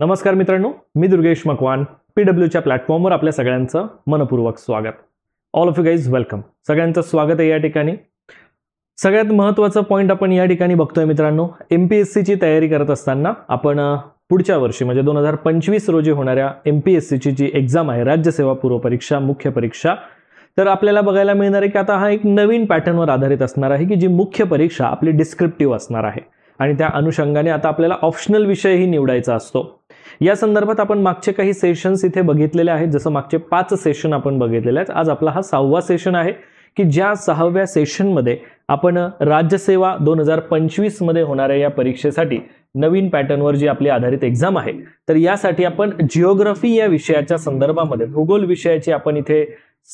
नमस्कार मित्रांनो मी दुर्गेश मकवान पी डब्ल्यूच्या प्लॅटफॉर्मवर आपल्या सगळ्यांचं मनपूर्वक स्वागत all of you guys welcome सगळ्यांचं स्वागत आहे या ठिकाणी सगळ्यात महत्त्वाचं पॉईंट आपण या ठिकाणी बघतोय मित्रांनो एम पी एस सीची तयारी करत असताना आपण पुढच्या वर्षी म्हणजे दोन हजार पंचवीस रोजी होणाऱ्या एम पी एस सीची जी एक्झाम आहे राज्यसेवा पूर्व परीक्षा मुख्य परीक्षा तर आपल्याला बघायला मिळणार आहे की आता हा एक नवीन पॅटर्नवर आधारित असणार आहे की जी मुख्य परीक्षा आपली डिस्क्रिप्टिव्ह असणार आहे आणि त्या अनुषंगाने आता आपल्याला ऑप्शनल विषयही निवडायचा असतो या संदर्भात आपण मागचे काही सेशन्स इथे बघितलेले आहेत जसं मागचे पाच सेशन आपण बघितलेले आहेत आज आपला हा सहावा सेशन आहे की ज्या सहाव्या सेशनमध्ये आपण राज्यसेवा दोन हजार पंचवीसमध्ये होणाऱ्या या परीक्षेसाठी नवीन पॅटर्नवर जी आपली आधारित एक्झाम आहे तर यासाठी आपण जिओग्राफी या विषयाच्या संदर्भामध्ये भूगोल विषयाची आपण इथे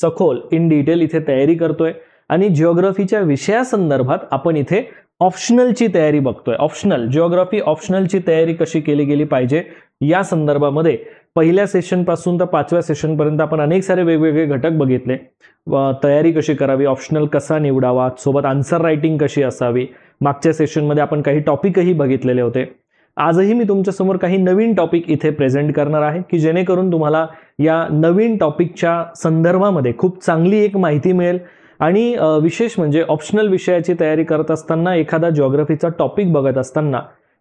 सखोल इन डिटेल इथे तयारी करतोय आणि जिओग्राफीच्या विषयासंदर्भात आपण इथे ऑप्शनलची तयारी बघतोय ऑप्शनल जिओग्राफी ऑप्शनलची तयारी कशी केली गेली पाहिजे या संदर्भामध्ये पहिल्या सेशनपासून तर पाचव्या सेशनपर्यंत आपण अनेक सारे वेगवेगळे घटक बघितले तयारी कशी करावी ऑप्शनल कसा निवडावा सोबत आन्सर रायटिंग कशी असावी मागच्या सेशनमध्ये आपण काही टॉपिकही बघितलेले होते आजही मी तुमच्यासमोर काही नवीन टॉपिक इथे प्रेझेंट करणार आहे की जेणेकरून तुम्हाला या नवीन टॉपिकच्या संदर्भामध्ये खूप चांगली एक माहिती मिळेल आणि विशेष म्हणजे ऑप्शनल विषयाची तयारी करत असताना एखादा जॉग्रफीचा टॉपिक बघत असताना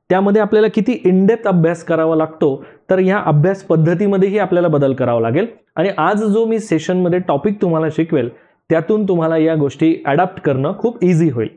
त्यामध्ये आपल्याला किती इनडेप्थ अभ्यास करावा लागतो तर ह्या अभ्यास पद्धतीमध्येही आपल्याला बदल करावा लागेल आणि आज जो मी सेशनमध्ये टॉपिक तुम्हाला शिकवेल त्यातून तुम्हाला या गोष्टी ॲडॅप्ट करणं खूप इझी होईल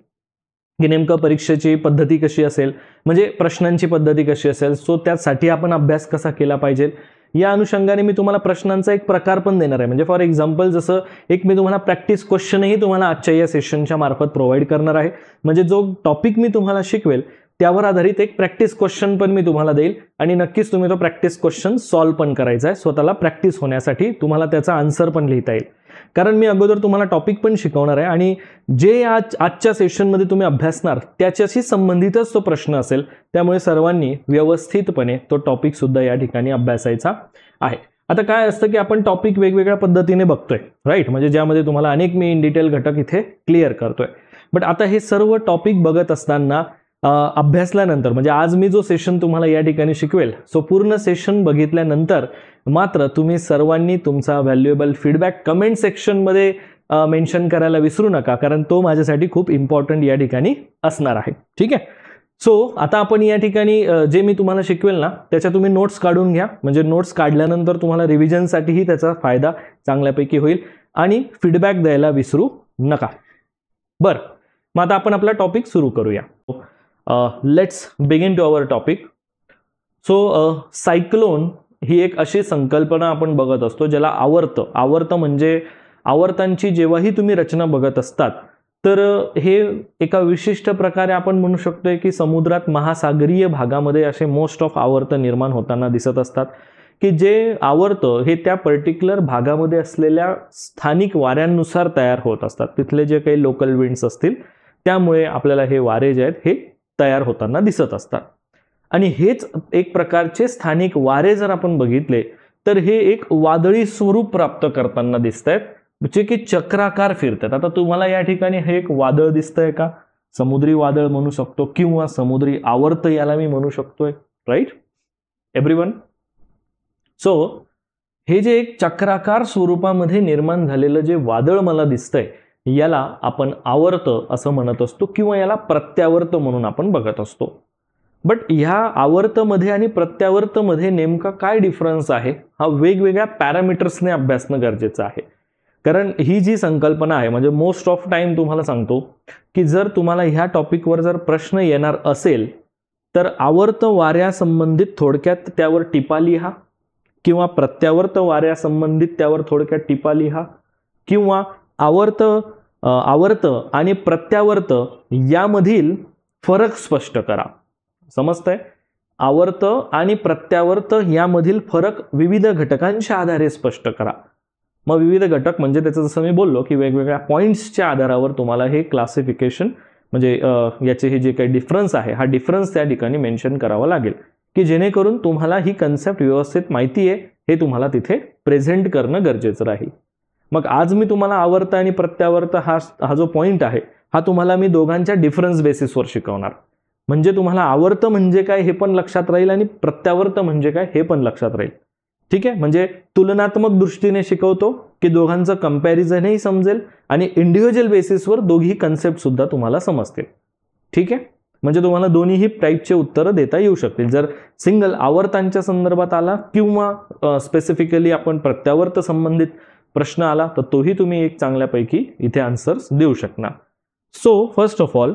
की नेमकं परीक्षेची पद्धती कशी असेल म्हणजे प्रश्नांची पद्धती कशी असेल सो त्यासाठी आपण अभ्यास कसा केला पाहिजे या अनुषंगाने मी तुम्हाला प्रश्नांचा एक प्रकार पण देणार आहे म्हणजे फॉर एक्झाम्पल जसं एक मी तुम्हाला प्रॅक्टिस क्वेश्चनही तुम्हाला आजच्या या सेशनच्या मार्फत प्रोव्हाइड करणार आहे म्हणजे जो टॉपिक मी तुम्हाला शिकवेल त्यावर आधारित एक प्रॅक्टिस क्वेश्चन पण मी तुम्हाला देईल आणि नक्कीच तुम्ही तो प्रॅक्टिस क्वेश्चन सॉल्व्ह पण करायचा आहे स्वतःला प्रॅक्टिस होण्यासाठी तुम्हाला त्याचा आन्सर पण लिहिता येईल कारण मी अगोदर तुम्हाला टॉपिक पण शिकवणार आहे आणि जे आज आजच्या सेशनमध्ये तुम्ही अभ्यासणार त्याच्याशी संबंधितच तो प्रश्न असेल त्यामुळे सर्वांनी व्यवस्थितपणे तो टॉपिकसुद्धा या ठिकाणी अभ्यासायचा आहे आता काय असतं की आपण टॉपिक वेगवेगळ्या पद्धतीने बघतोय राईट म्हणजे ज्यामध्ये तुम्हाला अनेक मी इन डिटेल घटक इथे क्लिअर करतोय बट आता हे सर्व टॉपिक बघत असताना अभ्यासल्यानंतर म्हणजे आज मी जो सेशन तुम्हाला या ठिकाणी शिकवेल सो पूर्ण सेशन बघितल्यानंतर मात्र तुम्ही सर्वांनी तुमचा व्हॅल्युएबल फीडबॅक कमेंट सेक्शनमध्ये मेन्शन करायला विसरू नका कारण तो माझ्यासाठी खूप इम्पॉर्टंट या ठिकाणी असणार आहे ठीक आहे सो आता आपण या ठिकाणी जे मी तुम्हाला शिकवेल ना त्याच्या तुम्ही नोट्स काढून घ्या म्हणजे नोट्स काढल्यानंतर तुम्हाला रिव्हिजनसाठीही त्याचा फायदा चांगल्यापैकी होईल आणि फीडबॅक द्यायला विसरू नका बरं मग आता आपण आपला टॉपिक सुरू करूया let's begin to to topic so cyclone ही एक अशी संकल्पना आपण बघत असतो ज्याला आवर्त आवर्त म्हणजे आवर्तांची जेव्हाही तुम्ही रचना बघत असतात तर हे एका विशिष्ट प्रकारे आपण म्हणू शकतोय की समुद्रात महासागरीय भागामध्ये असे मोस्ट ऑफ आवर्त निर्माण होताना दिसत असतात की जे आवर्त हे त्या पर्टिक्युलर भागामध्ये असलेल्या स्थानिक वाऱ्यांनुसार तयार होत असतात तिथले जे काही लोकल विंड्स असतील त्यामुळे आपल्याला हे वारे जे आहेत हे तयार होताना दिसत असतात आणि हेच एक प्रकारचे स्थानिक वारे जर आपण बघितले तर हे एक वादळी स्वरूप प्राप्त करताना दिसत आहेत जे की चक्राकार फिरतात आता तुम्हाला या ठिकाणी हे एक वादळ दिसतंय का समुद्री वादळ म्हणू शकतो किंवा समुद्री आवर्त याला मी म्हणू शकतोय राईट एव्हरी वन सो हे जे एक चक्राकार स्वरूपामध्ये निर्माण झालेलं जे वादळ मला दिसतंय याला आपण आवर्त असं म्हणत असतो किंवा याला प्रत्यावर्त म्हणून आपण बघत असतो बट ह्या आवर्तमध्ये आणि प्रत्यावर्तमध्ये नेमका काय डिफरन्स आहे हा वेगवेगळ्या पॅरामीटर्सने अभ्यासणं गरजेचं आहे कारण ही जी संकल्पना आहे म्हणजे मोस्ट ऑफ टाईम तुम्हाला सांगतो की जर तुम्हाला ह्या टॉपिकवर जर प्रश्न येणार असेल तर आवर्त वाऱ्यासंबंधित थोडक्यात त्यावर टिपा लिहा किंवा प्रत्यावर्त वाऱ्यासंबंधित त्यावर थोडक्यात टिपा लिहा किंवा आवर्त आवर्त आणि प्रत्यावर्त यामधील फरक स्पष्ट करा समजतंय आवर्त आणि प्रत्यावर्त यामधील फरक विविध घटकांच्या आधारे स्पष्ट करा मग विविध घटक म्हणजे त्याचं जसं मी बोललो की वेगवेगळ्या पॉईंट्सच्या आधारावर तुम्हाला हे क्लासिफिकेशन म्हणजे याचे हे जे काही डिफरन्स आहे हा डिफरन्स त्या ठिकाणी मेन्शन करावा लागेल की जेणेकरून तुम्हाला ही कन्सेप्ट व्यवस्थित माहिती आहे हे तुम्हाला तिथे प्रेझेंट करणं गरजेचं राहील मग आज मी तुम्हाला आवर्त आणि प्रत्यावर्त हा हा जो पॉईंट आहे हा तुम्हाला मी दोघांच्या डिफरन्स बेसिसवर शिकवणार म्हणजे तुम्हाला आवर्त म्हणजे काय हे पण लक्षात राहील आणि प्रत्यावर्त म्हणजे काय हे पण लक्षात राहील ठीक आहे म्हणजे तुलनात्मक दृष्टीने शिकवतो की दोघांचं कम्पॅरिझनही समजेल आणि इंडिव्हिज्युअल बेसिसवर दोघी सुद्धा तुम्हाला समजतील ठीक आहे म्हणजे तुम्हाला दोन्हीही टाईपचे उत्तरं देता येऊ शकतील जर सिंगल आवर्तांच्या संदर्भात आला किंवा स्पेसिफिकली आपण प्रत्यावर्त संबंधित प्रश्न आला तर तोही तुम्ही एक चांगल्यापैकी इथे आन्सर्स देऊ शकणार सो फर्स्ट ऑफ ऑल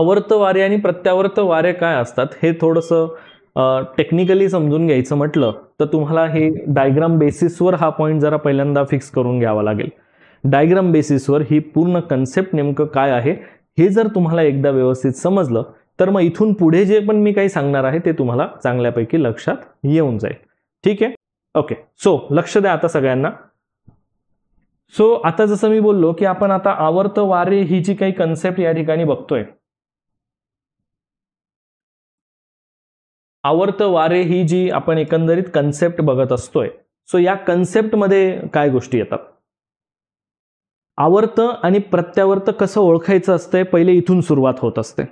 आवर्त वारे आणि प्रत्यावर्त वारे काय असतात हे थोडंसं टेक्निकली समजून घ्यायचं म्हटलं तर तुम्हाला हे डायग्राम बेसिसवर हा पॉईंट जरा पहिल्यांदा फिक्स करून घ्यावा लागेल डायग्राम बेसिसवर ही पूर्ण कन्सेप्ट नेमकं काय आहे हे जर तुम्हाला एकदा व्यवस्थित समजलं तर मग इथून पुढे जे पण मी काही सांगणार आहे ते तुम्हाला चांगल्यापैकी लक्षात येऊन जाईल ठीक आहे ओके सो लक्ष द्या आता सगळ्यांना सो so, आता जसं मी बोललो की आपण आता आवर्त वारे ही जी काही कन्सेप्ट या ठिकाणी बघतोय आवर्त वारे ही जी आपण एकंदरीत कन्सेप्ट बघत असतोय सो या मध्ये काय गोष्टी येतात आवर्त आणि प्रत्यावर्त कसं ओळखायचं असतंय पहिले इथून सुरुवात होत असते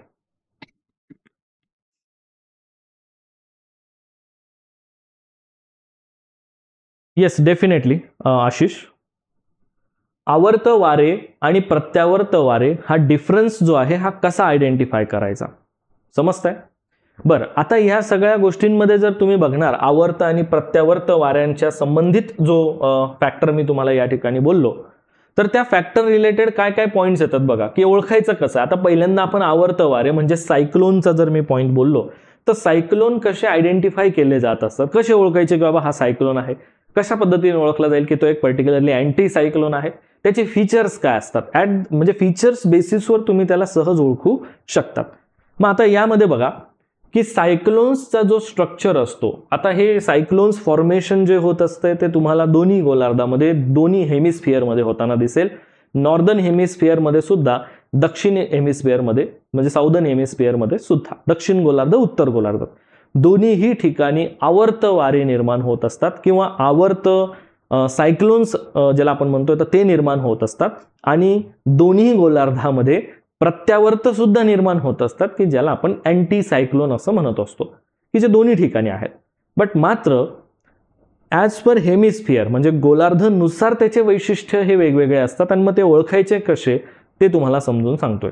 येस डेफिनेटली आशिष आवर्त वारे आणि प्रत्यावर्त वारे हा डिफरन्स जो आहे हा कसा आयडेंटिफाय करायचा समजताय बर आता ह्या सगळ्या गोष्टींमध्ये जर तुम्ही बघणार आवर्त आणि प्रत्यावर्त वाऱ्यांच्या संबंधित जो फॅक्टर मी तुम्हाला या ठिकाणी बोललो तर त्या फॅक्टर रिलेटेड काय काय पॉईंट्स येतात बघा की ओळखायचं कसं आता पहिल्यांदा आपण आवर्त वारे म्हणजे सायक्लोनचा जर मी पॉईंट बोललो तर सायक्लोन कसे आयडेंटिफाय केले जात असतात कसे ओळखायचे की बाबा हा सायक्लोन आहे कशा पद्धतीने ओळखला जाईल की तो एक पर्टिक्युलरली अँटी सायक्लोन आहे त्याचे फीचर्स काय असतात ऍट म्हणजे फीचर्स बेसिसवर तुम्ही त्याला सहज ओळखू शकतात मग आता यामध्ये बघा की सायक्लोन्सचा जो स्ट्रक्चर असतो आता हे सायक्लोन्स फॉर्मेशन जे होत असते ते तुम्हाला दोन्ही गोलार्धामध्ये दोन्ही हेमिस्फिअरमध्ये होताना दिसेल नॉर्दर्न हेमिस्फिअरमध्ये सुद्धा दक्षिण हेमिस्फिअरमध्ये म्हणजे साऊदर्न हेमिस्फिअरमध्ये सुद्धा दक्षिण गोलार्ध उत्तर गोलार्ध दोन्हीही ठिकाणी आवर्त वारे निर्माण होत असतात किंवा आवर्त सायक्लोन्स ज्याला आपण म्हणतोय तर ते निर्माण होत असतात आणि दोन्ही गोलार्धामध्ये प्रत्यावर्त सुद्धा निर्माण होत असतात की ज्याला आपण अँटी सायक्लोन असं म्हणत असतो की जे दोन्ही ठिकाणी आहेत बट मात्र ॲज पर हेमिस्फिअर म्हणजे गोलार्धनुसार त्याचे वैशिष्ट्य हे वेगवेगळे असतात आणि मग ते ओळखायचे कसे ते तुम्हाला समजून सांगतोय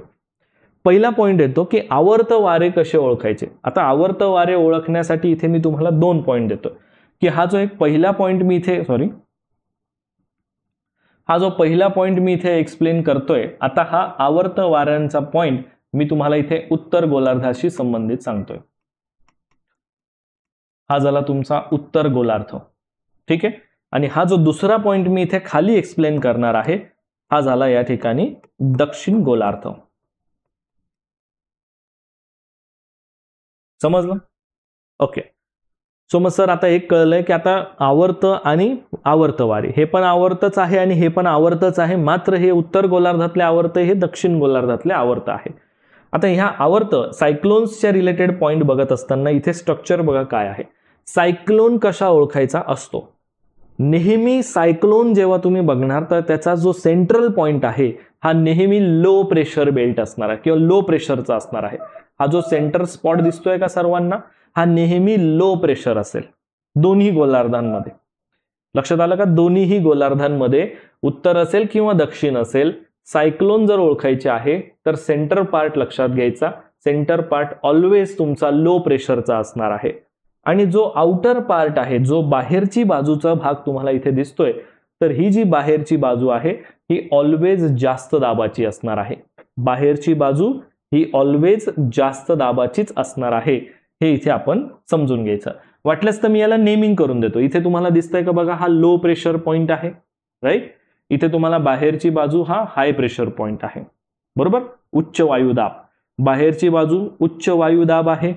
पहिला पॉईंट येतो की आवर्त वारे कसे ओळखायचे आता आवर्त वारे ओळखण्यासाठी इथे मी तुम्हाला दोन पॉईंट देतो की हा जो एक पहिला पॉईंट मी इथे सॉरी हा जो पहिला पॉईंट मी इथे एक्सप्लेन करतोय आता हा आवर्त वाऱ्यांचा पॉईंट मी तुम्हाला इथे उत्तर गोलार्धाशी संबंधित सांगतोय हा झाला तुमचा उत्तर गोलार्ध ठीक आहे आणि हा जो दुसरा पॉईंट मी इथे खाली एक्सप्लेन करणार आहे हा झाला या ठिकाणी दक्षिण गोलार्ध समजलं ओके सो मग सर आता एक कळलंय की आता आवर्त आणि आवर्तवारी हे पण आवर्तच आहे आणि हे पण आवर्तच आहे मात्र हे उत्तर गोलार्धातले आवर्त हे दक्षिण गोलार्धातले आवर्त आहे आता ह्या आवर्त सायक्लोन्सच्या रिलेटेड पॉईंट बघत असताना इथे स्ट्रक्चर बघा काय आहे सायक्लोन कशा ओळखायचा असतो नेहमी सायक्लोन जेव्हा तुम्ही बघणार तर त्याचा जो सेंट्रल पॉईंट आहे हा नेहमी लो प्रेशर बेल्ट असणार आहे किंवा लो प्रेशरचा असणार आहे हा जो सेंटर स्पॉट दिसतोय का सर्वांना हा नेहमी लो प्रेशर असेल दोन्ही गोलार्धांमध्ये लक्षात आलं का दोन्हीही गोलार्धांमध्ये उत्तर असेल किंवा दक्षिण असेल सायक्लोन जर ओळखायचे आहे तर सेंटर पार्ट लक्षात घ्यायचा सेंटर पार्ट ऑलवेज तुमचा लो प्रेशरचा असणार आहे आणि जो आउटर पार्ट आहे जो बाहेरची बाजूचा भाग तुम्हाला इथे दिसतोय तर ही जी बाहेरची बाजू आहे ही ऑलवेज जास्त दाबाची असणार आहे बाहेरची बाजू ही ऑलवेज जास्त दाबाचीच असणार आहे हे इथे आपण समजून घ्यायचं वाटल्यास तर मी याला नेमिंग करून देतो इथे तुम्हाला दिसतंय का बघा हा लो प्रेशर पॉईंट आहे राईट इथे तुम्हाला बाहेरची बाजू हा हाय प्रेशर पॉईंट आहे बरोबर उच्च वायुदाब बाहेरची बाजू उच्च वायुदाब आहे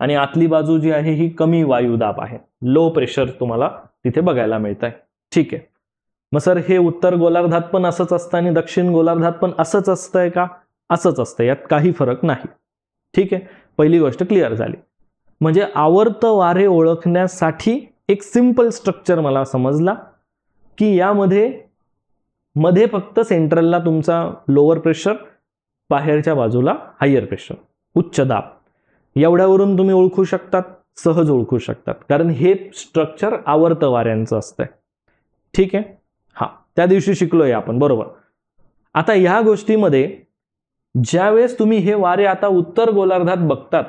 आणि आतली बाजू जी आहे ही कमी वायुदाब आहे लो प्रेशर तुम्हाला तिथे बघायला मिळत आहे ठीक आहे मग सर हे उत्तर गोलार्धात पण असंच असतं आणि दक्षिण गोलार्धात पण असंच असतंय का असंच असतं यात काही फरक नाही ठीक आहे पहिली गोष्ट क्लिअर झाली म्हणजे आवर्त वारे ओळखण्यासाठी एक सिम्पल स्ट्रक्चर मला समजला की यामध्ये मध्ये फक्त सेंट्रलला तुमचा लोअर प्रेशर बाहेरच्या बाजूला हायर प्रेशर उच्च दाब एवढ्यावरून तुम्ही ओळखू शकतात सहज ओळखू शकतात कारण हे स्ट्रक्चर आवर्त वाऱ्यांचं असतंय ठीक आहे हां त्या दिवशी शिकलोय आपण बरोबर आता ह्या गोष्टीमध्ये ज्यावेळेस तुम्ही हे वारे आता उत्तर गोलार्धात बघतात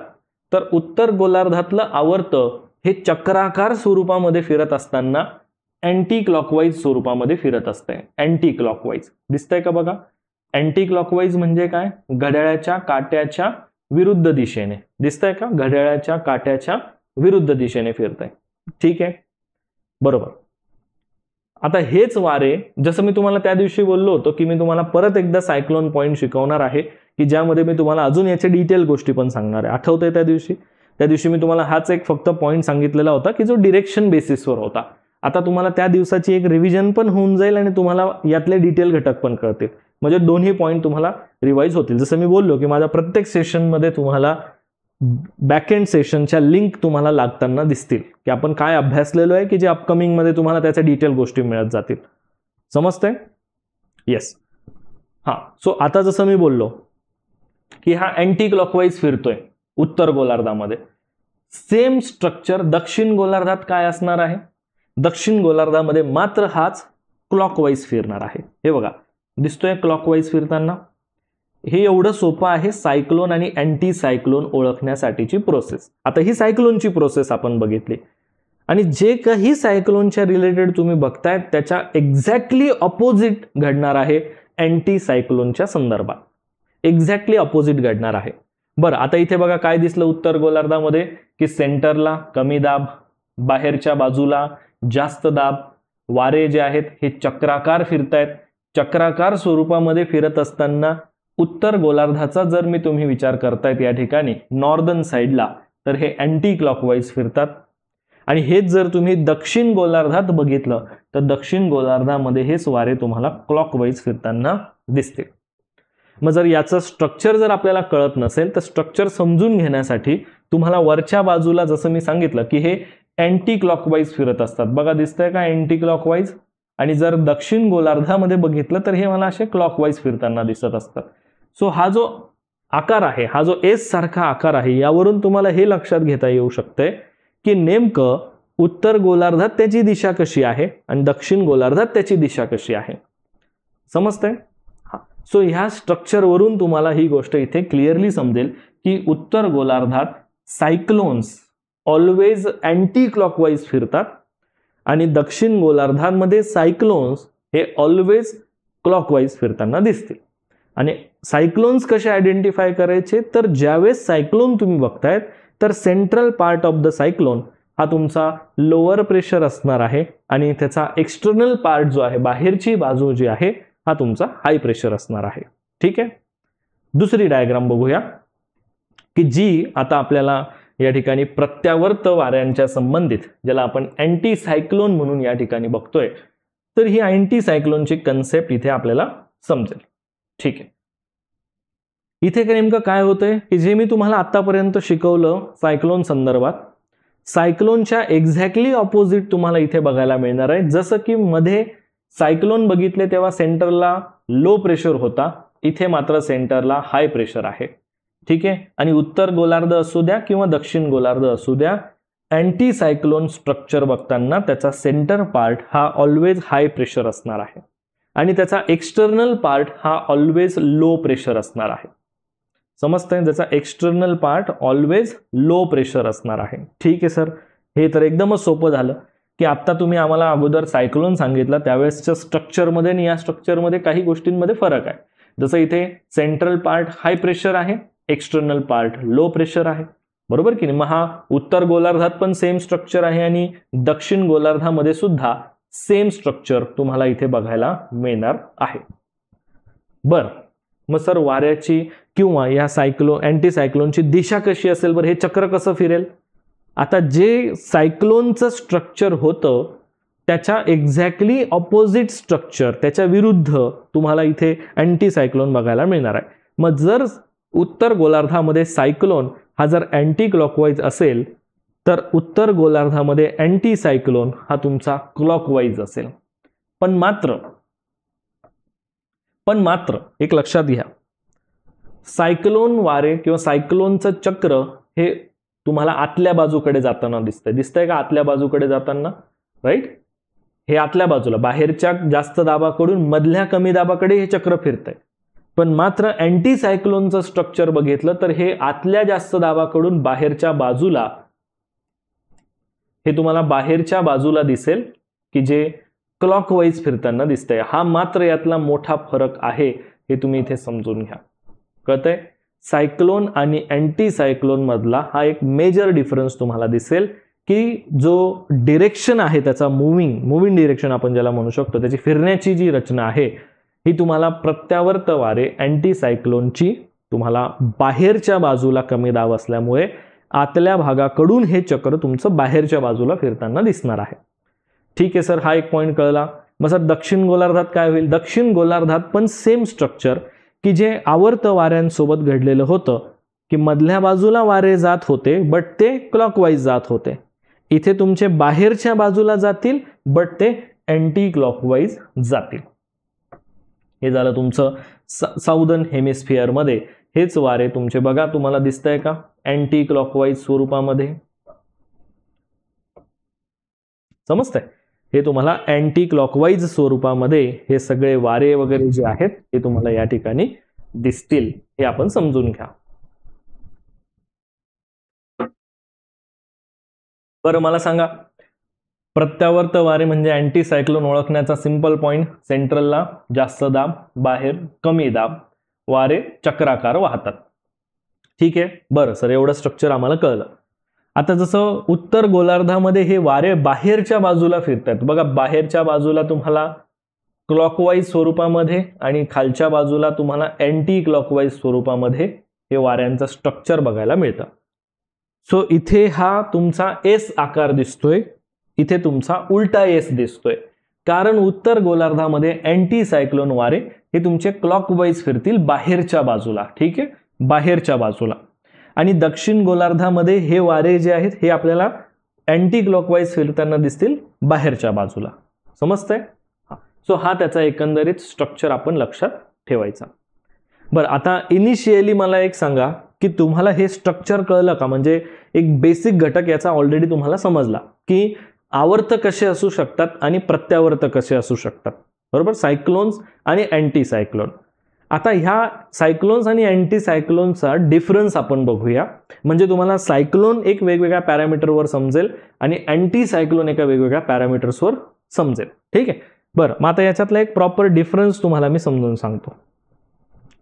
तर उत्तर गोलार्धातलं आवर्तं हे चक्राकार स्वरूपामध्ये फिरत असताना अँटी क्लॉकवाईज स्वरूपामध्ये फिरत असतंय अँटी क्लॉकवाईज दिसतंय का बघा अँटी क्लॉकवाईज म्हणजे काय घड्याळाच्या काट्याच्या विरुद्ध दिशेने दिसतंय का घड्याळाच्या काट्याच्या विरुद्ध दिशेने फिरताय ठीक आहे बरोबर आता हेच वारे जसं मी तुम्हाला त्या दिवशी बोललो होतो की मी तुम्हाला परत एकदा सायक्लोन पॉईंट शिकवणार आहे की ज्यामध्ये मी तुम्हाला अजून याचे डिटेल गोष्टी पण सांगणार आहे आठवतंय त्या दिवशी त्या दिवशी मी तुम्हाला हाच एक फक्त पॉईंट सांगितलेला होता की जो डिरेक्शन बेसिसवर होता आता तुम्हाला त्या दिवसाची एक रिव्हिजन पण होऊन जाईल आणि तुम्हाला यातले डिटेल घटक पण कळतील म्हणजे दोन्ही पॉईंट तुम्हाला रिवाईज होतील जसं मी बोललो की माझ्या प्रत्येक सेशनमध्ये तुम्हाला बॅकएंड सेशनच्या लिंक तुम्हाला लागताना दिसतील की आपण काय अभ्यासलेलो आहे की जे अपकमिंग मध्ये तुम्हाला त्याच्या डिटेल गोष्टी मिळत जातील समजतंय येस हां सो आता जसं मी बोललो की हा अँटी क्लॉकवाईज फिरतोय उत्तर गोलार्धामध्ये सेम स्ट्रक्चर दक्षिण गोलार्धात काय असणार आहे दक्षिण गोलार्धामध्ये मात्र हाच क्लॉकवाईज फिरणार आहे हे बघा दिसतोय क्लॉकवाईज फिरताना हे एवढं सोपं आहे सायक्लोन आणि अँटी सायक्लोन ओळखण्यासाठीची प्रोसेस आता ही सायक्लोनची प्रोसेस आपण बघितली आणि जे काही सायक्लोनच्या रिलेटेड तुम्ही बघताय त्याच्या एक्झॅक्टली ऑपोजिट घडणार आहे अँटी सायक्लोनच्या संदर्भात एक्झॅक्टली अपोजिट घडणार आहे बरं आता इथे बघा काय दिसलं उत्तर गोलार्धामध्ये की सेंटरला कमी दाब बाहेरच्या बाजूला जास्त दाब वारे जे आहेत हे चक्राकार फिरतायत चक्राकार स्वरूपामध्ये फिरत असताना उत्तर गोलार्धाचा जर मी तुम्ही विचार करतायत या ठिकाणी नॉर्दर्न साईडला तर हे अँटी क्लॉकवाईज फिरतात आणि हेच जर तुम्ही दक्षिण गोलार्धात बघितलं तर दक्षिण गोलार्धामध्ये हेच वारे तुम्हाला क्लॉकवाईज फिरताना दिसतील मग जर याचं स्ट्रक्चर जर आपल्याला कळत नसेल तर स्ट्रक्चर समजून घेण्यासाठी तुम्हाला वरच्या बाजूला जसं मी सांगितलं की हे अँटी क्लॉकवाईज फिरत असतात बघा दिसतंय का अँटी क्लॉकवाईज आणि जर दक्षिण गोलार्धामध्ये बघितलं तर हे मला असे क्लॉकवाईज फिरताना दिसत असतात सो हा जो आकार आहे हा जो एस सारखा आकार आहे यावरून तुम्हाला हे लक्षात घेता येऊ शकते की नेमकं उत्तर गोलार्धात त्याची दिशा कशी आहे आणि दक्षिण गोलार्धात त्याची दिशा कशी आहे समजतंय सो ह्या स्ट्रक्चरवरून तुम्हाला ही गोष्ट इथे क्लिअरली समजेल की उत्तर गोलार्धात सायक्लोन्स ऑलवेज अँटी क्लॉकवाईज फिरतात आणि दक्षिण गोलार्धांमध्ये सायक्लोन्स हे ऑलवेज क्लॉकवाईज फिरताना दिसतील आणि सायक्लोन्स कसे आयडेंटिफाय करायचे तर ज्यावेळेस सायक्लोन तुम्ही बघतायत तर central part of the cyclone हा तुमचा लोअर प्रेशर असणार आहे आणि त्याचा एक्सटर्नल पार्ट जो आहे बाहेरची बाजू जी आहे हा तुमचा हाय प्रेशर असणार आहे ठीक आहे दुसरी डायग्राम बघूया की जी आता आपल्याला या ठिकाणी प्रत्यावर्त वाऱ्यांच्या संबंधित ज्याला आपण अँटी सायक्लोन म्हणून या ठिकाणी बघतोय तर ही अँटी सायक्लोनची कन्सेप्ट इथे आपल्याला समजेल ठीक आहे इथे का नेमकं काय होतंय की जे मी तुम्हाला आतापर्यंत शिकवलं सायक्लोन संदर्भात सायक्लोनच्या एक्झॅक्टली ऑपोजिट तुम्हाला इथे बघायला मिळणार आहे जसं की मध्ये सायक्लोन बघितले तेव्हा सेंटरला लो प्रेशर होता इथे मात्र सेंटरला हाय प्रेशर आहे ठीक आहे आणि उत्तर गोलार्ध असू द्या किंवा दक्षिण गोलार्ध असू द्या अँटी सायक्लोन स्ट्रक्चर बघताना त्याचा सेंटर पार्ट हा ऑलवेज हाय प्रेशर असणार आहे आणि त्याचा एक्स्टर्नल पार्ट हा ऑलवेज लो प्रेशर असणार आहे समजतंय त्याचा external part always low pressure असणार आहे ठीक आहे सर हे तर एकदमच सोपं झालं की आत्ता तुम्ही आम्हाला अगोदर सायक्लोन सांगितलं त्यावेळेसच्या स्ट्रक्चरमध्ये आणि या स्ट्रक्चरमध्ये काही गोष्टींमध्ये फरक आहे जसं इथे सेंट्रल पार्ट हाय प्रेशर आहे एक्स्टर्नल पार्ट लो प्रेशर आहे बरोबर की नाही मग हा उत्तर गोलार्धात पण सेम स्ट्रक्चर आहे आणि दक्षिण गोलार्धामध्ये सुद्धा सेम स्ट्रक्चर तुम्हाला इथे बघायला मिळणार आहे बर मग सर वाऱ्याची किंवा या सायक्लो अँटी सायक्लोनची दिशा कशी असेल बरं हे चक्र कसं फिरेल आता जे सायक्लोनचं स्ट्रक्चर होतं त्याच्या एक्झॅक्टली ऑपोजिट स्ट्रक्चर त्याच्या विरुद्ध तुम्हाला इथे अँटीसायक्लोन सायक्लोन बघायला मिळणार आहे मग जर उत्तर गोलार्धामध्ये सायक्लोन हा जर अँटी क्लॉकवाईज असेल तर उत्तर गोलार्धामध्ये अँटी सायक्लोन हा तुमचा क्लॉकवाईज असेल पण मात्र पण मात्र एक लक्षात घ्या सायक्लोन वारे किंवा सायक्लोनचं चक्र हे तुम्हाला आतल्या बाजूकडे जाताना दिसतंय दिसतंय का आतल्या बाजूकडे जाताना राईट हे आतल्या बाजूला बाहेरच्या जास्त दाबाकडून मधल्या कमी दाबाकडे हे चक्र फिरतंय पण मात्र अँटी सायक्लोनचं स्ट्रक्चर बघितलं तर हे आतल्या जास्त दाबाकडून बाहेरच्या बाजूला हे तुम्हाला बाहेरच्या बाजूला दिसेल की जे क्लॉकवाईज फिरताना दिसतंय हा मात्र यातला मोठा फरक आहे हे तुम्ही इथे समजून घ्या कळतंय सायक्लोन आणि अँटी सायक्लोन मधला हा एक मेजर डिफरन्स तुम्हाला दिसेल की जो डिरेक्शन आहे त्याचा मुव्हिंग मुव्हिंग डिरेक्शन आपण ज्याला म्हणू शकतो त्याची फिरण्याची जी रचना आहे ही तुम्हाला प्रत्यावर्तवारे अँटी सायक्लोनची तुम्हाला बाहेरच्या बाजूला कमी दाब असल्यामुळे आतल्या भागाकडून हे चक्र तुमचं बाहेरच्या बाजूला फिरताना दिसणार आहे ठीक आहे सर हा एक पॉईंट कळला मग सर दक्षिण गोलार्धात काय होईल दक्षिण गोलार्धात पण सेम स्ट्रक्चर की जे आवर्त वाऱ्यांसोबत घडलेलं होतं की मधल्या बाजूला वारे जात होते बट ते क्लॉकवाईज जात होते इथे तुमचे बाहेरच्या बाजूला जातील बट ते अँटी क्लॉकवाईज जातील हे झालं तुमचं साऊदर्न हेमिस्फिअरमध्ये हेच वारे तुमचे बघा तुम्हाला दिसतंय का अँटी क्लॉकवाईज स्वरूपामध्ये समजतंय हे तुम्हाला अँटी क्लॉकवाईज स्वरूपामध्ये हे सगळे वारे वगैरे जे आहेत ते तुम्हाला या ठिकाणी दिसतील हे आपण समजून घ्या बरं मला सांगा प्रत्यावर्त वारे म्हणजे अँटी सायक्लोन ओळखण्याचा सिंपल पॉइंट सेंट्रलला जास्त दाब बाहेर कमी दाब वारे चक्राकार वाहतात ठीक आहे बरं सर एवढं स्ट्रक्चर आम्हाला कळलं आता जसं उत्तर गोलार्धामध्ये हे वारे बाहेरच्या बाजूला फिरतात बघा बाहेरच्या बाजूला तुम्हाला क्लॉकवाईज स्वरूपामध्ये आणि खालच्या बाजूला तुम्हाला अँटी क्लॉकवाईज स्वरूपामध्ये हे वाऱ्यांचं स्ट्रक्चर बघायला मिळतं सो इथे हा तुमचा एस आकार दिसतोय इथे तुमचा उलटा एस दिसतोय कारण उत्तर गोलार्धामध्ये अँटी सायक्लोन वारे हे तुमचे क्लॉकवाईज फिरतील बाहेरच्या बाजूला ठीक आहे बाहेरच्या बाजूला आणि दक्षिण गोलार्धामध्ये हे वारे जे आहेत हे आपल्याला अँटी क्लॉकवाईज फिरताना दिसतील बाहेरच्या बाजूला समजतंय सो हा त्याचा एकंदरीत स्ट्रक्चर आपण लक्षात ठेवायचा बरं आता इनिशियली मला एक सांगा की तुम्हाला हे स्ट्रक्चर कळलं का म्हणजे एक बेसिक घटक याचा ऑलरेडी तुम्हाला समजला की आवर्त कसे असू शकतात आणि प्रत्यावर्त कसे असू शकतात बरोबर सायक्लोन्स आणि अँटी सायक्लोन आता ह्या सायक्लोन्स आणि अँटी डिफरन्स आपण बघूया म्हणजे तुम्हाला सायक्लोन एक वेगवेगळ्या पॅरामीटरवर समजेल आणि अँटी सायक्लोन एका वेगवेगळ्या पॅरामीटर्सवर समजेल ठीक आहे बरं मग आता याच्यातला एक प्रॉपर डिफरन्स तुम्हाला मी समजून सांगतो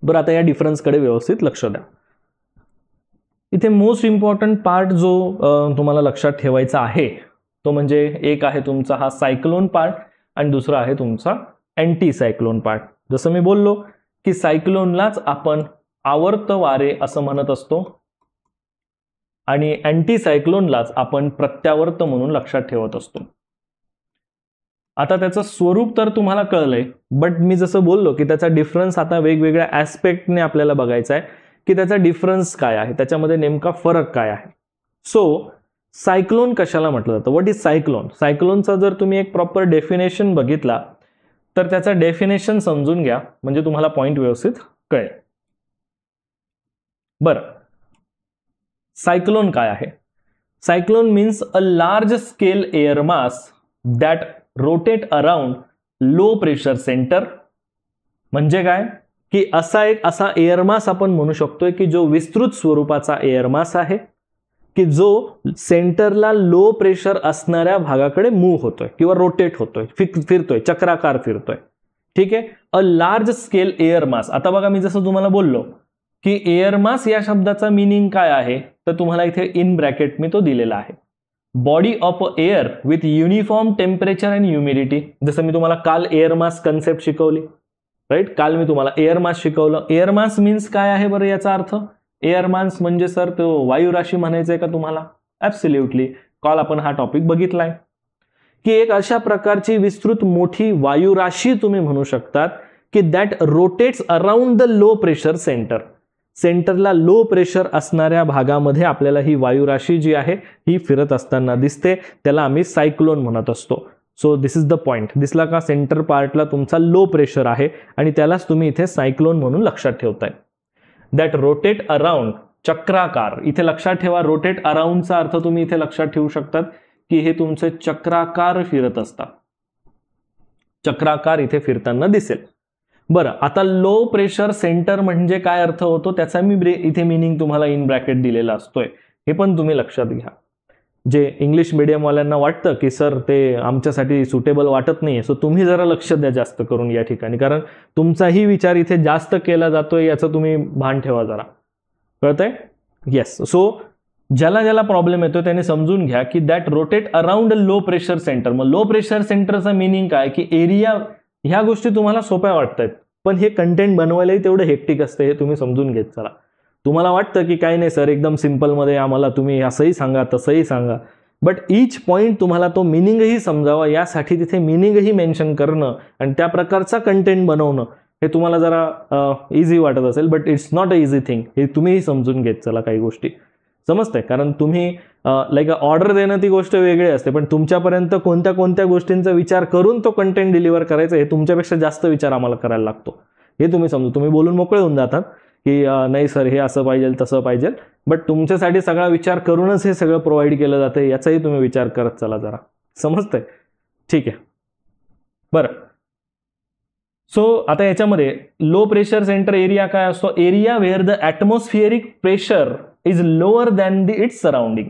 बरं आता या डिफरन्सकडे व्यवस्थित लक्ष द्या इथे मोस्ट इम्पॉर्टंट पार्ट जो तुम्हाला लक्षात ठेवायचा आहे तो म्हणजे एक आहे तुमचा हा सायक्लोन पार्ट आणि दुसरा आहे तुमचा अँटी सायक्लोन पार्ट जसं मी बोललो की सायक्लोनलाच आपण आवर्त वारे असं म्हणत असतो आणि अँटी सायक्लोनलाच आपण प्रत्यावर्त म्हणून लक्षात ठेवत असतो आता त्याचं स्वरूप तर तुम्हाला कळलंय बट मी जसं बोललो की त्याचा डिफरन्स आता वेगवेगळ्या ऍस्पेक्टने आपल्याला बघायचा आहे की त्याचा डिफरन्स काय आहे त्याच्यामध्ये नेमका फरक काय आहे सो सायक्लोन कशाला म्हटलं जातं वॉट इज सायक्लोन सायक्लोनचा जर तुम्ही एक प्रॉपर डेफिनेशन बघितला तर त्याचं डेफिनेशन समजून घ्या म्हणजे तुम्हाला पॉईंट व्यवस्थित कळेल बर, सायक्लोन काय आहे cyclone means a large scale air mass that rotate around low pressure centre म्हणजे काय की असा एक असा मास आपण म्हणू शकतोय की जो विस्तृत स्वरूपाचा मास आहे की जो सेंटरला लो प्रेशर असणाऱ्या भागाकडे मूव्ह होतोय किंवा रोटेट होतोय फिरतोय चक्राकार फिरतोय ठीक आहे a large scale air mass आता बघा मी जसं तुम्हाला बोललो की एअर मास या शब्दाचा मिनिंग काय आहे तर तुम्हाला इथे इन ब्रॅकेट मी तो दिलेला आहे body of a air with uniform temperature and humidity जसं मी तुम्हाला काल एअर मास कन्सेप्ट शिकवली राईट काल मी तुम्हाला एअर मास शिकवलं एअर मास मीन्स काय आहे बरं याचा अर्थ एअरमान्स म्हणजे सर तो वायू राशी म्हणायचं आहे का तुम्हाला ऍब्सल्युटली कॉल आपण हा टॉपिक बघितलाय की एक अशा प्रकारची विस्तृत मोठी वायू राशी तुम्ही म्हणू शकतात की that rotates around the low pressure centre सेंटरला लो प्रेशर असणाऱ्या भागामध्ये आपल्याला ही वायू राशी जी आहे ही फिरत असताना दिसते त्याला आम्ही सायक्लोन म्हणत असतो so this is the point दिसला का सेंटर पार्टला तुमचा लो प्रेशर आहे आणि त्यालाच तुम्ही इथे सायक्लोन म्हणून लक्षात ठेवताय दॅट रोटेट अराउंड चक्राकार इथे लक्षात ठेवा रोटेट अराउंडचा अर्थ तुम्ही इथे लक्षात ठेवू शकतात की हे तुमचे चक्राकार फिरत असतात चक्राकार इथे फिरताना दिसेल बरं आता लो प्रेशर सेंटर म्हणजे काय अर्थ होतो त्याचा मी इथे मिनिंग तुम्हाला इन ब्रॅकेट दिलेला असतोय हे पण तुम्ही लक्षात घ्या जे इंग्लिश मिडियमवाल्यांना वाटतं की सर ते आमच्यासाठी सुटेबल वाटत नाही सो तुम्ही जरा लक्ष द्या जास्त करून या ठिकाणी कारण तुमचाही विचार इथे जास्त केला जातोय याचं तुम्ही भान ठेवा जरा कळतंय येस सो ज्याला ज्याला प्रॉब्लेम येतो त्याने समजून घ्या की that rotate around low pressure centre मग लो प्रेशर सेंटरचा मिनिंग काय की एरिया ह्या गोष्टी तुम्हाला सोप्या वाटत आहेत पण हे कंटेंट बनवायलाही तेवढं हेक्टिक असतं हे तुम्ही समजून घेत चला तुम्हाला वाटतं की काही नाही सर एकदम सिम्पलमध्ये आम्हाला तुम्ही असंही सांगा तसंही सांगा बट ईच पॉईंट तुम्हाला तो मिनिंगही समजावा यासाठी तिथे मिनिंगही मेन्शन करणं आणि त्या प्रकारचा कंटेंट बनवणं हे तुम्हाला जरा इझी वाटत असेल but it's not a easy thing हे तुम्हीही समजून घेत चला काही गोष्टी समजतंय कारण तुम्ही लाईक ऑर्डर देणं ती गोष्ट वेगळी असते पण तुमच्यापर्यंत कोणत्या कोणत्या गोष्टींचा विचार करून तो कंटेंट डिलिव्हर करायचा हे तुमच्यापेक्षा जास्त विचार आम्हाला करायला लागतो हे तुम्ही समजू तुम्ही बोलून मोकळे होऊन जातात की नाही सर हे असं पाहिजे तसं पाहिजे बट तुमच्यासाठी सगळा विचार करूनच हे सगळं प्रोव्हाइड केलं जातं याचाही तुम्ही विचार करत चला जरा समजतंय ठीक आहे बरं सो so, आता याच्यामध्ये लो प्रेशर सेंटर एरिया काय असतो area where the atmospheric pressure is lower than the its surrounding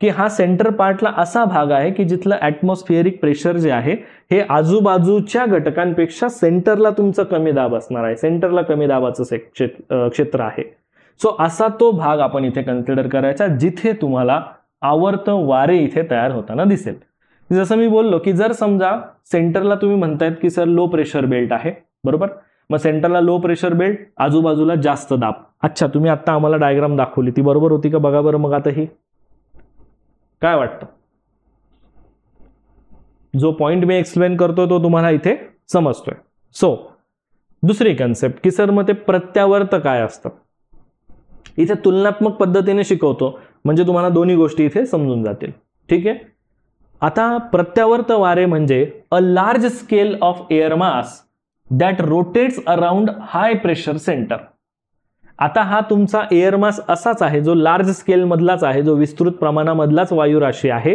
की हा सेंटर पार्टला असा भाग आहे की जिथलं ॲटमॉस्फिअरिक प्रेशर जे आहे हे आजूबाजूच्या घटकांपेक्षा सेंटरला तुमचं कमी दाब असणार आहे सेंटरला कमी दाबाचं से क्षेत्र आहे सो असा तो भाग आपण इथे कन्सिडर करायचा जिथे तुम्हाला आवर्त वारे इथे तयार होताना दिसेल जसं मी बोललो की जर समजा सेंटरला तुम्ही म्हणतायत की सर लो प्रेशर बेल्ट आहे बरोबर मग सेंटरला लो प्रेशर बेल्ट आजूबाजूला जास्त दाब अच्छा तुम्ही आता आम्हाला डायग्राम दाखवली ती बरोबर होती का बघा बरं मग आता ही काय वाटतं जो पॉइंट मी एक्सप्लेन करतोय तो तुम्हाला इथे समजतोय सो दुसरी कन्सेप्ट की सर मग ते प्रत्यावर्त काय असतं इथे तुलनात्मक पद्धतीने शिकवतो म्हणजे तुम्हाला दोन्ही गोष्टी इथे समजून जातील ठीक आहे आता प्रत्यावर्त वारे म्हणजे a large scale of air mass that rotates around high pressure centre आता हा तुमचा एअरमास असाच आहे जो लार्ज स्केलमधलाच आहे जो विस्तृत प्रमाणामधलाच वायुराशी आहे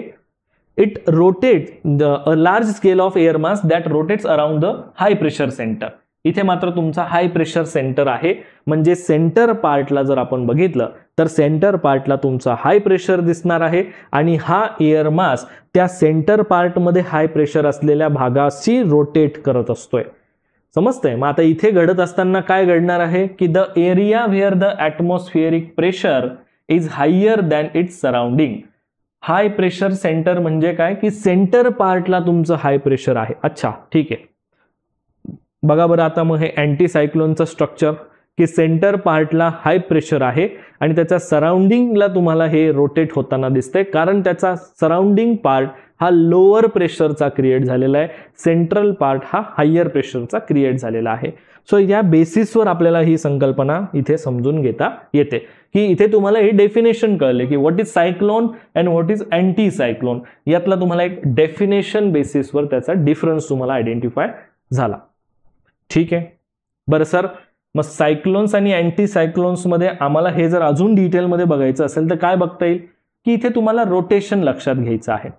it rotate a large scale of air mass that rotates around the high pressure centre इथे मात्र तुमचा हाय प्रेशर सेंटर आहे म्हणजे सेंटर पार्टला जर आपण बघितलं तर सेंटर पार्टला तुमचा हाय प्रेशर दिसणार आहे आणि हा एअरमास त्या सेंटर पार्टमध्ये हाय प्रेशर असलेल्या भागाशी रोटेट करत असतोय समजतंय मग आता इथे घडत असताना काय घडणार आहे की the area where the atmospheric pressure is higher than its surrounding high pressure centre म्हणजे काय की सेंटर पार्टला तुमचं हाय प्रेशर आहे अच्छा ठीक आहे बघा बरं आता मग हे अँटी सायक्लोनचं स्ट्रक्चर की सेंटर पार्टला हाय प्रेशर आहे आणि त्याच्या सराउंडिंगला तुम्हाला हे रोटेट होताना दिसतंय कारण त्याचा सराउंडिंग पार्ट हा लोअर प्रेशरचा क्रिएट झालेला आहे सेंट्रल पार्ट हा हायर प्रेशरचा क्रिएट झालेला आहे सो या बेसिसवर आपल्याला ही संकल्पना इथे समजून घेता येते की इथे तुम्हाला हे डेफिनेशन कळले की what is cyclone and what is anti cyclone यातला तुम्हाला एक डेफिनेशन बेसिसवर त्याचा डिफरन्स तुम्हाला आयडेंटिफाय झाला ठीक आहे बरं सर मग सायक्लोन्स आणि अँटी सायक्लोन्समध्ये आम्हाला हे जर अजून डिटेलमध्ये बघायचं असेल तर काय बघता येईल की इथे तुम्हाला रोटेशन लक्षात घ्यायचं आहे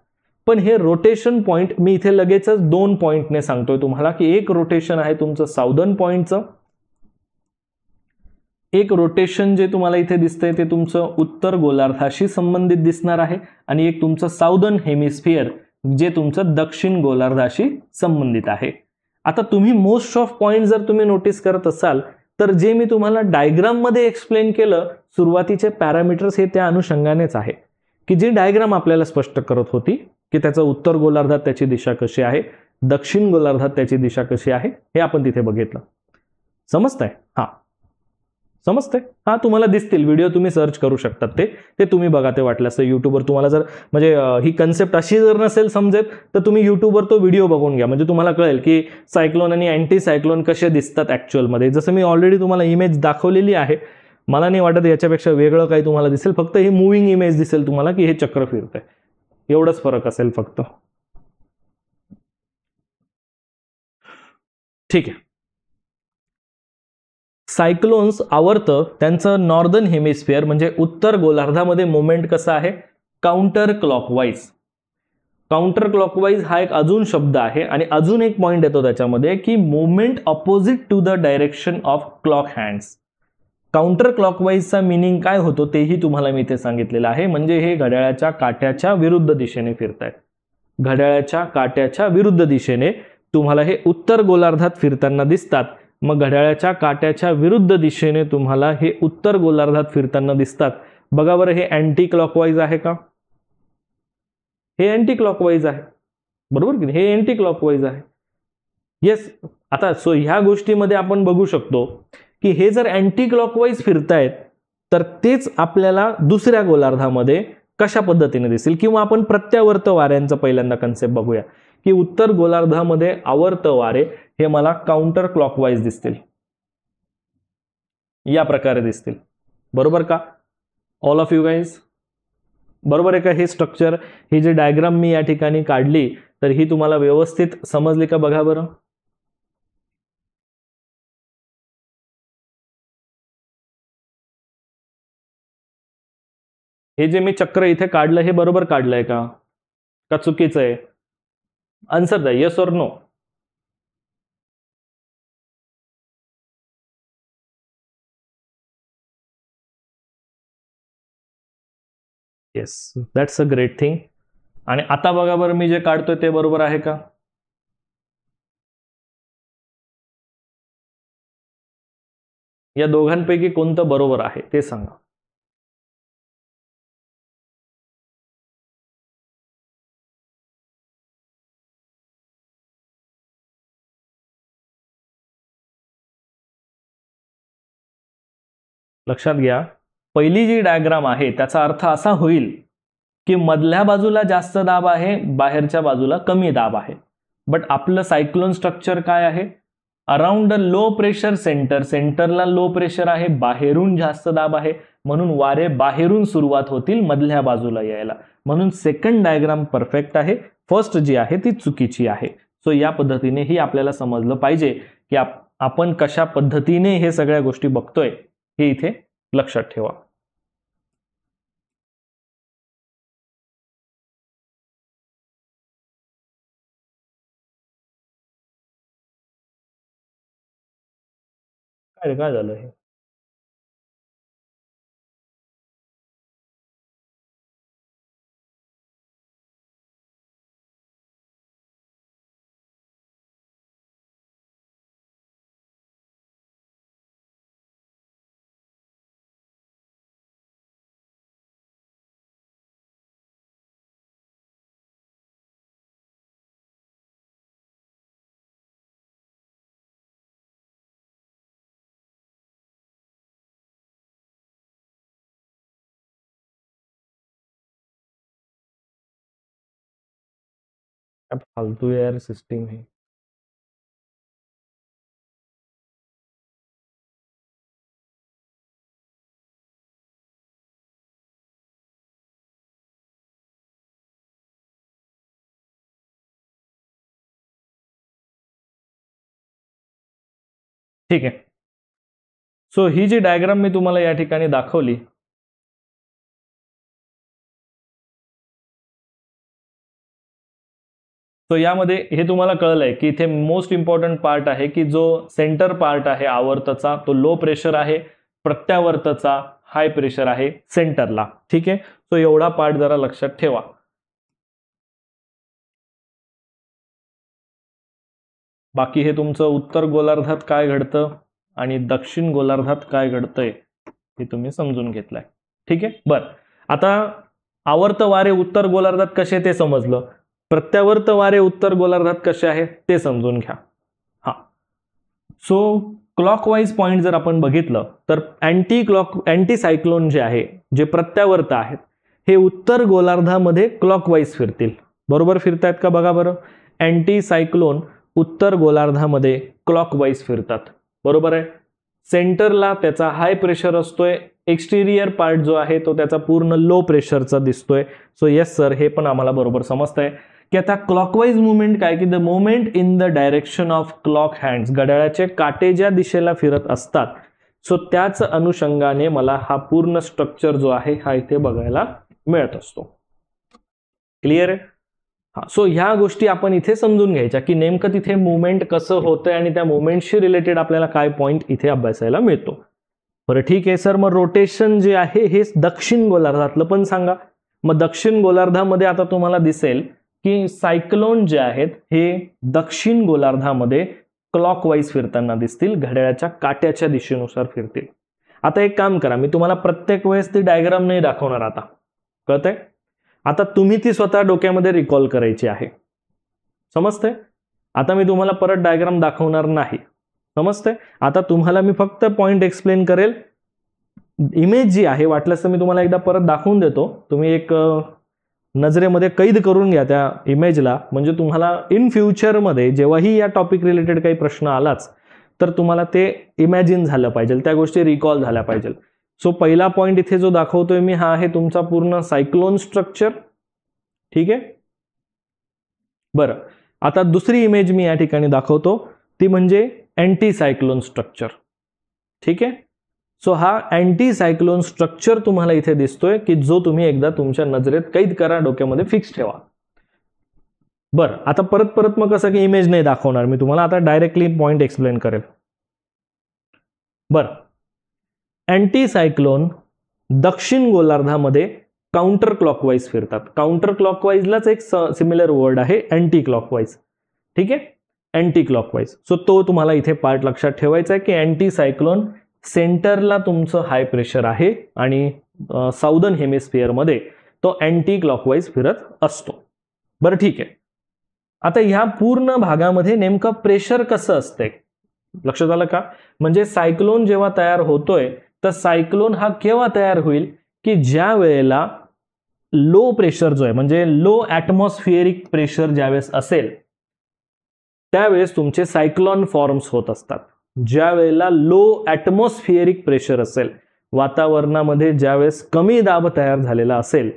पण हे रोटेशन पॉईंट मी इथे लगेचच दोन पॉईंटने सांगतोय तुम्हाला की एक रोटेशन आहे तुमचं साऊदर्न पॉईंटचं एक रोटेशन जे तुम्हाला इथे दिसतंय ते तुमचं उत्तर गोलार्धाशी संबंधित दिसणार आहे आणि एक तुमचं साऊदर्न हेमिस्फिअर जे तुमचं दक्षिण गोलार्धाशी संबंधित आहे आता तुम्ही मोस्ट ऑफ पॉईंट जर तुम्ही नोटीस करत असाल तर जे मी तुम्हाला डायग्राममध्ये एक्सप्लेन केलं सुरुवातीचे पॅरामीटर्स हे त्या अनुषंगानेच आहे की जी डायग्राम आपल्याला स्पष्ट करत होती की त्याचं उत्तर गोलार्धात त्याची दिशा कशी आहे दक्षिण गोलार्धात त्याची दिशा कशी आहे हे आपण तिथे बघितलं समजतंय हा समजतंय हा तुम्हाला दिसतील व्हिडिओ तुम्ही सर्च करू शकतात ते ते तुम्ही बघा ते वाटल्यास युट्यूबवर तुम्हाला जर म्हणजे ही कन्सेप्ट अशी जर नसेल समजेल तर तुम्ही युट्यूबवर तो व्हिडिओ बघून घ्या म्हणजे तुम्हाला कळेल की सायक्लोन आणि अँटी सायक्लोन कसे दिसतात ॲक्च्युअलमध्ये जसं मी ऑलरेडी तुम्हाला इमेज दाखवलेली आहे मला नाही वाटत याच्यापेक्षा वेगळं काही तुम्हाला दिसेल फक्त ही मुव्हिंग इमेज दिसेल तुम्हाला की हे चक्र फिरतंय एवढंच फरक असेल फक्त ठीक आहे सायक्लोन्स आवर्तं त्यांचं नॉर्दर्न हेमिस्फिअर म्हणजे उत्तर गोलार्धामध्ये मुवमेंट कसं आहे काउंटर क्लॉकवाईज काउंटर क्लॉकवाईज हा एक अजून शब्द आहे आणि अजून एक पॉईंट येतो त्याच्यामध्ये की movement opposite to the direction of clock hands counter क्लॉकवाईजचा मिनिंग काय होतो तेही तुम्हाला मी इथे सांगितलेलं आहे म्हणजे हे घड्याळाच्या काट्याच्या विरुद्ध दिशेने फिरत आहेत घड्याळाच्या काट्याच्या विरुद्ध दिशेने तुम्हाला हे उत्तर गोलार्धात फिरताना दिसतात मग घड्याळाच्या काट्याच्या विरुद्ध दिशेने तुम्हाला हे उत्तर गोलार्धात फिरताना दिसतात बघा बरं हे अँटी क्लॉकवाईज आहे का हे अँटी क्लॉकवाईज आहे बरोबर की हे अँटी क्लॉकवाईज आहे येस आता सो ह्या गोष्टीमध्ये आपण बघू शकतो की हे जर अँटी क्लॉकवाईज फिरतायत तर तेच आपल्याला दुसऱ्या गोलार्धामध्ये कशा पद्धतीने दिसेल किंवा आपण प्रत्यावर्त वाऱ्यांचा पहिल्यांदा कन्सेप्ट बघूया की उत्तर गोलार्धामध्ये आवर्त वारे हे मला काउंटर क्लॉकवाईज दिसतील या प्रकारे दिसतील बरोबर का ऑल ऑफ यू गाईज बरोबर आहे का हे स्ट्रक्चर ही जे डायग्राम मी या ठिकाणी काढली तर ही तुम्हाला व्यवस्थित समजली का बघा बरं हे जे मी चक्र इथे काढलं हे बरोबर काढलंय का का चुकीचं आहे आन्सर द्या yes or no yes that's a great thing आणि आता बघा बरं मी जे काढतोय ते बरोबर आहे का या दोघांपैकी कोणतं बरोबर आहे ते सांगा लक्षात घ्या पहिली जी डायग्राम आहे त्याचा अर्थ असा होईल की मधल्या बाजूला जास्त दाब आहे बाहेरच्या बाजूला कमी दाब आहे बट आपलं सायक्लोन स्ट्रक्चर काय आहे around a low pressure centre सेंटरला लो प्रेशर आहे बाहेरून जास्त दाब आहे म्हणून वारे बाहेरून सुरुवात होतील मधल्या बाजूला यायला म्हणून सेकंड डायग्राम परफेक्ट आहे फर्स्ट जी आहे ती चुकीची आहे सो या पद्धतीने ही आपल्याला समजलं पाहिजे की आपण कशा पद्धतीने हे सगळ्या गोष्टी बघतोय हे इथे लक्षात ठेवा काय झालं हे अब फालतू यार सिस्टम है ठीक है सो ही जी डायग्राम मैं तुम्हारा या ठिकाणी दाखवली सो यामध्ये हे तुम्हाला कळलं आहे की इथे मोस्ट इम्पॉर्टंट पार्ट आहे की जो सेंटर पार्ट आहे आवर्तचा तो लो प्रेशर आहे प्रत्यावर्तचा हाय प्रेशर आहे सेंटरला ठीक आहे सो एवढा पार्ट जरा लक्षात ठेवा बाकी हे तुमचं उत्तर गोलार्धात काय घडतं आणि दक्षिण गोलार्धात काय घडतंय हे तुम्ही समजून घेतलंय ठीक आहे बर आता आवर्त वारे उत्तर गोलार्धात कसे ते समजलं प्रत्यावर्त वारे उत्तर गोलार्धात कसे आहे ते समजून घ्या हा सो क्लॉकवाईज पॉईंट जर आपण बघितलं तर अँटी क्लॉक अँटी सायक्लोन जे आहे जे प्रत्यावर्त आहेत हे उत्तर गोलार्धामध्ये क्लॉकवाईज फिरतील बरोबर फिरतायत का बघा बरं अँटी सायक्लोन उत्तर गोलार्धामध्ये क्लॉकवाईज फिरतात बरोबर आहे सेंटरला त्याचा हाय प्रेशर असतोय एक्सटिरियर पार्ट जो आहे तो त्याचा पूर्ण लो प्रेशरचा दिसतोय सो येस सर हे पण आम्हाला बरोबर समजतंय की आता क्लॉकवाईज मुवमेंट काय की the movement in the direction of clock hands घड्याळाचे काटे ज्या दिशेला फिरत असतात सो त्याच अनुषंगाने मला हा पूर्ण स्ट्रक्चर जो आहे हा इथे बघायला मिळत असतो क्लिअर आहे हा सो ह्या गोष्टी आपण इथे समजून घ्यायच्या की नेमकं तिथे मुवमेंट कसं होतं आणि त्या मुवमेंटशी रिलेटेड आपल्याला काय पॉईंट इथे अभ्यासायला मिळतो बरं ठीक आहे सर मग रोटेशन जे आहे हे दक्षिण गोलार्धातलं पण सांगा मग दक्षिण गोलार्धामध्ये आता तुम्हाला दिसेल की सायक्लोन जे आहेत हे दक्षिण गोलार्धामध्ये क्लॉकवाईज फिरताना दिसतील घड्याळाच्या काट्याच्या दिशेनुसार फिरतील आता एक काम करा मी तुम्हाला प्रत्येक वेळेस ती डायग्राम नाही दाखवणार आता कळतंय आता तुम्ही ती स्वतः डोक्यामध्ये रिकॉल करायची आहे समजते आता मी तुम्हाला परत डायग्राम दाखवणार नाही समजते आता तुम्हाला मी फक्त पॉईंट एक्सप्लेन करेल इमेज जी आहे वाटल्यास तर मी तुम्हाला एकदा परत दाखवून देतो तुम्ही एक नजरेमध्ये कैद करून घ्या त्या इमेजला म्हणजे तुम्हाला इन फ्युचरमध्ये जेव्हाही या टॉपिक रिलेटेड काही प्रश्न आलाच तर तुम्हाला ते इमॅजिन झालं पाहिजे त्या गोष्टी रिकॉल झाल्या पाहिजे सो पहिला पॉईंट इथे जो दाखवतोय मी हा आहे तुमचा पूर्ण सायक्लोन स्ट्रक्चर ठीक आहे बरं आता दुसरी इमेज मी या ठिकाणी दाखवतो ती म्हणजे अँटी सायक्लोन स्ट्रक्चर ठीक आहे सो हा अँटी सायक्लोन स्ट्रक्चर तुम्हाला इथे दिसतोय की जो तुम्ही एकदा तुमच्या नजरेत कैद करा डोक्यामध्ये फिक्स ठेवा बर आता परत परत मग कसं की इमेज नाही दाखवणार मी तुम्हाला आता डायरेक्टली पॉईंट एक्सप्लेन करेल बर अँटी सायक्लोन दक्षिण गोलार्धामध्ये काउंटर क्लॉकवाईज फिरतात काउंटर क्लॉकवाईजलाच एक सिमिलर वर्ड आहे अँटी क्लॉकवाईज ठीक आहे अँटी क्लॉकवाईज सो तो तुम्हाला इथे पार्ट लक्षात ठेवायचा आहे की अँटी सायक्लोन सेंटरला तुमचं हाय प्रेशर आहे आणि साऊदर्न हेमिस्फिअरमध्ये तो अँटी क्लॉकवाईज फिरत असतो बरं ठीक आहे आता ह्या पूर्ण भागामध्ये नेमकं प्रेशर कसं असतंय लक्षात आलं का म्हणजे सायक्लोन जेव्हा तयार होतोय तर सायक्लोन हा केव्हा तयार होईल की ज्या वेळेला लो प्रेशर जो आहे म्हणजे लो ॲटमॉस्फिअरिक प्रेशर ज्यावेळेस असेल त्यावेळेस तुमचे सायक्लॉन फॉर्म्स होत असतात ज्या वेळेला लो ॲटमॉस्फिअरिक प्रेशर असेल वातावरणामध्ये वेळेस कमी दाब तयार झालेला असेल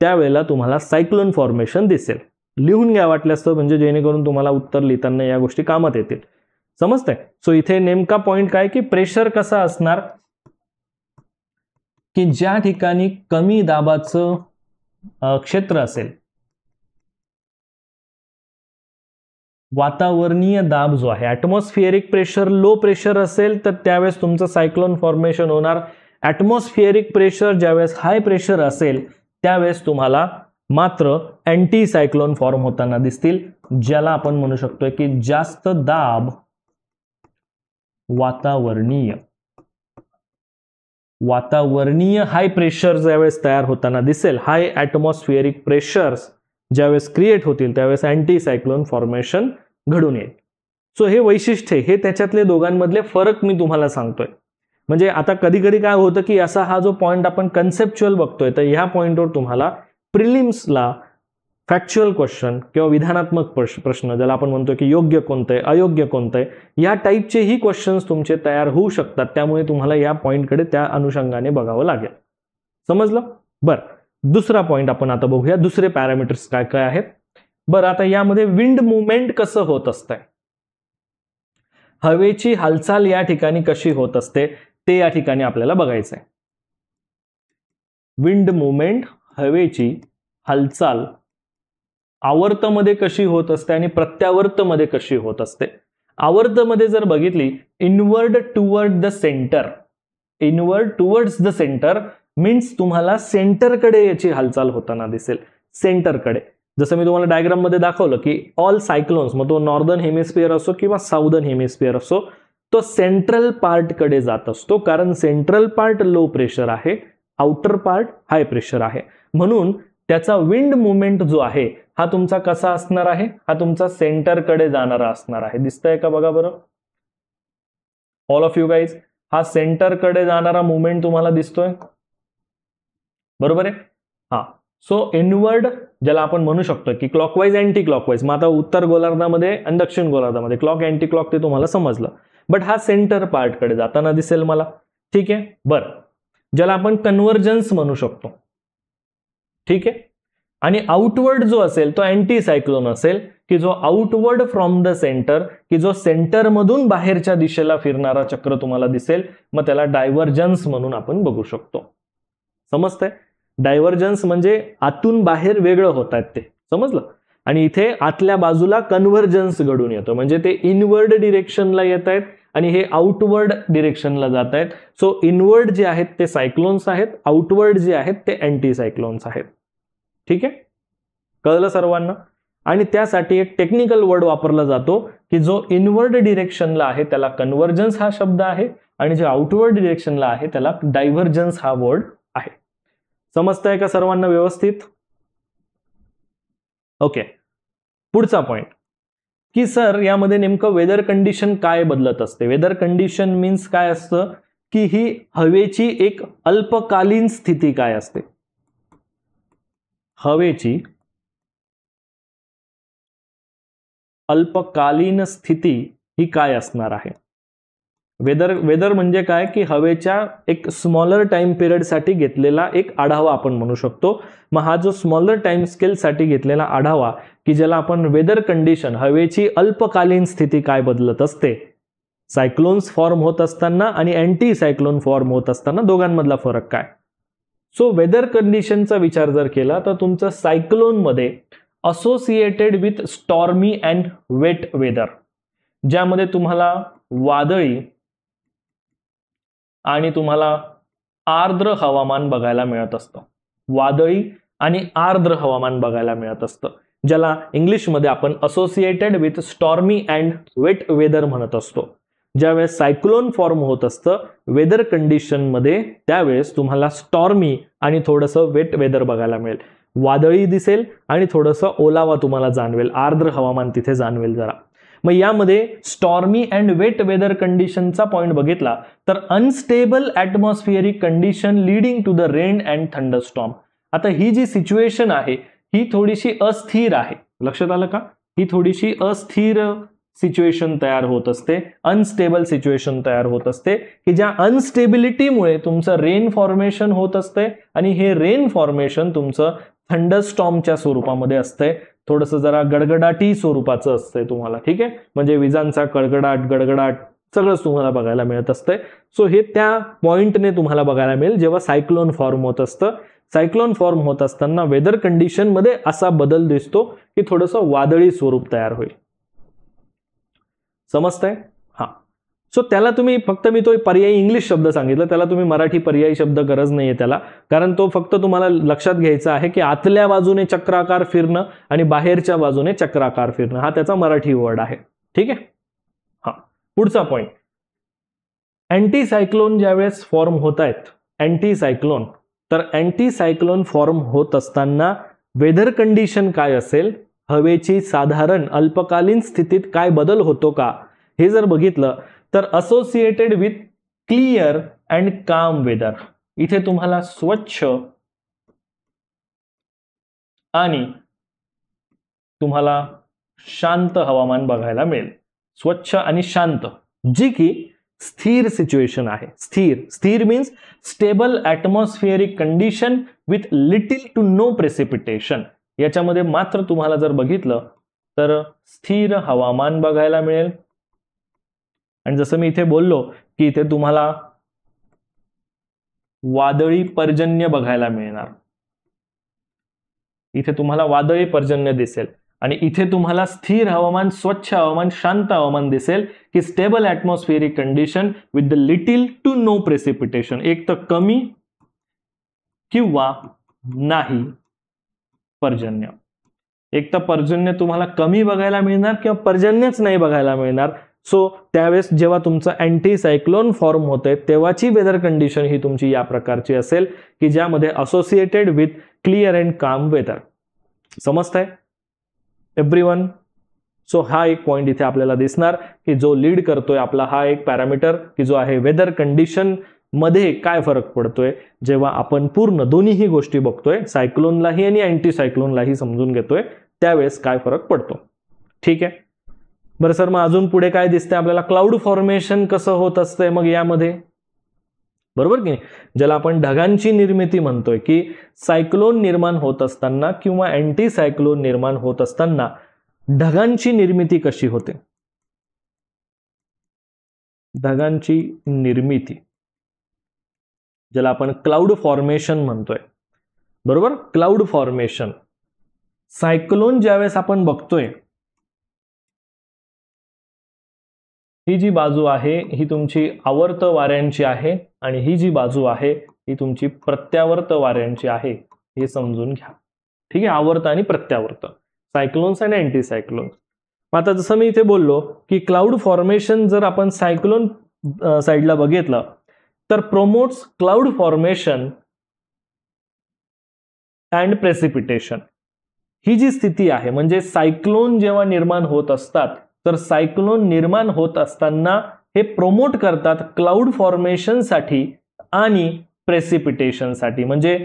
त्यावेळेला तुम्हाला सायक्लोन फॉर्मेशन दिसेल लिहून घ्या वाटल्यास तर म्हणजे जेणेकरून तुम्हाला उत्तर लिहिताना या गोष्टी कामात येतील समजतंय सो इथे नेमका पॉइंट काय की प्रेशर कसा असणार की ज्या ठिकाणी कमी दाबाचं क्षेत्र असेल वातावरणीय दाब जो आहे ॲटमॉस्फिअरिक प्रेशर लो प्रेशर असेल तर त्यावेळेस तुमचं सायक्लोन फॉर्मेशन होणार ॲटमॉस्फिअरिक प्रेशर ज्यावेळेस हाय प्रेशर असेल त्यावेळेस तुम्हाला मात्र अँटी सायक्लोन फॉर्म होताना दिसतील ज्याला आपण म्हणू शकतोय की जास्त दाब वातावरणीय वातावरणीय हाय प्रेशर ज्यावेळेस तयार होताना दिसेल हाय ॲटमॉस्फिअरिक प्रेशर्स ज्यावेळेस क्रिएट होतील त्यावेळेस अँटी सायक्लोन फॉर्मेशन घडून येईल सो हे वैशिष्ट्य हे त्याच्यातले दोघांमधले फरक मी तुम्हाला सांगतोय म्हणजे आता कधी कधी काय होतं की असा हा जो पॉईंट आपण कन्सेप्च्युअल बघतोय तर ह्या पॉईंटवर तुम्हाला प्रिलिम्सला फॅक्च्युअल क्वेश्चन किंवा विधानात्मक प्रश्न ज्याला आपण म्हणतोय की योग्य कोणतं आहे अयोग्य कोणतं आहे या टाईपचेही क्वेश्चन्स तुमचे तयार होऊ शकतात त्यामुळे तुम्हाला या पॉईंटकडे त्या अनुषंगाने बघावं लागेल समजलं बरं दुसरा पॉईंट आपण आता बघूया दुसरे पॅरामीटर्स काय काय आहेत बरं आता यामध्ये विंड मुवमेंट कसं होत असतंय हवेची हालचाल या ठिकाणी कशी होत असते ते या ठिकाणी आपल्याला बघायचं आहे विंड मुवमेंट हवेची हालचाल आवर्तमध्ये कशी होत असते आणि प्रत्यावर्तमध्ये कशी होत असते आवर्तमध्ये जर बघितली inward toward the centre inward towards the centre means तुम्हाला सेंटरकडे याची हालचाल होताना दिसेल सेंटरकडे जसं मी तुम्हाला मध्ये दाखवलं की ऑल सायक्लोन्स मग तो नॉर्दर्न हेमिस्फिअर असो किंवा साऊदर्न हेमिस्फिअर असो तो सेंट्रल पार्टकडे जात असतो कारण सेंट्रल पार्ट लो प्रेशर आहे आउटर पार्ट हाय प्रेशर आहे म्हणून त्याचा विंड मुवमेंट जो आहे हा तुमचा कसा असणार आहे हा तुमचा सेंटरकडे जाणारा असणार आहे दिसतंय का बघा बरं ऑल ऑफ यू गाईज हा सेंटरकडे जाणारा मुवमेंट तुम्हाला दिसतोय बरोबर आहे हा सो इनवर्ड ज्याला आपण म्हणू शकतो की क्लॉकवाईज अँटी क्लॉकवाईज मग आता उत्तर गोलार्धामध्ये आणि दक्षिण गोलार्धामध्ये क्लॉक अँटी क्लॉक ते तुम्हाला समजलं बट हा सेंटर पार्टकडे जाताना दिसेल मला ठीक आहे बर ज्याला आपण कन्व्हर्जन्स म्हणू शकतो ठीक आहे आणि आउटवर्ड जो असेल तो अँटी सायक्लोन असेल की जो आउटवर्ड फ्रॉम द सेंटर की जो सेंटरमधून बाहेरच्या दिशेला फिरणारा चक्र तुम्हाला दिसेल मग त्याला डायव्हर्जन्स म्हणून आपण बघू शकतो समजतंय डायव्हर्जन्स म्हणजे आतून बाहेर वेगळं होत आहेत ते समजलं आणि इथे आतल्या बाजूला कन्व्हर्जन्स घडून येतो म्हणजे ते इनवर्ड डिरेक्शनला येत आहेत आणि हे आउटवर्ड डिरेक्शनला जात आहेत सो इनवर्ड जे आहेत ते सायक्लोन्स आहेत आउटवर्ड जे आहेत ते अँटी सायक्लोन्स आहेत ठीक आहे कळलं सर्वांना आणि त्यासाठी एक टेक्निकल वर्ड वापरला जातो की जो इनवर्ड डिरेक्शनला आहे त्याला कन्व्हर्जन्स हा शब्द आहे आणि जो आउटवर्ड डिरेक्शनला आहे त्याला डायव्हर्जन्स हा वर्ड आहे समजतंय का सर्वांना व्यवस्थित ओके पुढचा पॉइंट की सर यामध्ये नेमकं वेदर कंडिशन काय बदलत असते वेदर कंडिशन मीन्स काय असतं की ही हवेची एक अल्पकालीन स्थिती काय असते हवेची अल्पकालीन स्थिती ही काय असणार आहे वेदर वेदर म्हणजे काय की हवेच्या एक स्मॉलर टाईम पिरियडसाठी घेतलेला एक आढावा आपण म्हणू शकतो मग हा जो स्मॉलर टाईम स्केलसाठी घेतलेला आढावा की ज्याला आपण वेदर कंडिशन हवेची अल्पकालीन स्थिती काय बदलत असते सायक्लोन्स फॉर्म होत असताना आणि अँटी सायक्लोन फॉर्म होत असताना दोघांमधला फरक काय सो वेदर कंडिशनचा विचार जर केला तर तुमचं सायक्लोनमध्ये associated with stormy and wet weather ज्यामध्ये तुम्हाला वादळी आणि तुम्हाला आर्द्र हवामान बघायला मिळत असतं वादळी आणि आर्द्र हवामान बघायला मिळत असतं ज्याला इंग्लिशमध्ये आपण associated with stormy and wet weather म्हणत असतो ज्यावेळेस सायक्लोन फॉर्म होत असतं वेदर कंडिशनमध्ये त्यावेळेस तुम्हाला स्टॉर्मी आणि थोडंसं वेट वेदर बघायला मिळेल वादळी दिसेल आणि थोडंसं ओलावा तुम्हाला जाणवेल आर्द्र हवामान तिथे जाणवेल जरा मग यामध्ये स्टॉर्मी अँड वेट वेदर कंडिशनचा पॉईंट बघितला तर unstable atmospheric condition leading to the rain and thunderstorm आता ही जी सिच्युएशन आहे ही थोडीशी अस्थिर आहे लक्षात आलं का ही थोडीशी अस्थिर सिच्युएशन तयार होत असते अनस्टेबल सिच्युएशन तयार होत असते की ज्या अनस्टेबिलिटीमुळे तुमचं रेन फॉर्मेशन होत असते आणि हे रेन फॉर्मेशन तुमचं थंडरस्टॉर्मच्या स्वरूपामध्ये असते थोडंसं जरा गडगडाटी स्वरूपाचं असतंय तुम्हाला ठीक आहे म्हणजे विजांचा कडगडाट गडगडाट सगळंच तुम्हाला बघायला मिळत असतंय सो हे त्या पॉइंटने तुम्हाला बघायला मिळेल जेव्हा सायक्लोन फॉर्म होत असतं सायक्लोन फॉर्म होत असताना वेदर कंडिशनमध्ये असा बदल दिसतो की थोडंसं वादळी स्वरूप तयार होईल समजतंय सो त्याला तुम्ही फक्त मी तो पर्यायी इंग्लिश शब्द सांगितलं त्याला तुम्ही मराठी पर्यायी शब्द गरज नाहीये त्याला कारण तो फक्त तुम्हाला लक्षात घ्यायचा आहे की आतल्या बाजूने चक्राकार फिरणं आणि बाहेरच्या बाजूने चक्राकार फिरणं हा त्याचा मराठी वर्ड आहे ठीक आहे हा पुढचा पॉईंट अँटी सायक्लोन ज्यावेळेस फॉर्म होत आहेत अँटी सायक्लोन तर अँटी सायक्लोन फॉर्म होत असताना वेदर कंडिशन काय असेल हवेची साधारण अल्पकालीन स्थितीत काय बदल होतो का हे जर बघितलं तर associated with clear and calm weather इथे तुम्हाला स्वच्छ आणि तुम्हाला शांत हवामान बघायला मिळेल स्वच्छ आणि शांत जी की स्थिर सिच्युएशन आहे स्थिर स्थिर means stable atmospheric condition with little to no precipitation याच्यामध्ये मात्र तुम्हाला जर बघितलं तर स्थिर हवामान बघायला मिळेल आणि जसं मी इथे बोललो की इथे तुम्हाला वादळी पर्जन्य बघायला मिळणार इथे तुम्हाला वादळी पर्जन्य दिसेल आणि इथे तुम्हाला स्थिर हवामान स्वच्छ हवामान शांत हवामान दिसेल की stable atmospheric condition with the little to no precipitation एक तर कमी किंवा नाही पर्जन्य एक तर पर्जन्य तुम्हाला कमी बघायला मिळणार किंवा पर्जन्यच नाही बघायला मिळणार सो त्यावेळेस जेव्हा तुमचं अँटीसायक्लोन फॉर्म होते तेव्हाची वेदर कंडिशन ही तुमची या प्रकारची असेल की ज्यामध्ये associated with clear and calm weather आहे एव्हरी वन सो हा एक पॉईंट इथे आपल्याला दिसणार की जो लीड करतोय आपला हा एक पॅरामीटर की जो आहे वेदर कंडिशन मध्ये काय फरक पडतोय जेव्हा आपण पूर्ण दोन्हीही गोष्टी बघतोय सायक्लोनलाही आणि अँटी सायक्लोनलाही समजून घेतोय त्यावेळेस काय फरक पडतो ठीक आहे बरं सर मग अजून पुढे काय दिसतंय आपल्याला क्लाउड फॉर्मेशन कसं होत असतंय मग यामध्ये बरोबर की ज्याला आपण ढगांची निर्मिती म्हणतोय की सायक्लोन निर्माण होत असताना किंवा अँटी सायक्लोन निर्माण होत असताना ढगांची निर्मिती कशी होते ढगांची निर्मिती ज्याला आपण क्लाउड फॉर्मेशन म्हणतोय बरोबर क्लाउड फॉर्मेशन सायक्लोन ज्यावेळेस आपण बघतोय ही जी बाजू आहे ही तुमची आवर्त वाऱ्यांची आहे आणि ही जी बाजू आहे ही तुमची प्रत्यावर्त वाऱ्यांची आहे हे समजून घ्या ठीक आहे आवर्त आणि प्रत्यावर्त सायक्लोन्स आणि अँटी सायक्लोन्स मग आता जसं मी इथे बोललो की क्लाउड फॉर्मेशन जर आपण सायक्लोन साईडला बघितलं तर promotes cloud formation and precipitation ही जी स्थिती आहे म्हणजे सायक्लोन जेव्हा निर्माण होत असतात तर सायक्लोन निर्माण होत असताना हे प्रोमोट करतात क्लाउड फॉर्मेशनसाठी आणि प्रेसिपिटेशनसाठी म्हणजे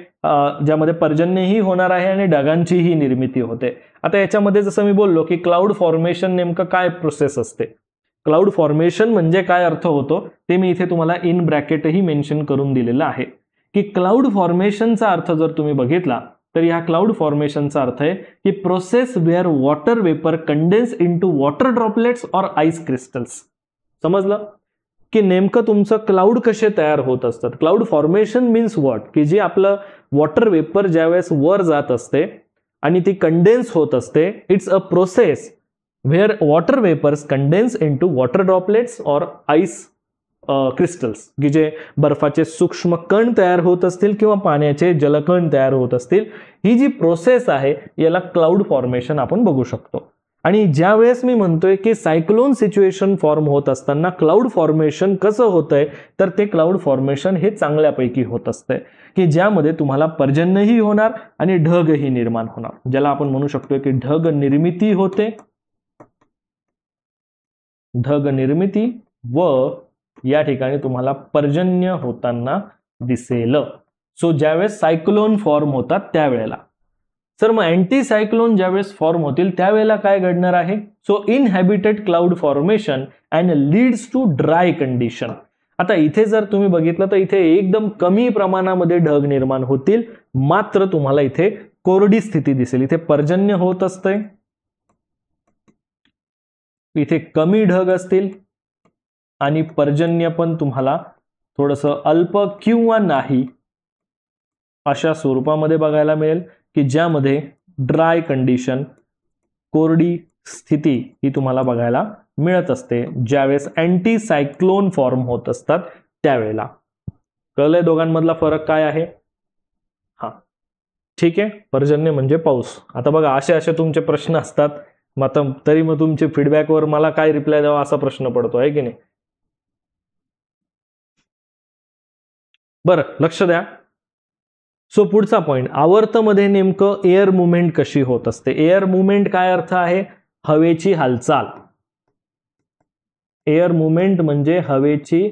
ज्यामध्ये पर्जन्यही होणार आहे आणि ढगांचीही निर्मिती होते आता याच्यामध्ये जसं मी बोललो की क्लाउड फॉर्मेशन नेमकं काय प्रोसेस असते क्लाउड फॉर्मेशन म्हणजे काय अर्थ होतो ते मी इथे तुम्हाला इन ब्रॅकेटही मेन्शन करून दिलेलं आहे की क्लाउड फॉर्मेशनचा अर्थ जर तुम्ही बघितला तर या क्लाउड फॉर्मेशनचा अर्थ आहे की process where water vapour condense into water droplets और आईस क्रिस्टल्स समजलं की नेमकं तुमचं क्लाउड कसे तयार होत असतात क्लाउड फॉर्मेशन मीन्स वॉट की जे आपलं वॉटर वेपर ज्यावेळेस वर जात असते आणि ती कंडेन्स होत असते it's a process where water vapours condense into water droplets और आईस क्रिस्टल्स की जे बर्फाचे सूक्ष्म कण तयार होत असतील किंवा पाण्याचे जलकण तयार होत असतील ही जी प्रोसेस आहे याला क्लाउड फॉर्मेशन आपण बघू शकतो आणि ज्या वेळेस मी म्हणतोय की सायक्लोन सिच्युएशन फॉर्म होत असताना क्लाउड फॉर्मेशन कसं होतंय तर ते क्लाउड फॉर्मेशन हे चांगल्यापैकी होत असतंय की ज्यामध्ये तुम्हाला पर्जन्यही होणार आणि ढगही निर्माण होणार ज्याला आपण म्हणू शकतो की ढग निर्मिती होते ढग निर्मिती व या ठिकाणी तुम्हाला पर्जन्य होताना दिसेल सो ज्यावेळेस सायक्लोन फॉर्म होतात त्यावेळेला सर मग अँटी सायक्लोन ज्यावेळेस फॉर्म होतील त्यावेळेला काय घडणार आहे so inhabited cloud formation and leads to dry condition आता इथे जर तुम्ही बघितलं तर इथे एकदम कमी प्रमाणामध्ये ढग निर्माण होतील मात्र तुम्हाला इथे कोरडी स्थिती दिसेल इथे पर्जन्य होत असतंय इथे कमी ढग असतील आणि पर्जन्य पण तुम्हाला थोडंसं अल्प किंवा नाही अशा स्वरूपामध्ये बघायला मिळेल की ज्यामध्ये ड्राय कंडिशन कोरडी स्थिती ही तुम्हाला बघायला मिळत असते ज्यावेळेस अँटीसायक्लोन फॉर्म होत असतात त्यावेळेला कळलंय दोघांमधला फरक काय आहे हा ठीक आहे पर्जन्य म्हणजे पाऊस आता बघा असे असे तुमचे प्रश्न असतात मग तरी मग तुमचे फीडबॅकवर मला काय रिप्लाय द्यावा असा प्रश्न पडतो आहे की नाही बरं लक्ष द्या सो पुढचा पॉईंट आवर्तमध्ये नेमकं एअर मुवमेंट कशी होत असते एअर मुवमेंट काय अर्थ आहे हवेची हालचाल एअर मुवमेंट म्हणजे हवेची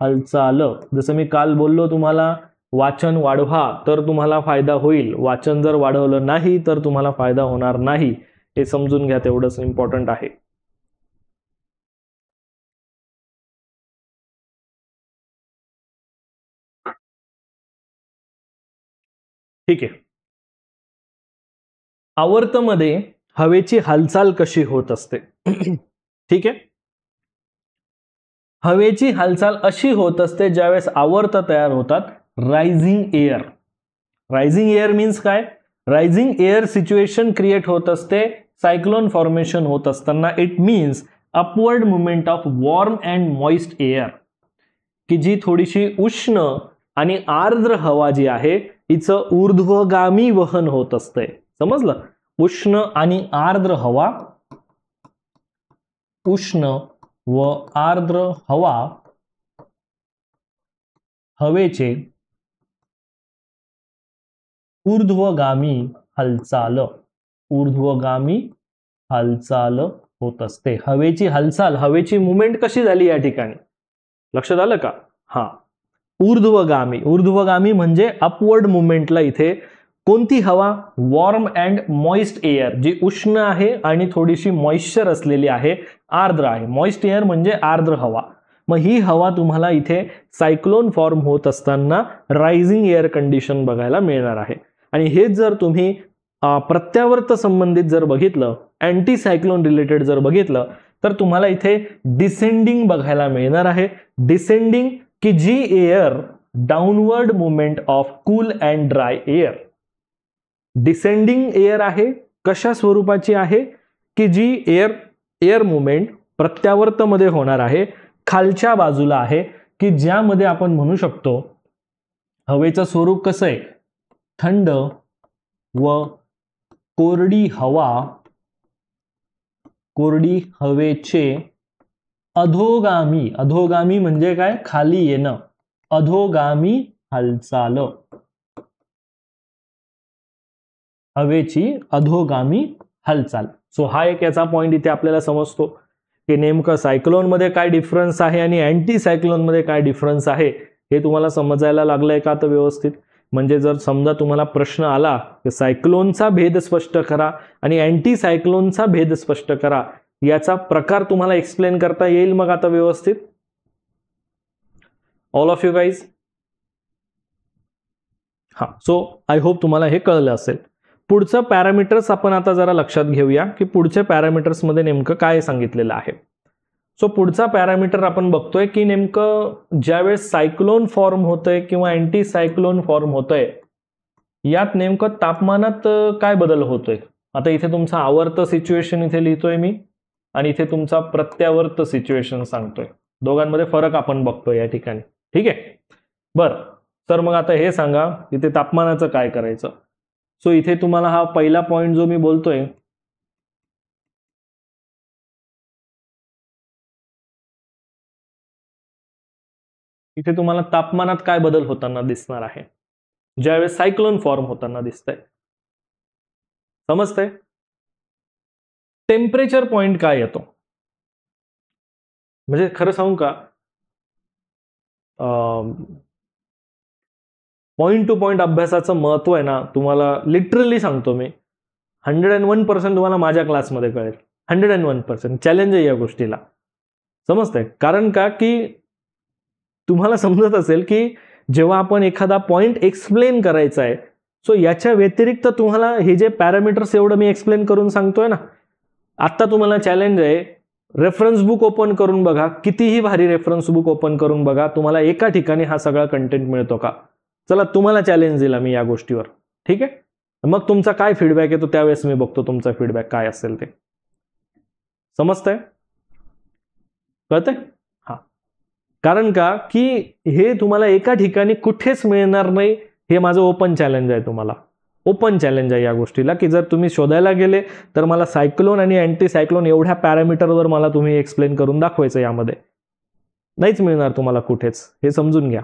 हालचाल जसं मी काल बोललो तुम्हाला वाचन वाढवा तर तुम्हाला फायदा होईल वाचन जर वाढवलं नाही तर तुम्हाला फायदा होणार नाही हे समजून घ्या तेवढंच इम्पॉर्टंट आहे ठीक आहे आवर्तमध्ये हवेची हालचाल कशी होत असते ठीक आहे हवेची हालचाल अशी होत असते ज्यावेळेस आवर्त तयार होतात rising air rising air means काय रायझिंग एअर सिच्युएशन क्रिएट होत असते सायक्लोन फॉर्मेशन होत असताना it means upward movement of warm and moist air की जी थोडीशी उष्ण आणि आर्द्र हवा जी आहे हिचं ऊर्ध्वगामी वहन होत असते समजलं उष्ण आणि आर्द्र हवा उष्ण व आर्द्र हवा हवेचे ऊर्ध्वगामी हालचाल ऊर्ध्वगामी हालचाल होत असते हवेची हालचाल हवेची मुवमेंट कशी झाली या ठिकाणी लक्षात आलं का हा ऊर्ध्वगामी ऊर्ध्वगामी म्हणजे अपवर्ड मुवमेंटला इथे कोणती हवा वॉर्म अँड मॉइस्ट एअर जी उष्ण आहे आणि थोडीशी मॉइश्चर असलेली आहे आर्द्र आहे मॉइस्ट एअर म्हणजे आर्द्र हवा मग ही हवा तुम्हाला इथे सायक्लोन फॉर्म होत असताना रायझिंग एअर कंडिशन बघायला मिळणार आहे आणि हेच जर तुम्ही प्रत्यावर्त संबंधित जर बघितलं अँटी सायक्लोन रिलेटेड जर बघितलं तर तुम्हाला इथे डिसेंडिंग बघायला मिळणार आहे डिसेंडिंग की जी air downward movement of cool and dry air descending air आहे कशा स्वरूपाची आहे की जी एअर एअर मुवमेंट प्रत्यावर्तमध्ये होणार आहे खालच्या बाजूला आहे की ज्यामध्ये आपण म्हणू शकतो हवेचं स्वरूप कसं आहे थंड व कोरडी हवा कोरडी हवेचे अधोगामी अधोगामी म्हणजे काय खाली येणं अधोगामी हालचाल हवेची अधोगामी हालचाल सो हा एक याचा पॉइंट इथे आपल्याला समजतो की नेमकं सायक्लोनमध्ये काय डिफरन्स आहे आणि अँटी सायक्लोनमध्ये काय डिफरन्स आहे हे तुम्हाला समजायला लागलंय का तर व्यवस्थित म्हणजे जर समजा तुम्हाला प्रश्न आला की सायक्लोनचा भेद स्पष्ट करा आणि अँटी सायक्लोनचा भेद स्पष्ट करा याचा प्रकार तुम्हाला एक्सप्लेन करता येईल मग आता व्यवस्थित ऑल ऑफ यू गाईज हा सो आय होप तुम्हाला हे कळलं असेल पुढचं पॅरामीटर्स आपण आता जरा लक्षात घेऊया की पुढच्या पॅरामीटर्समध्ये नेमकं काय सांगितलेलं आहे सो पुढचा पॅरामीटर आपण बघतोय की नेमकं ज्यावेळेस सायक्लोन फॉर्म होतंय किंवा अँटी सायक्लोन फॉर्म होतंय यात नेमकं तापमानात काय बदल होतोय आता इथे तुमचं आवर्त सिच्युएशन इथे लिहितोय मी आणि इथे तुमचा प्रत्यावर्त सिच्युएशन सांगतोय दोघांमध्ये फरक आपण बघतोय या ठिकाणी ठीक आहे बरं तर मग आता हे सांगा इथे तापमानाचं काय करायचं सो इथे तुम्हाला हा पहिला पॉइंट जो मी बोलतोय इथे तुम्हाला तापमानात काय बदल होताना दिसणार आहे ज्यावेळेस सायक्लोन फॉर्म होताना दिसतंय समजतंय टेम्परेचर पॉइंट काय येतो म्हणजे खरं सांगू का पॉईंट टू पॉईंट अभ्यासाचं महत्व आहे ना तुम्हाला लिटरली सांगतो मी हंड्रेड अँड वन पर्सेंट तुम्हाला माझ्या क्लासमध्ये कळेल hundred and one percent challenge आहे या गोष्टीला समजतंय कारण का की तुम्हाला समजत असेल की जेव्हा आपण एखादा पॉईंट एक्सप्लेन करायचा आहे सो याच्या व्यतिरिक्त तुम्हाला हे जे पॅरामीटर्स एवढं मी एक्सप्लेन करून सांगतोय ना आत्ता तुम्हाला चॅलेंज आहे रेफरन्स बुक ओपन करून बघा कितीही भारी रेफरन्स बुक ओपन करून बघा तुम्हाला एका ठिकाणी हा सगळा कंटेंट मिळतो का चला तुम्हाला चॅलेंज दिला मी या गोष्टीवर ठीक आहे मग तुमचा काय फीडबॅक येतो त्यावेळेस मी बघतो तुमचा फीडबॅक काय असेल ते समजतंय कळतंय हा कारण का की हे तुम्हाला एका ठिकाणी कुठेच मिळणार नाही हे माझं ओपन चॅलेंज आहे तुम्हाला ओपन चॅलेंज आहे या गोष्टीला की जर तुम्ही शोधायला गेले तर मला सायक्लोन आणि अँटी सायक्लोन एवढ्या पॅरामीटरवर मला तुम्ही एक्सप्लेन करून दाखवायचं यामध्ये नाहीच मिळणार तुम्हाला कुठेच हे समजून घ्या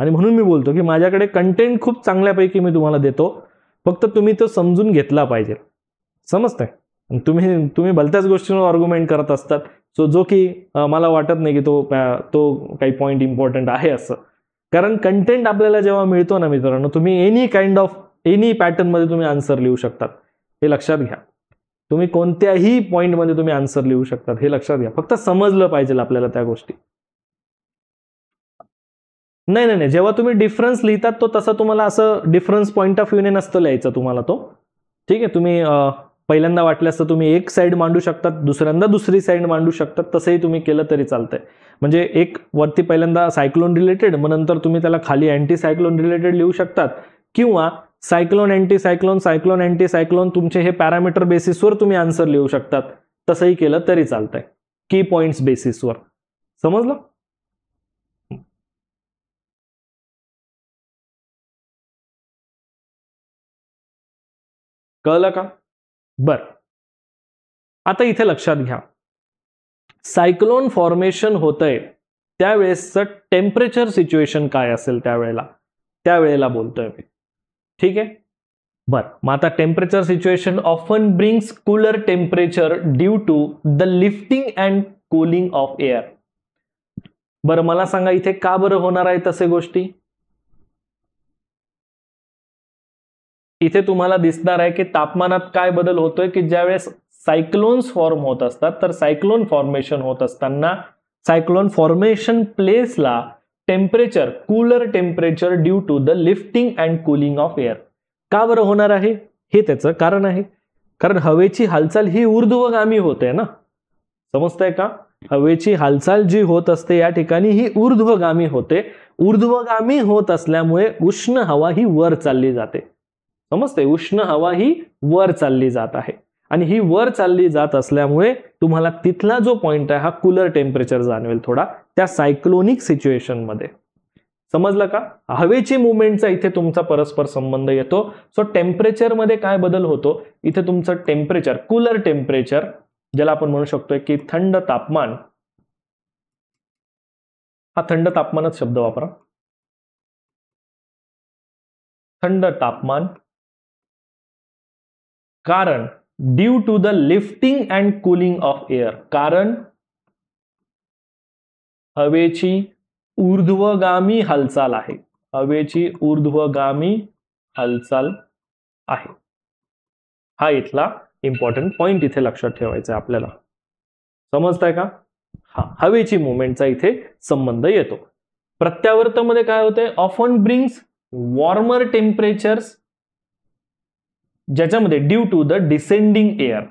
आणि म्हणून मी बोलतो की माझ्याकडे कंटेंट खूप चांगल्यापैकी मी तुम्हाला देतो फक्त तुम्ही तो समजून घेतला पाहिजे समजतंय तुम्ही तुम्ही भलत्याच गोष्टींवर ऑर्ग्युमेंट करत असतात सो जो की मला वाटत नाही की तो तो काही पॉईंट इम्पॉर्टंट आहे असं कारण कंटेंट आपल्याला जेव्हा मिळतो ना मित्रांनो तुम्ही एनी काइंड ऑफ एनी पॅटर्नमध्ये तुम्ही आन्सर लिहू शकतात हे लक्षात घ्या तुम्ही कोणत्याही पॉईंटमध्ये तुम्ही आन्सर लिहू शकतात हे लक्षात घ्या फक्त समजलं पाहिजे आपल्याला त्या गोष्टी नाही नाही नाही जेव्हा तुम्ही डिफरन्स लिहितात तो तसा तुम्हाला असं डिफरन्स पॉईंट ऑफ व्ह्यूने नसतं लिहायचं तुम्हाला तो ठीक आहे तुम्ही पहिल्यांदा वाटलं तर तुम्ही एक साईड मांडू शकतात दुसऱ्यांदा दुसरी साईड मांडू शकतात तसंही तुम्ही केलं तरी चालतंय म्हणजे एक वरती पहिल्यांदा सायक्लोन रिलेटेड मग नंतर तुम्ही त्याला खाली अँटी सायक्लोन रिलेटेड लिहू शकतात किंवा cyclone anti cyclone cyclone anti cyclone तुमचे हे पॅरामीटर बेसिसवर तुम्ही आन्सर लिहू शकतात तसंही केलं तरी चालतंय की पॉइंट्स बेसिसवर समजलं कळलं का बर आता इथे लक्षात घ्या सायक्लोन फॉर्मेशन होतंय त्यावेळेसचं टेम्परेचर सिच्युएशन काय असेल त्यावेळेला त्यावेळेला बोलतोय मी ठीक है बर माता temperature situation often brings cooler temperature due to the lifting and cooling of air बर मला सांगा इथे का बर होणार आहे तसे गोष्टी इथे तुम्हाला दिसणार आहे की तापमानात काय बदल होतोय की वेळेस सायक्लोन्स फॉर्म होत असतात तर सायक्लोन फॉर्मेशन होत असताना सायक्लोन फॉर्मेशन प्लेसला temperature cooler temperature due to the lifting and cooling of air का बरं होणार आहे हे त्याचं कारण आहे कारण हवेची हालचाल ही ऊर्ध्वगामी होते ना समजतंय का हवेची हालचाल जी होत असते या ठिकाणी ही ऊर्ध्वगामी होते ऊर्ध्वगामी होत असल्यामुळे उष्ण हवा ही वर चालली जाते समजते उष्ण हवा ही वर चालली जात आहे आणि ही वर चालली जात असल्यामुळे तुम्हाला तिथला जो पॉइंट आहे हा कूलर टेम्परेचर जाणवेल थोडा त्या सायक्लोनिक सिच्युएशन मध्ये समजलं का हवेची मुवमेंटचा इथे तुमचा परस्पर संबंध येतो सो टेम्परेचरमध्ये काय बदल होतो इथे तुमचं टेम्परेचर कूलर टेम्परेचर ज्याला आपण म्हणू शकतोय की थंड तापमान हा थंड तापमानच शब्द वापरा थंड तापमान कारण due to the lifting and cooling of air कारण हवेची ऊर्ध्वगामी हालचाल आहे हवेची ऊर्ध्वगामी हालचाल आहे हा इथला इम्पॉर्टंट पॉइंट इथे लक्षात ठेवायचा आहे आपल्याला समजताय का हा हवेची मुवमेंटचा इथे संबंध येतो प्रत्यावर्तमध्ये काय होतंय ऑफन ब्रिंग्स वॉर्मर टेम्परेचर्स ज्याच्यामध्ये due to the descending air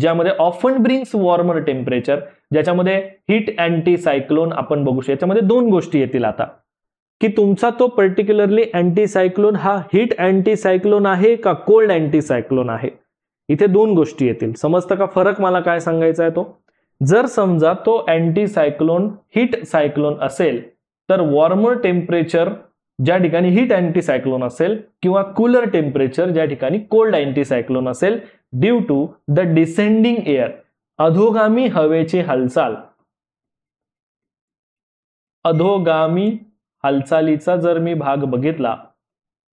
ज्यामध्ये ऑफन ब्रिंग्स वॉर्मर टेम्परेचर ज्याच्यामध्ये हिट अँटी सायक्लोन आपण बघू शकतो याच्यामध्ये दोन गोष्टी येतील आता की तुमचा तो पर्टिक्युलरली अँटी सायक्लोन हा हिट अँटी सायक्लोन आहे का कोल्ड अँटी सायक्लोन आहे इथे दोन गोष्टी येतील समजतं का फरक मला काय सांगायचा आहे तो जर समजा तो अँटी सायक्लोन हिट सायक्लोन असेल तर वॉर्मर टेम्परेचर ज्या ठिकाणी हिट अँटी सायक्लोन असेल किंवा कूलर टेम्परेचर ज्या ठिकाणी कोल्ड अँटी सायक्लोन असेल due to the descending air अधोगामी हवेची हालचाल अधोगामी हालचालीचा जर मी भाग बघितला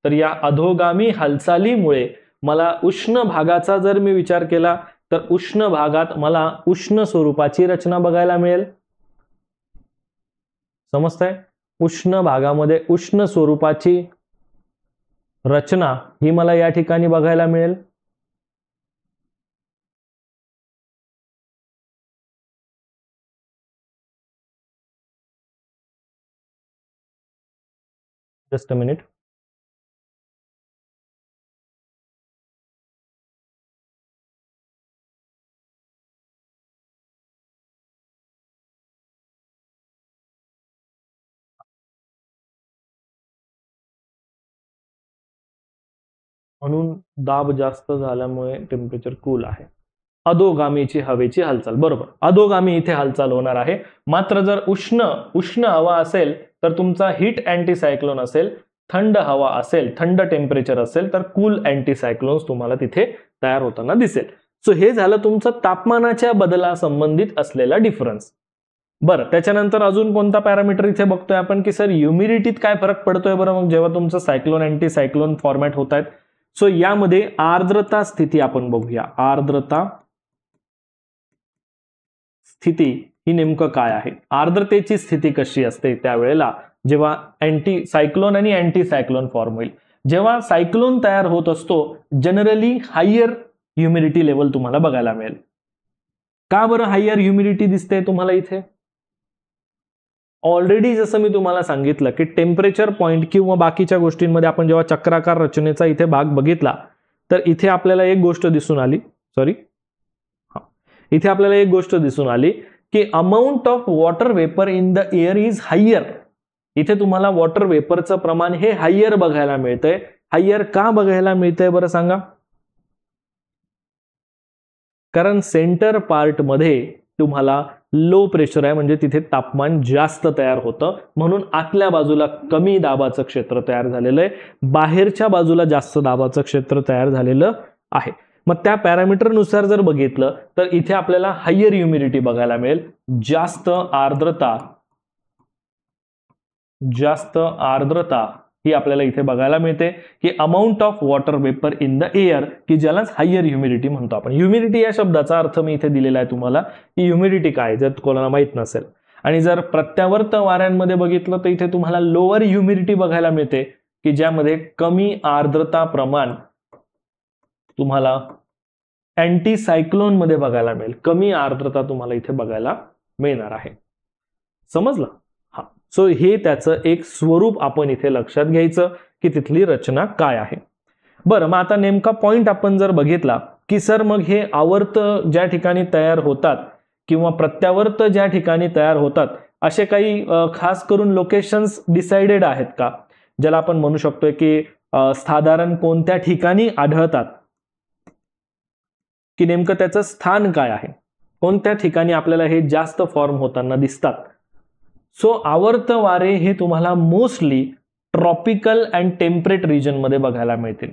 तर या अधोगामी हालचालीमुळे मला उष्ण भागाचा जर मी विचार केला तर उष्ण भागात मला उष्ण स्वरूपाची रचना बघायला मिळेल समजतंय उष्ण भागामध्ये उष्ण स्वरूपाची रचना ही मला या ठिकाणी बघायला मिळेल Just a minute. म्हणून दाब जास्त झाल्यामुळे टेम्परेचर कूल आहे अधोगामीची हवेची हालचाल बरोबर अधोगामी इथे हालचाल होणार आहे मात्र जर उष्ण उष्ण हवा असेल तर तुमचा हिट अँटीसायक्लोन असेल थंड हवा असेल थंड टेम्परेचर असेल तर कूल अँटीसायक्लोन्स तुम्हाला तिथे तयार होताना दिसेल सो हे झालं तुमचं तापमानाच्या बदला संबंधित असलेला डिफरन्स बरं त्याच्यानंतर अजून कोणता पॅरामीटर इथे बघतोय आपण की सर ह्युमिडिटीत काय फरक पडतोय बरं मग जेव्हा तुमचं सायक्लोन अँटी सायक्लोन फॉर्मॅट होत आहेत सो यामध्ये आर्द्रता स्थिती आपण बघूया आर्द्रता स्थिती ही नेमकं काय आहे आर्द्रतेची स्थिती कशी असते त्यावेळेला जेव्हा अँटी सायक्लोन आणि अँटी सायक्लोन फॉर्म होईल जेव्हा सायक्लोन तयार होत असतो जनरली हायर ह्युमिडिटी लेवल तुम्हाला बघायला मिळेल का बरं हायर ह्युमिडिटी दिसते तुम्हाला इथे ऑलरेडी जसं मी तुम्हाला सांगितलं की टेम्परेचर पॉईंट किंवा बाकीच्या गोष्टींमध्ये आपण जेव्हा चक्राकार रचनेचा इथे भाग बघितला तर इथे आपल्याला एक गोष्ट दिसून आली सॉरी इथे आपल्याला एक गोष्ट दिसून आली की amount of water vapour in the air is higher इथे तुम्हाला वॉटर वेपरचं प्रमाण हे हायर बघायला मिळतंय हायर का बघायला मिळतंय बरं सांगा कारण सेंटर पार्ट मध्ये तुम्हाला लो प्रेशर आहे म्हणजे तिथे तापमान जास्त तयार होतं म्हणून आतल्या बाजूला कमी दाबाचं क्षेत्र तयार झालेलं आहे बाहेरच्या बाजूला जास्त दाबाचं क्षेत्र तयार झालेलं आहे मग त्या पॅरामीटरनुसार जर बघितलं तर इथे आपल्याला हायर ह्युमिडिटी बघायला मिळेल जास्त आर्द्रता जास्त आर्द्रता ही आपल्याला इथे बघायला मिळते की amount of water vapour in the air की ज्यालाच हायर ह्युमिडिटी म्हणतो आपण ह्युमिडिटी या शब्दाचा अर्थ मी इथे दिलेला आहे तुम्हाला की ह्युमिडिटी काय जर कोणाला माहीत नसेल आणि जर प्रत्यावर्त वाऱ्यांमध्ये बघितलं तर इथे तुम्हाला लोअर ह्युमिडिटी बघायला मिळते की ज्यामध्ये कमी आर्द्रता प्रमाण तुम्हाला मध्ये बघायला मिळेल कमी आर्द्रता तुम्हाला इथे बघायला मिळणार आहे समजलं हा सो हे त्याचं एक स्वरूप आपण इथे लक्षात घ्यायचं की तिथली रचना काय आहे बरं मग आता नेमका पॉइंट आपण जर बघितला की सर मग हे आवर्त ज्या ठिकाणी तयार होतात किंवा प्रत्यावर्त ज्या ठिकाणी तयार होतात असे काही खास करून लोकेशन्स डिसाइडेड आहेत का ज्याला आपण म्हणू शकतोय की साधारण कोणत्या ठिकाणी आढळतात की नेमकं त्याचं स्थान काय आहे कोणत्या ठिकाणी आपल्याला हे जास्त फॉर्म होताना दिसतात सो आवर्त वारे हे तुम्हाला मोस्टली ट्रॉपिकल अँड टेम्परेट मध्ये बघायला मिळतील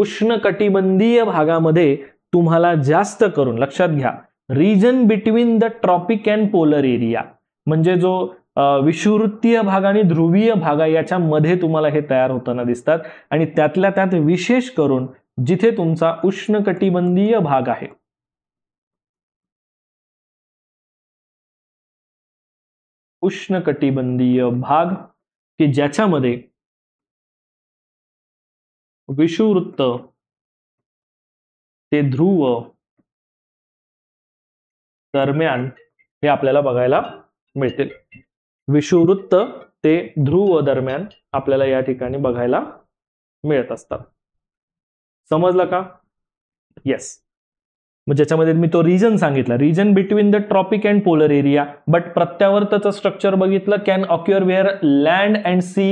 उष्ण कटिबंधीय भागामध्ये तुम्हाला जास्त करून लक्षात घ्या region between the tropic and polar area म्हणजे जो विषुवृत्तीय भाग आणि ध्रुवीय भाग याच्यामध्ये तुम्हाला हे तयार होताना दिसतात आणि त्यातल्या त्यात विशेष करून जिथे तुमचा उष्णकटिबंधीय भाग आहे उष्णकटिबंधीय भाग की ज्याच्यामध्ये विषुवृत्त ते ध्रुव दरम्यान हे आपल्याला बघायला मिळतील विषुवृत्त ते ध्रुव दरम्यान आपल्याला या ठिकाणी बघायला मिळत असतात समजलं का येस मग ज्याच्यामध्ये मी तो रिजन सांगितला region between the tropic and polar area but प्रत्यावर्तचं स्ट्रक्चर बघितलं can occur where land and sea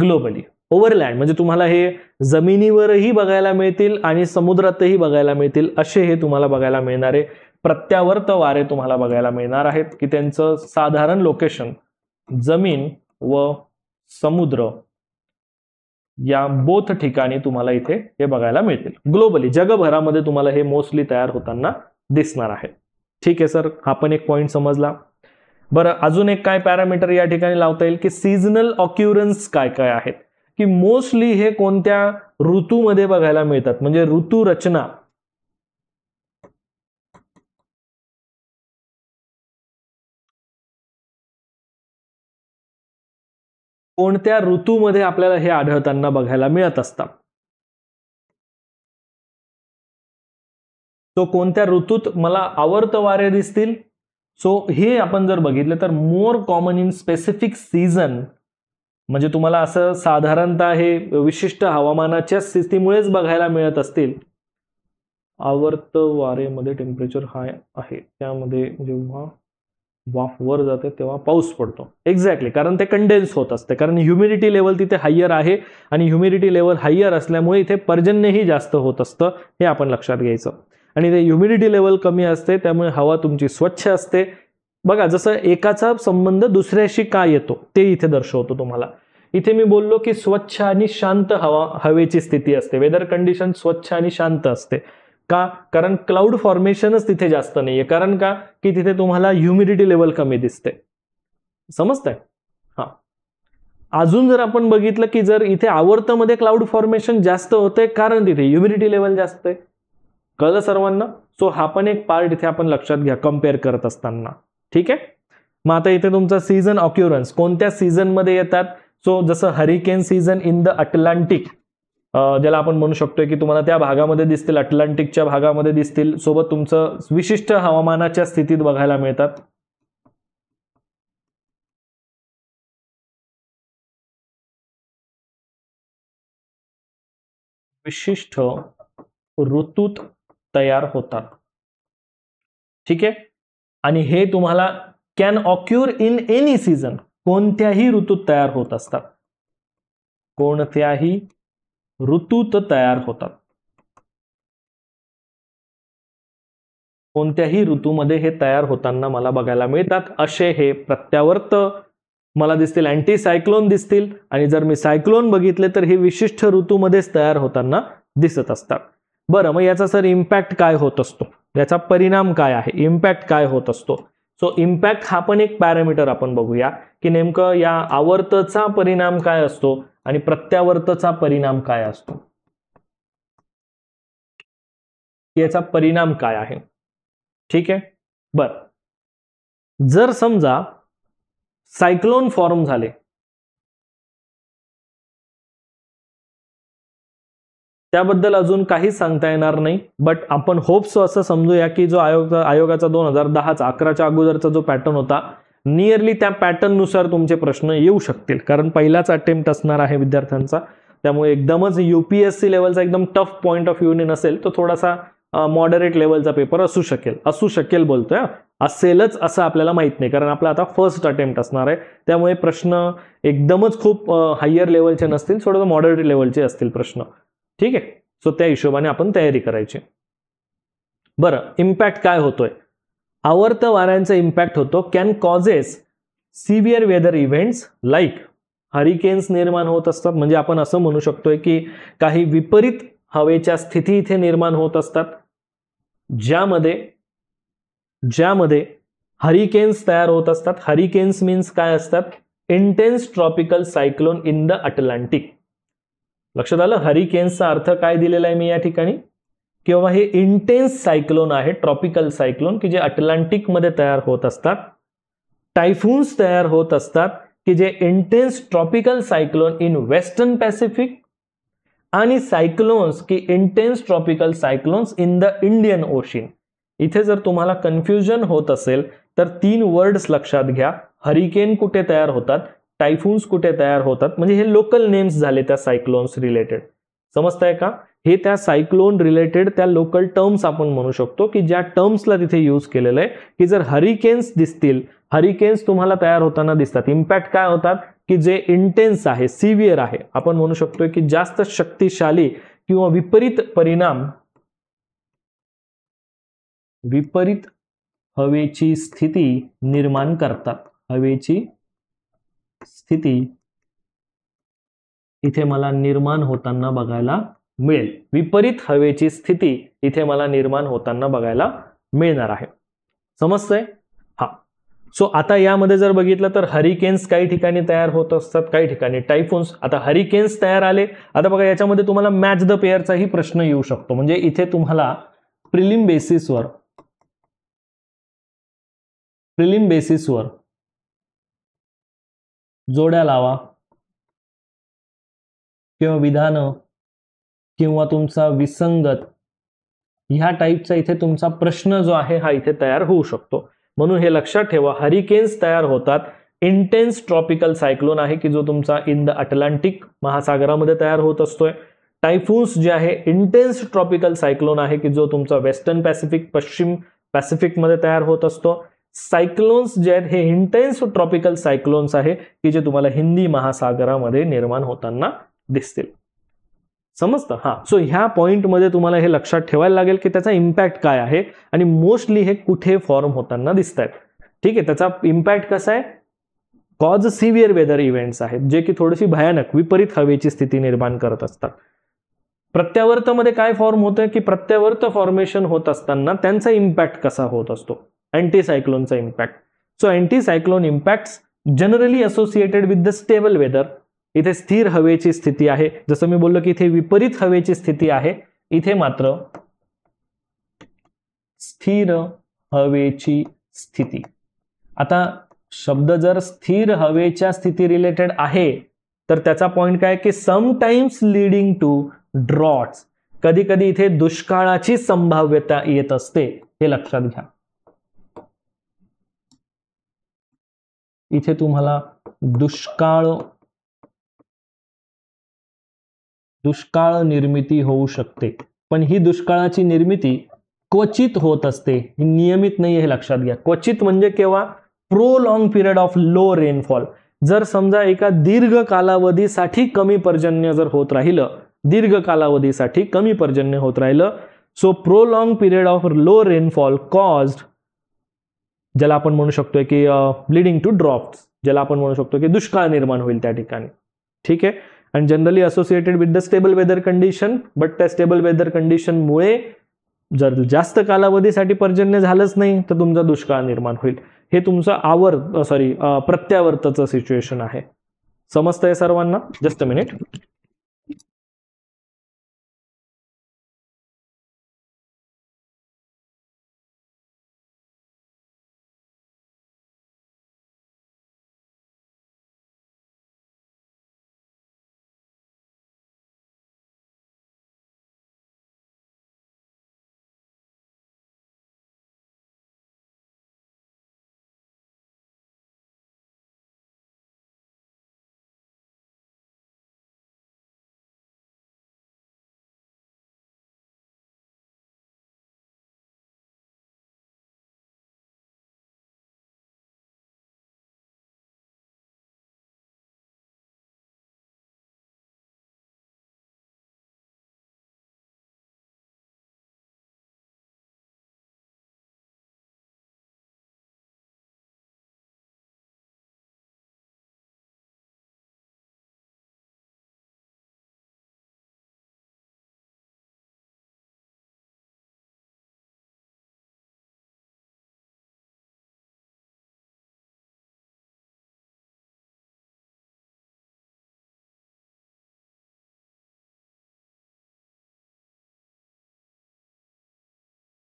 globally overland म्हणजे तुम्हाला हे जमिनीवरही बघायला मिळतील आणि समुद्रातही बघायला मिळतील असे हे तुम्हाला बघायला मिळणारे प्रत्यावर्त वारे तुम्हाला बघायला मिळणार आहेत की त्यांचं साधारण लोकेशन जमीन व समुद्र या बोथ ठिकाणी तुम्हाला इथे हे बघायला मिळतील ग्लोबली जगभरामध्ये तुम्हाला हे मोस्टली तयार होताना दिसणार आहे ठीक आहे सर हा पण एक पॉईंट समजला बरं अजून एक काय पॅरामीटर या ठिकाणी लावता येईल की सीजनल ऑक्युरन्स काय काय आहेत की मोस्टली हे कोणत्या ऋतूमध्ये बघायला मिळतात म्हणजे ऋतू रचना कोणत्या ऋतूमध्ये आपल्याला हे आढळताना बघायला मिळत असतात तो कोणत्या ऋतूत मला आवर्त वारे दिसतील सो हे आपण जर बघितलं तर more common in specific season म्हणजे तुम्हाला असं साधारणतः हे विशिष्ट हवामानाच्या स्थितीमुळेच बघायला मिळत असतील आवर्त वारेमध्ये टेम्परेचर हाय आहे त्यामध्ये जेव्हा वाफ वर जाते तेव्हा पाऊस पडतो एक्झॅक्टली कारण ते कंडेन्स होत असते कारण ह्युमिडिटी लेवल तिथे हायर आहे आणि ह्युमिडिटी लेवल हायर असल्यामुळे इथे पर्जन्यही जास्त होत असतं हे आपण लक्षात घ्यायचं आणि ते ह्युमिडिटी लेवल कमी असते त्यामुळे हवा तुमची स्वच्छ असते बघा जसं एकाचा संबंध दुसऱ्याशी का येतो ते इथे दर्शवतो तुम्हाला इथे मी बोललो की स्वच्छ आणि शांत हवा हवेची स्थिती असते वेदर कंडिशन स्वच्छ आणि शांत असते का कारण क्लाउड फॉर्मेशनच तिथे जास्त नाहीये कारण का की तिथे तुम्हाला ह्युमिडिटी लेवल कमी दिसते समजतंय हा अजून जर आपण बघितलं की जर इथे आवर्तमध्ये क्लाउड फॉर्मेशन जास्त होते कारण तिथे ह्युमिडिटी लेवल जास्त आहे कळलं सर्वांना सो हा पण एक पार्ट इथे आपण लक्षात घ्या कम्पेअर करत असताना ठीक आहे मग आता इथे तुमचा सीझन ऑक्युरन्स कोणत्या सीझनमध्ये येतात सो जसं hurricane season in the Atlantic ज्याला आपण म्हणू शकतो की तुम्हाला त्या भागामध्ये दिसतील अटलांटिकच्या भागामध्ये दिसतील सोबत तुमचं विशिष्ट हवामानाच्या स्थितीत बघायला मिळतात विशिष्ट ऋतूत तयार होतात ठीक आहे आणि हे तुम्हाला can occur in any season कोणत्याही ऋतूत तयार होत असतात कोणत्याही ऋतूत तयार होतात कोणत्याही ऋतूमध्ये हे तयार होताना मला बघायला मिळतात असे हे प्रत्यावर्त मला दिसतील अँटी सायक्लोन दिसतील आणि जर मी सायक्लोन बघितले तर हे विशिष्ट ऋतूमध्येच तयार होताना दिसत असतात बरं मग याचा सर इम्पॅक्ट काय होत असतो याचा परिणाम काय आहे इम्पॅक्ट काय होत असतो सो इम्पॅक्ट हा पण एक पॅरामीटर आपण बघूया की नेमकं या आवर्तचा परिणाम काय असतो आणि प्रत्यावर्तचा परिणाम काय असतो याचा परिणाम काय आहे ठीक आहे बर जर समजा सायक्लोन फॉर्म झाले त्याबद्दल अजून काहीच सांगता येणार नाही बट आपण होप्स असं समजूया की जो आयोग आयोगाचा दोन हजार दहाचा अकराच्या अगोदरचा जो पॅटर्न होता नियरली त्या पॅटर्ननुसार तुमचे प्रश्न येऊ शकतील कारण पहिलाच अटेम्प्ट असणार आहे विद्यार्थ्यांचा त्यामुळे एकदमच यू पी एस सी लेवलचा एकदम टफ पॉईंट ऑफ व्ह्यूने नसेल तो थोडासा मॉडरेट लेवलचा पेपर असू शकेल असू शकेल बोलतोय असेलच असं आपल्याला माहीत नाही कारण आपला आता फर्स्ट अटेम्प्ट असणार आहे त्यामुळे प्रश्न एकदमच खूप हायर लेवलचे नसतील थोडंसं मॉडरेट लेवलचे असतील प्रश्न ठीक आहे सो त्या हिशोबाने आपण तयारी करायची बरं इम्पॅक्ट काय होतोय आवर्त वाऱ्यांचा इम्पॅक्ट होतो can causes severe weather events like hurricanes निर्माण होत असतात म्हणजे आपण असं म्हणू शकतोय की काही विपरीत हवेच्या स्थिती इथे निर्माण होत असतात ज्यामध्ये ज्यामध्ये हरिकेन्स तयार होत असतात हरिकेन्स मीन्स काय असतात intense tropical cyclone in the Atlantic लक्षात आलं हरिकेन्सचा अर्थ काय दिलेला आहे मी या ठिकाणी किंवा हे इंटेन्स सायक्लोन आहे ट्रॉपिकल सायक्लोन की जे अटलांटिकमध्ये तयार होत असतात टायफून्स तयार होत असतात की जे intense tropical cyclone in western Pacific आणि सायक्लोन्स की intense tropical cyclones in the Indian ocean इथे जर तुम्हाला कन्फ्युजन होत असेल तर तीन वर्ड्स लक्षात घ्या हरिकेन कुठे तयार होतात टायफून्स कुठे तयार होतात म्हणजे हे लोकल नेम्स झाले त्या सायक्लोन्स रिलेटेड समजताय का हे त्या सायक्लोन रिलेटेड त्या लोकल टर्म्स आपण म्हणू शकतो की ज्या टर्म्सला तिथे यूज केलेलं आहे की जर हरिकेन्स दिसतील हरिकेन्स तुम्हाला तयार होताना दिसतात इम्पॅक्ट काय होतात की जे इंटेन्स आहे सिव्हिअर आहे आपण म्हणू शकतो की जास्त शक्तिशाली किंवा विपरीत परिणाम विपरीत हवेची स्थिती निर्माण करतात हवेची स्थिती इथे मला निर्माण होताना बघायला मिळेल विपरीत हवेची स्थिती इथे मला निर्माण होताना बघायला मिळणार आहे समजतंय हा सो आता यामध्ये जर बघितलं तर हरिकेन्स काही ठिकाणी तयार होत असतात काही ठिकाणी टायफोन्स आता हरिकेन्स तयार आले आता बघा याच्यामध्ये तुम्हाला मॅच द पेअरचाही प्रश्न येऊ शकतो म्हणजे इथे तुम्हाला प्रिलिम बेसिसवर प्रिलिम बेसिसवर जोड्या लावा किंवा विधानं किंवा तुमचा विसंगत ह्या टाईपचा इथे तुमचा प्रश्न जो आहे हा इथे तयार होऊ शकतो म्हणून हे लक्षात ठेवा हरिकेन्स तयार होतात इंटेन्स ट्रॉपिकल सायक्लोन आहे की जो तुमचा इन द अटलांटिक महासागरामध्ये तयार होत असतोय टायफून्स जे आहे इंटेन्स ट्रॉपिकल सायक्लोन आहे की जो तुमचा वेस्टर्न पॅसिफिक पश्चिम पॅसिफिकमध्ये तयार होत असतो सायक्लोन्स जे आहेत हे इंटेन्स ट्रॉपिकल सायक्लोन्स आहे की जे तुम्हाला हिंदी महासागरामध्ये निर्माण होताना दिसतील समजतं हां सो ह्या पॉईंटमध्ये तुम्हाला हे लक्षात ठेवायला लागेल की त्याचा इम्पॅक्ट काय आहे आणि मोस्टली हे कुठे फॉर्म होताना दिसत आहेत ठीक आहे त्याचा इम्पॅक्ट कसा आहे कॉज सिव्हिअर वेदर इव्हेंट्स आहेत जे की थोडीशी भयानक विपरीत हवेची स्थिती निर्माण करत असतात प्रत्यावर्तमध्ये काय फॉर्म होतं की प्रत्यावर्त फॉर्मेशन होत असताना त्यांचा इम्पॅक्ट कसा होत असतो अँटीसायक्लोनचा impact so anticyclone impacts generally associated with the stable weather इथे स्थिर हवेची स्थिती आहे जसं मी बोललो की इथे विपरीत हवेची स्थिती आहे इथे मात्र स्थिर हवेची स्थिती आता शब्द जर स्थिर हवेच्या स्थिती रिलेटेड आहे तर त्याचा पॉइंट काय की समटाईम्स लिडिंग टू ड्रॉट्स कधी कधी इथे दुष्काळाची संभाव्यता येत असते हे लक्षात घ्या इथे तुम्हाला दुष्काळ दुष्काळ निर्मिती होऊ शकते पण ही दुष्काळाची निर्मिती क्वचित होत असते ही नियमित नाही हे लक्षात घ्या क्वचित म्हणजे केव्हा prolong period of low rainfall जर समजा एका दीर्घ कालावधीसाठी कमी पर्जन्य जर होत राहिलं दीर्घ कालावधीसाठी कमी पर्जन्य होत राहिलं so prolong period of low rainfall cause ज्याला आपण म्हणू शकतो की ब्लिडिंग टू ड्रॉप्स ज्याला आपण म्हणू शकतो की दुष्काळ निर्माण होईल त्या ठिकाणी ठीक आहे and generally associated with the stable weather condition but त्या स्टेबल वेदर कंडिशनमुळे जर जास्त कालावधीसाठी पर्जन्य झालंच नाही तर तुमचा दुष्काळ निर्माण होईल हे तुमचं आवर सॉरी प्रत्यावर्ताचं सिच्युएशन आहे समजतंय सर्वांना जस्ट अ मिनिट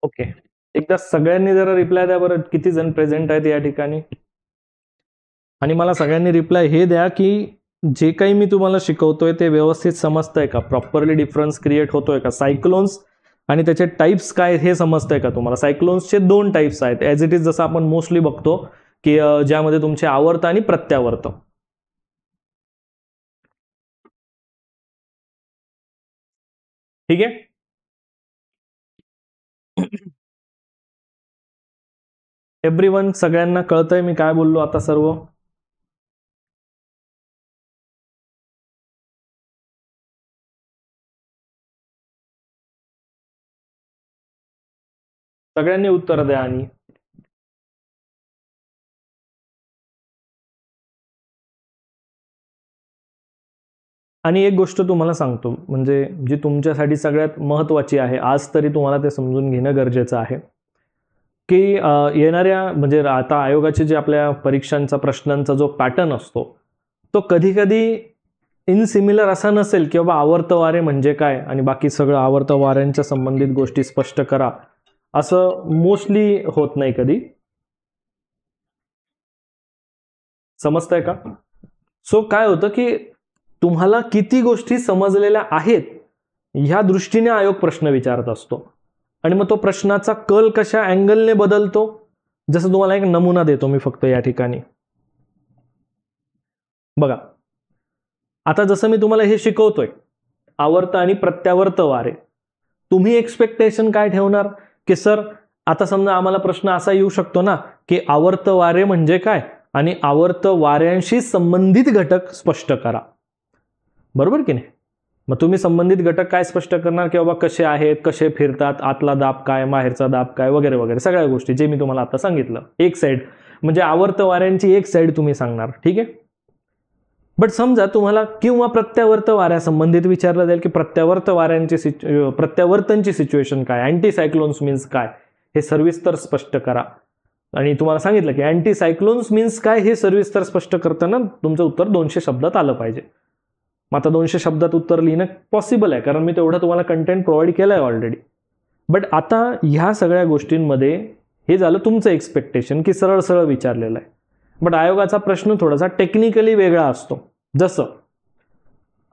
ओके एकदा सगळ्यांनी जरा रिप्लाय द्या बरं किती जण प्रेझेंट आहेत या ठिकाणी आणि मला सगळ्यांनी रिप्लाय हे द्या की जे काही मी तुम्हाला शिकवतोय ते व्यवस्थित समजतंय का प्रॉपरली डिफरन्स क्रिएट होतोय का सायक्लोन्स आणि त्याचे टाईप्स काय हे समजतंय का तुम्हाला सायक्लोन्सचे दोन टाईप्स आहेत ॲज इट इज जसं आपण मोस्टली बघतो की ज्यामध्ये तुमचे आवर्त आणि प्रत्यावर्त ठीक आहे एव्हरी वन सगळ्यांना कळतंय मी काय बोललो आता सर्व सगळ्यांनी उत्तर द्या आणि आणि एक गोष्ट तुम्हाला सांगतो म्हणजे जी तुमच्यासाठी सगळ्यात महत्वाची आहे आज तरी तुम्हाला ते समजून घेणं गरजेचं आहे की येणाऱ्या म्हणजे आता आयोगाचे जे आपल्या परीक्षांचा प्रश्नांचा जो पॅटर्न असतो तो कधी कधी इनसिमिलर असा नसेल की बाबा आवर्तवारे म्हणजे काय आणि बाकी सगळं आवर्तवाऱ्यांच्या संबंधित गोष्टी स्पष्ट करा असं मोस्टली होत नाही कधी समजतंय का सो काय होतं की तुम्हाला किती गोष्टी समजलेल्या आहेत ह्या दृष्टीने आयोग प्रश्न विचारत असतो आणि मग तो प्रश्नाचा कल कशा अँगलने बदलतो जसं तुम्हाला एक नमुना देतो मी फक्त या ठिकाणी बघा आता जसं मी तुम्हाला हे शिकवतोय आवर्त आणि प्रत्यावर्त वारे तुम्ही एक्सपेक्टेशन काय ठेवणार की सर आता समजा आम्हाला प्रश्न असा येऊ शकतो ना की आवर्त वारे म्हणजे काय आणि आवर्त वाऱ्यांशी संबंधित घटक स्पष्ट करा बरोबर की नाही मग तुम्ही संबंधित घटक काय स्पष्ट करणार की बाबा कसे आहेत कसे फिरतात आतला दाब काय माहेरचा दाब काय वगैरे वगैरे सगळ्या गोष्टी जे मी तुम्हाला आता सांगितलं एक साईड म्हणजे आवर्त वाऱ्यांची एक साईड तुम्ही सांगणार ठीक आहे बट समजा तुम्हाला किंवा प्रत्यावर्त वाऱ्यासंबंधित विचारलं जाईल की प्रत्यावर्त वाऱ्यांची सिच्यु प्रत्यावर्तनची सिच्युएशन काय अँटी सायक्लोन्स मीन्स काय हे सर्विस्तर स्पष्ट करा आणि तुम्हाला सांगितलं की अँटी सायक्लोन्स मीन्स काय हे सर्विस्तर स्पष्ट करताना तुमचं उत्तर दोनशे शब्दात आलं पाहिजे मग आता दोनशे शब्दात उत्तर लिहिणं पॉसिबल आहे कारण मी तेवढं तुम्हाला कंटेंट प्रोव्हाइड केलं आहे ऑलरेडी बट आता ह्या सगळ्या गोष्टींमध्ये हे झालं तुमचं एक्सपेक्टेशन की सरळ सरळ विचारलेलं आहे बट आयोगाचा प्रश्न थोडासा टेक्निकली वेगळा असतो जसं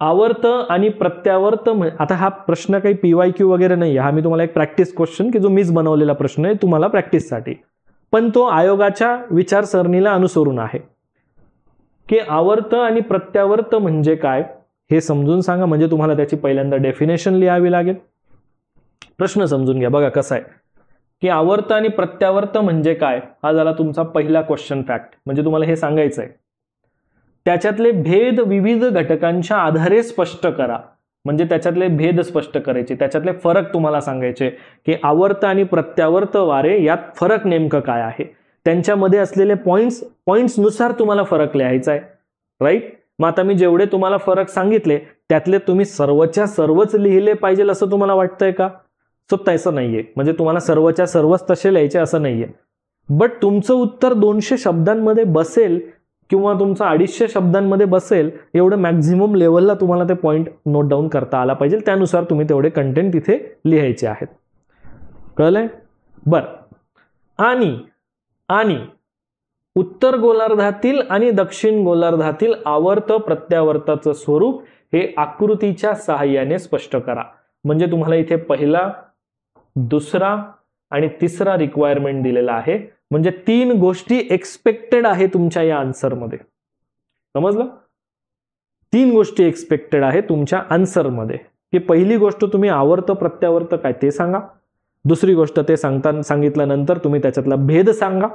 आवर्त आणि प्रत्यावर्त आता हा प्रश्न काही पी वाय क्यू वगैरे नाही हा मी तुम्हाला एक प्रॅक्टिस क्वेश्चन की जो मीच बनवलेला प्रश्न आहे तुम्हाला प्रॅक्टिससाठी पण तो आयोगाच्या विचारसरणीला अनुसरून आहे की आवर्त आणि प्रत्यावर्त म्हणजे काय हे समजून सांगा म्हणजे तुम्हाला त्याची पहिल्यांदा डेफिनेशन लिहावी लागेल प्रश्न समजून घ्या बघा कसा आहे की आवर्त आणि प्रत्यावर्त म्हणजे काय हा झाला तुमचा पहिला क्वेश्चन फॅक्ट म्हणजे तुम्हाला हे सांगायचं आहे त्याच्यातले भेद विविध घटकांच्या आधारे स्पष्ट करा म्हणजे त्याच्यातले भेद स्पष्ट करायचे त्याच्यातले फरक तुम्हाला सांगायचे की आवर्त आणि प्रत्यावर्त वारे यात फरक नेमकं काय आहे त्यांच्यामध्ये असलेले पॉईंट्स नुसार तुम्हाला फरक लिहायचा आहे राईट मग आता मी जेवढे तुम्हाला फरक सांगितले त्यातले तुम्ही सर्वच्या सर्वच लिहिले पाहिजे असं तुम्हाला वाटतंय का सो तसं नाहीये म्हणजे तुम्हाला सर्वच्या सर्वच तसे लिहायचे असं नाहीये बट तुमचं उत्तर दोनशे शब्दांमध्ये बसेल किंवा तुमचं अडीचशे शब्दांमध्ये बसेल एवढं मॅक्झिमम लेवलला तुम्हाला ते पॉईंट नोट डाऊन करता आला पाहिजे त्यानुसार तुम्ही तेवढे कंटेंट तिथे लिहायचे आहेत कळलंय बर आणि आणि उत्तर गोलार्धातील आणि दक्षिण गोलार्धातील आवर्त प्रत्यावर्ताचं स्वरूप हे आकृतीच्या सहाय्याने स्पष्ट करा म्हणजे तुम्हाला इथे पहिला दुसरा आणि तिसरा रिक्वायरमेंट दिलेला आहे म्हणजे तीन गोष्टी एक्सपेक्टेड आहे तुमच्या या आन्सरमध्ये समजलं तीन गोष्टी एक्सपेक्टेड आहे तुमच्या आन्सरमध्ये की पहिली गोष्ट तुम्ही आवर्त प्रत्यावर्त काय ते सांगा दुसरी गोष्ट ते सांगता सांगितल्यानंतर तुम्ही त्याच्यातला भेद सांगा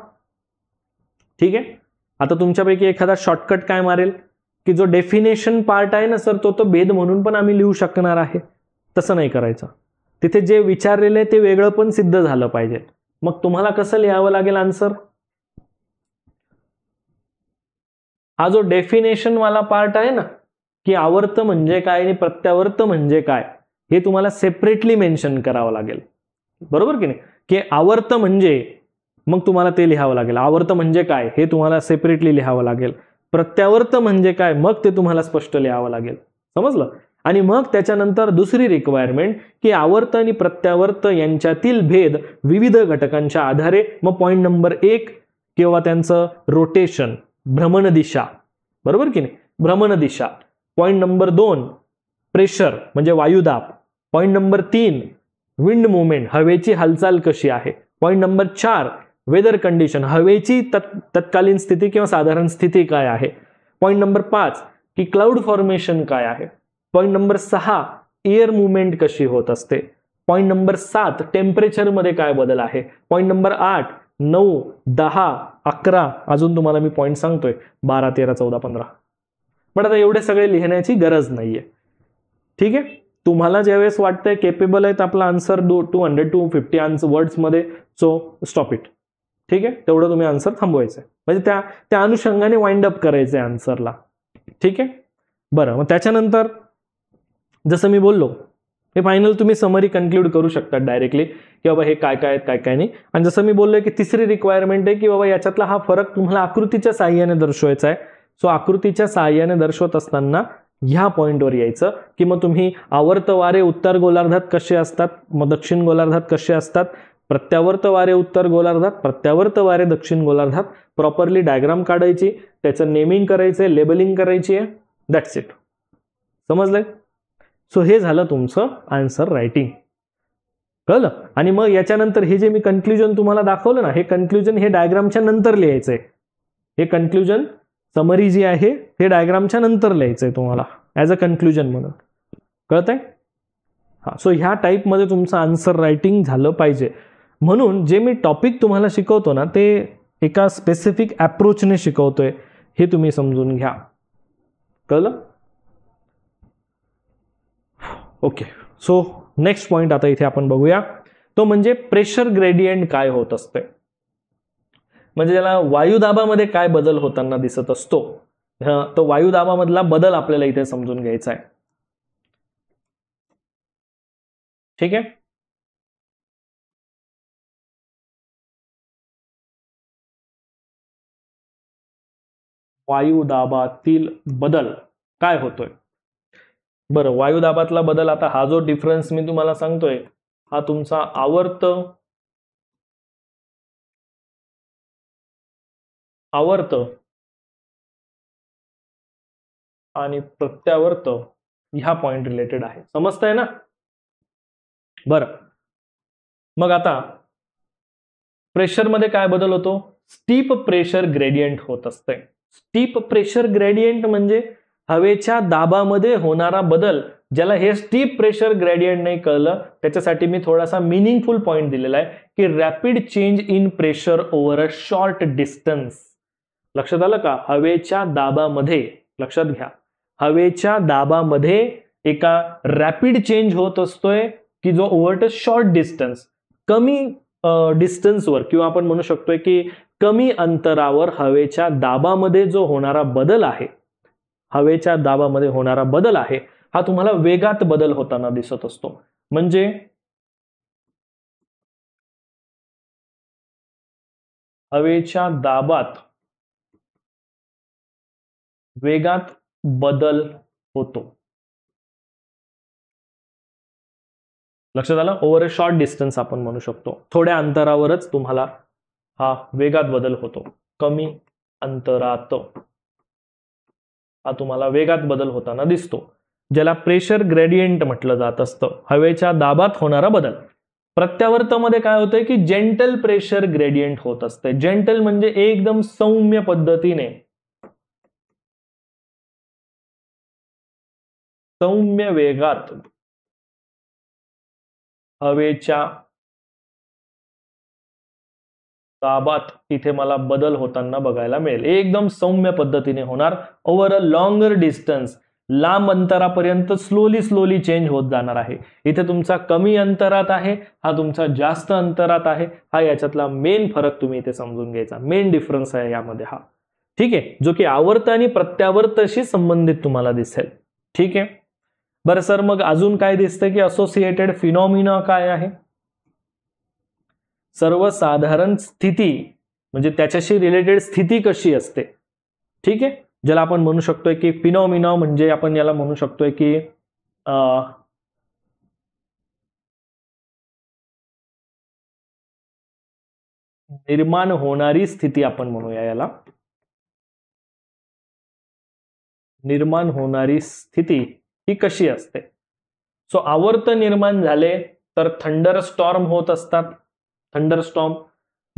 ठीक आहे आता तुमच्यापैकी एखादा शॉर्टकट काय मारेल की जो डेफिनेशन पार्ट आहे ना सर तो तो भेद म्हणून पण आम्ही लिहू शकणार आहे तसं नाही करायचं तिथे जे विचारलेले ते वेगळं पण सिद्ध झालं पाहिजे मग तुम्हाला कसं लिहावं लागेल आन्सर हा जो डेफिनेशन वाला पार्ट आहे ना की आवर्त म्हणजे काय आणि प्रत्यावर्त म्हणजे काय हे तुम्हाला सेपरेटली मेन्शन करावं लागेल बरोबर की नाही की आवर्त म्हणजे मग तुम्हाला ते लिहावं लागेल आवर्त म्हणजे काय हे तुम्हाला सेपरेटली लिहावं लागेल प्रत्यावर्त म्हणजे काय मग ते तुम्हाला स्पष्ट लिहावं लागेल समजलं आणि मग त्याच्यानंतर दुसरी रिक्वायरमेंट की आवर्त आणि प्रत्यावर्त यांच्यातील भेद विविध घटकांच्या आधारे मग पॉईंट नंबर एक किंवा त्यांचं रोटेशन भ्रमण दिशा बरोबर की नाही भ्रमण दिशा पॉईंट नंबर दोन प्रेशर म्हणजे वायुदाब पॉईंट नंबर तीन विंड मुवमेंट हवेची हालचाल कशी आहे पॉईंट नंबर चार वेदर कंडिशन हवेची तत् तत्कालीन स्थिती किंवा साधारण स्थिती काय आहे पॉईंट नंबर पाच की क्लाउड फॉर्मेशन काय आहे पॉईंट नंबर सहा एअर मुवमेंट कशी होत असते पॉईंट नंबर सात टेम्परेचरमध्ये काय बदल आहे पॉईंट नंबर आठ नऊ दहा अकरा अजून तुम्हाला मी पॉईंट सांगतोय बारा तेरा चौदा पंधरा पण आता एवढे सगळे लिहिण्याची गरज नाहीये ठीक आहे तुम्हाला ज्यावेळेस वाटतंय केपेबल आहेत आपला answer two hundred two fifty words वर्ड्समध्ये सो स्टॉप इट ठीक आहे तेवढं तुम्ही आन्सर थांबवायचं आहे म्हणजे त्या त्या अनुषंगाने वाइंड अप करायचं आहे आन्सरला ठीक आहे बरं मग त्याच्यानंतर जसं मी बोललो हे फायनल तुम्ही समरी कन्क्लूड करू शकता डायरेक्टली की बाबा हे काय काय आहेत काय काय नाही आणि जसं मी बोललो की तिसरी रिक्वायरमेंट आहे की बाबा याच्यातला हा फरक तुम्हाला आकृतीच्या साह्याने दर्शवायचा आहे सो आकृतीच्या साह्याने दर्शवत असताना ह्या पॉईंटवर यायचं की मग तुम्ही आवर्तवारे उत्तर गोलार्धात कसे असतात मग दक्षिण गोलार्धात कसे असतात प्रत्यावर्त वारे उत्तर गोलार्धात प्रत्यावर्त वारे दक्षिण गोलार्धात प्रॉपरली डायग्राम काढायची त्याचं नेमिंग करायचं आहे लेबलिंग करायची आहे दॅट्स इट समजलंय सो हे झालं तुमचं आन्सर रायटिंग कळलं आणि मग याच्यानंतर हे जे मी कन्क्ल्युजन तुम्हाला दाखवलं ना हे कन्क्ल्युजन हे डायग्रामच्या नंतर लिहायचंय हे कन्क्ल्युजन समरी जी आहे हे डायग्रामच्या नंतर लिहायचंय तुम्हाला ॲज अ कन्क्ल्युजन म्हणून कळत आहे हां सो ह्या टाईपमध्ये तुमचं आन्सर रायटिंग झालं पाहिजे म्हणून जे मी टॉपिक तुम्हाला शिकवतो ना ते एका स्पेसिफिक ॲप्रोचने शिकवतोय हे तुम्ही समजून घ्या कळलं ओके सो नेक्स्ट पॉइंट आता इथे आपण बघूया तो म्हणजे प्रेशर ग्रेडियंट काय होत असते म्हणजे ज्याला वायुदाबामध्ये काय बदल होताना दिसत असतो तो वायुदाबामधला बदल आपल्याला इथे समजून घ्यायचा आहे ठीक आहे वायुदाबातील बदल काय होतोय बरं वायुदाबातला बदल आता हा जो डिफरन्स मी तुम्हाला सांगतोय हा तुमचा आवर्त आवर्त आणि प्रत्यावर्त ह्या पॉइंट रिलेटेड आहे समजतंय ना बरं मग आता प्रेशरमध्ये काय बदल होतो स्टीप प्रेशर ग्रेडियंट होत असते स्टीप प्रेशर ग्रेडियंट म्हणजे हवेच्या दाबामध्ये होणारा बदल ज्याला हे स्टीप प्रेशर ग्रेडियंट नाही कळलं त्याच्यासाठी मी थोडासा मिनिंगफुल पॉइंट दिलेला आहे की rapid change in pressure over a short distance लक्षात आलं का हवेच्या दाबामध्ये लक्षात घ्या हवेच्या दाबामध्ये एका रॅपिड चेंज होत असतोय की जो ओव्हर अ शॉर्ट डिस्टन्स कमी डिस्टन्सवर किंवा आपण म्हणू शकतोय की कमी अंतरावर हवेच्या दाबामध्ये जो होणारा बदल आहे हवेच्या दाबामध्ये होणारा बदल आहे हा तुम्हाला वेगात बदल होताना दिसत असतो म्हणजे हवेच्या दाबात वेगात बदल होतो लक्षात आलं ओव्हर अ शॉर्ट डिस्टन्स आपण म्हणू शकतो थोड्या अंतरावरच तुम्हाला हा वेगात बदल होतो कमी अंतरात हा तुम्हाला वेगात बदल होताना दिसतो ज्याला प्रेशर ग्रेडियंट म्हटलं जात असतं हवेच्या दाबात होणारा बदल प्रत्यावर्तमध्ये काय होतंय की जेंटल प्रेशर ग्रेडियंट होत असते जेंटल म्हणजे एकदम सौम्य पद्धतीने सौम्य वेगात हवेच्या ताबात इथे मला बदल होताना बघायला मिळेल एकदम सौम्य पद्धतीने होणार ओव्हर अ लॉंगर डिस्टन्स लांब अंतरापर्यंत स्लोली स्लोली चेंज होत जाणार आहे इथे तुमचा कमी अंतरात आहे हा तुमचा जास्त अंतरात आहे हा याच्यातला मेन फरक तुम्ही इथे समजून घ्यायचा मेन डिफरन्स आहे यामध्ये हा ठीक आहे जो की आवर्त आणि प्रत्यावर्तशी संबंधित तुम्हाला दिसेल ठीक आहे बरं सर मग अजून काय दिसतं की असोसिएटेड फिनॉमिना काय आहे सर्वसाधारण स्थिती म्हणजे त्याच्याशी रिलेटेड स्थिती कशी असते ठीक आहे ज्याला आपण म्हणू शकतोय की फिनॉमिना म्हणजे आपण याला म्हणू शकतोय की निर्माण होणारी स्थिती आपण म्हणूया याला निर्माण होणारी स्थिती ही कशी असते सो आवर्त निर्माण झाले तर थंडर स्टॉर्म होत असतात थंडरस्टॉम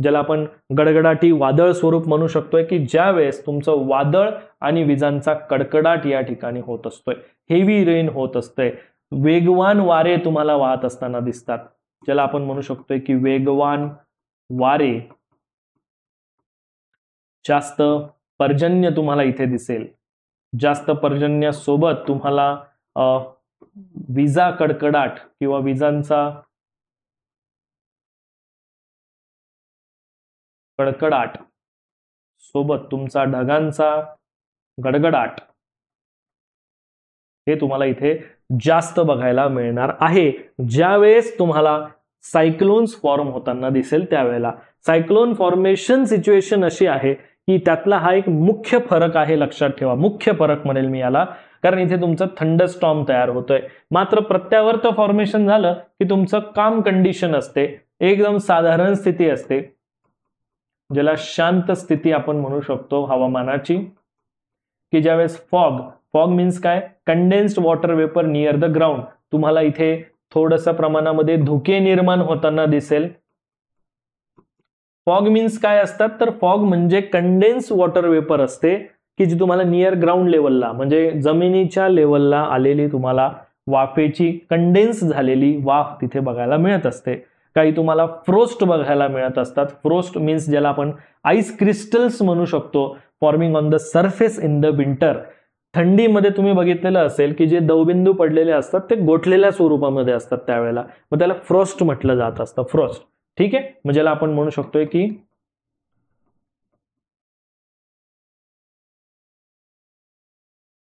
ज्याला आपण गडगडाटी वादळ स्वरूप म्हणू शकतोय की ज्या वेळेस तुमचं वादळ आणि विजांचा कडकडाट या ठिकाणी होत असतोय हेवी रेन होत असते वेगवान वारे तुम्हाला वाहत असताना दिसतात ज्याला आपण म्हणू शकतोय की वेगवान वारे जास्त पर्जन्य तुम्हाला इथे दिसेल जास्त पर्जन्यासोबत तुम्हाला विजा कडकडाट किंवा विजांचा कडकडाट सोबत तुमचा ढगांचा गडगडाट हे तुम्हाला इथे जास्त बघायला मिळणार आहे ज्यावेळेस तुम्हाला सायक्लोन्स फॉर्म होताना दिसेल त्यावेळेला सायक्लोन फॉर्मेशन सिच्युएशन अशी आहे की त्यातला हा एक मुख्य फरक आहे लक्षात ठेवा मुख्य फरक म्हणेल मी याला कारण इथे तुमचं थंड स्टॉम तयार होतोय मात्र प्रत्यावर्त फॉर्मेशन झालं की तुमचं काम कंडिशन असते एकदम साधारण स्थिती असते ज्याला शांत स्थिती आपण म्हणू शकतो हवामानाची की ज्यावेळेस फॉग फॉग मीन्स काय condensed water vapour near the ground तुम्हाला इथे थोडस प्रमाणामध्ये धुके निर्माण होताना दिसेल फॉग मीन्स काय असतात तर फॉग म्हणजे कंडेन्स वॉटर वेपर असते की जी तुम्हाला नियर ग्राउंड लेवलला म्हणजे जमिनीच्या लेवलला आलेली तुम्हाला वाफेची कंडेन्स झालेली वाफ तिथे बघायला मिळत असते काही तुम्हाला फ्रोस्ट बघायला मिळत असतात फ्रोस्ट मीन्स ज्याला आपण आईस क्रिस्टल्स म्हणू शकतो forming on the surface in the winter थंडीमध्ये तुम्ही बघितलेलं असेल की जे दवबिंदू पडलेले असतात ते गोठलेल्या स्वरूपामध्ये असतात त्यावेळेला मग त्याला फ्रोस्ट म्हटलं जात असतं फ्रोस्ट ठीक आहे मग ज्याला आपण म्हणू शकतोय की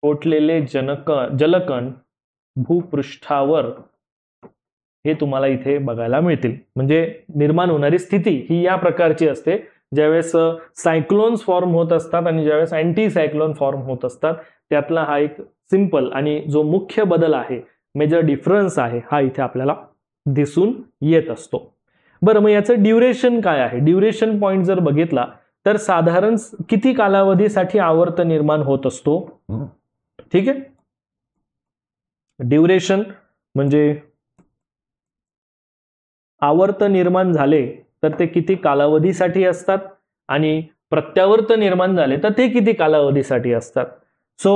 गोठलेले जनक जलकण भूपृष्ठावर हे तुम्हाला इथे बघायला मिळतील म्हणजे निर्माण होणारी स्थिती ही या प्रकारची असते ज्यावेळेस सायक्लोन्स फॉर्म होत असतात आणि ज्यावेळेस अँटी सायक्लोन फॉर्म होत असतात त्यातला हा एक सिंपल आणि जो मुख्य बदल आहे मेजर डिफरन्स आहे हा इथे आपल्याला दिसून येत असतो बरं मग याचं ड्युरेशन काय आहे ड्युरेशन पॉईंट जर बघितला तर साधारण किती कालावधीसाठी आवर्त निर्माण होत असतो ठीक आहे ड्युरेशन म्हणजे आवर्त निर्माण झाले तर ते किती कालावधीसाठी असतात आणि प्रत्यावर्त निर्माण झाले तर ते किती कालावधीसाठी असतात सो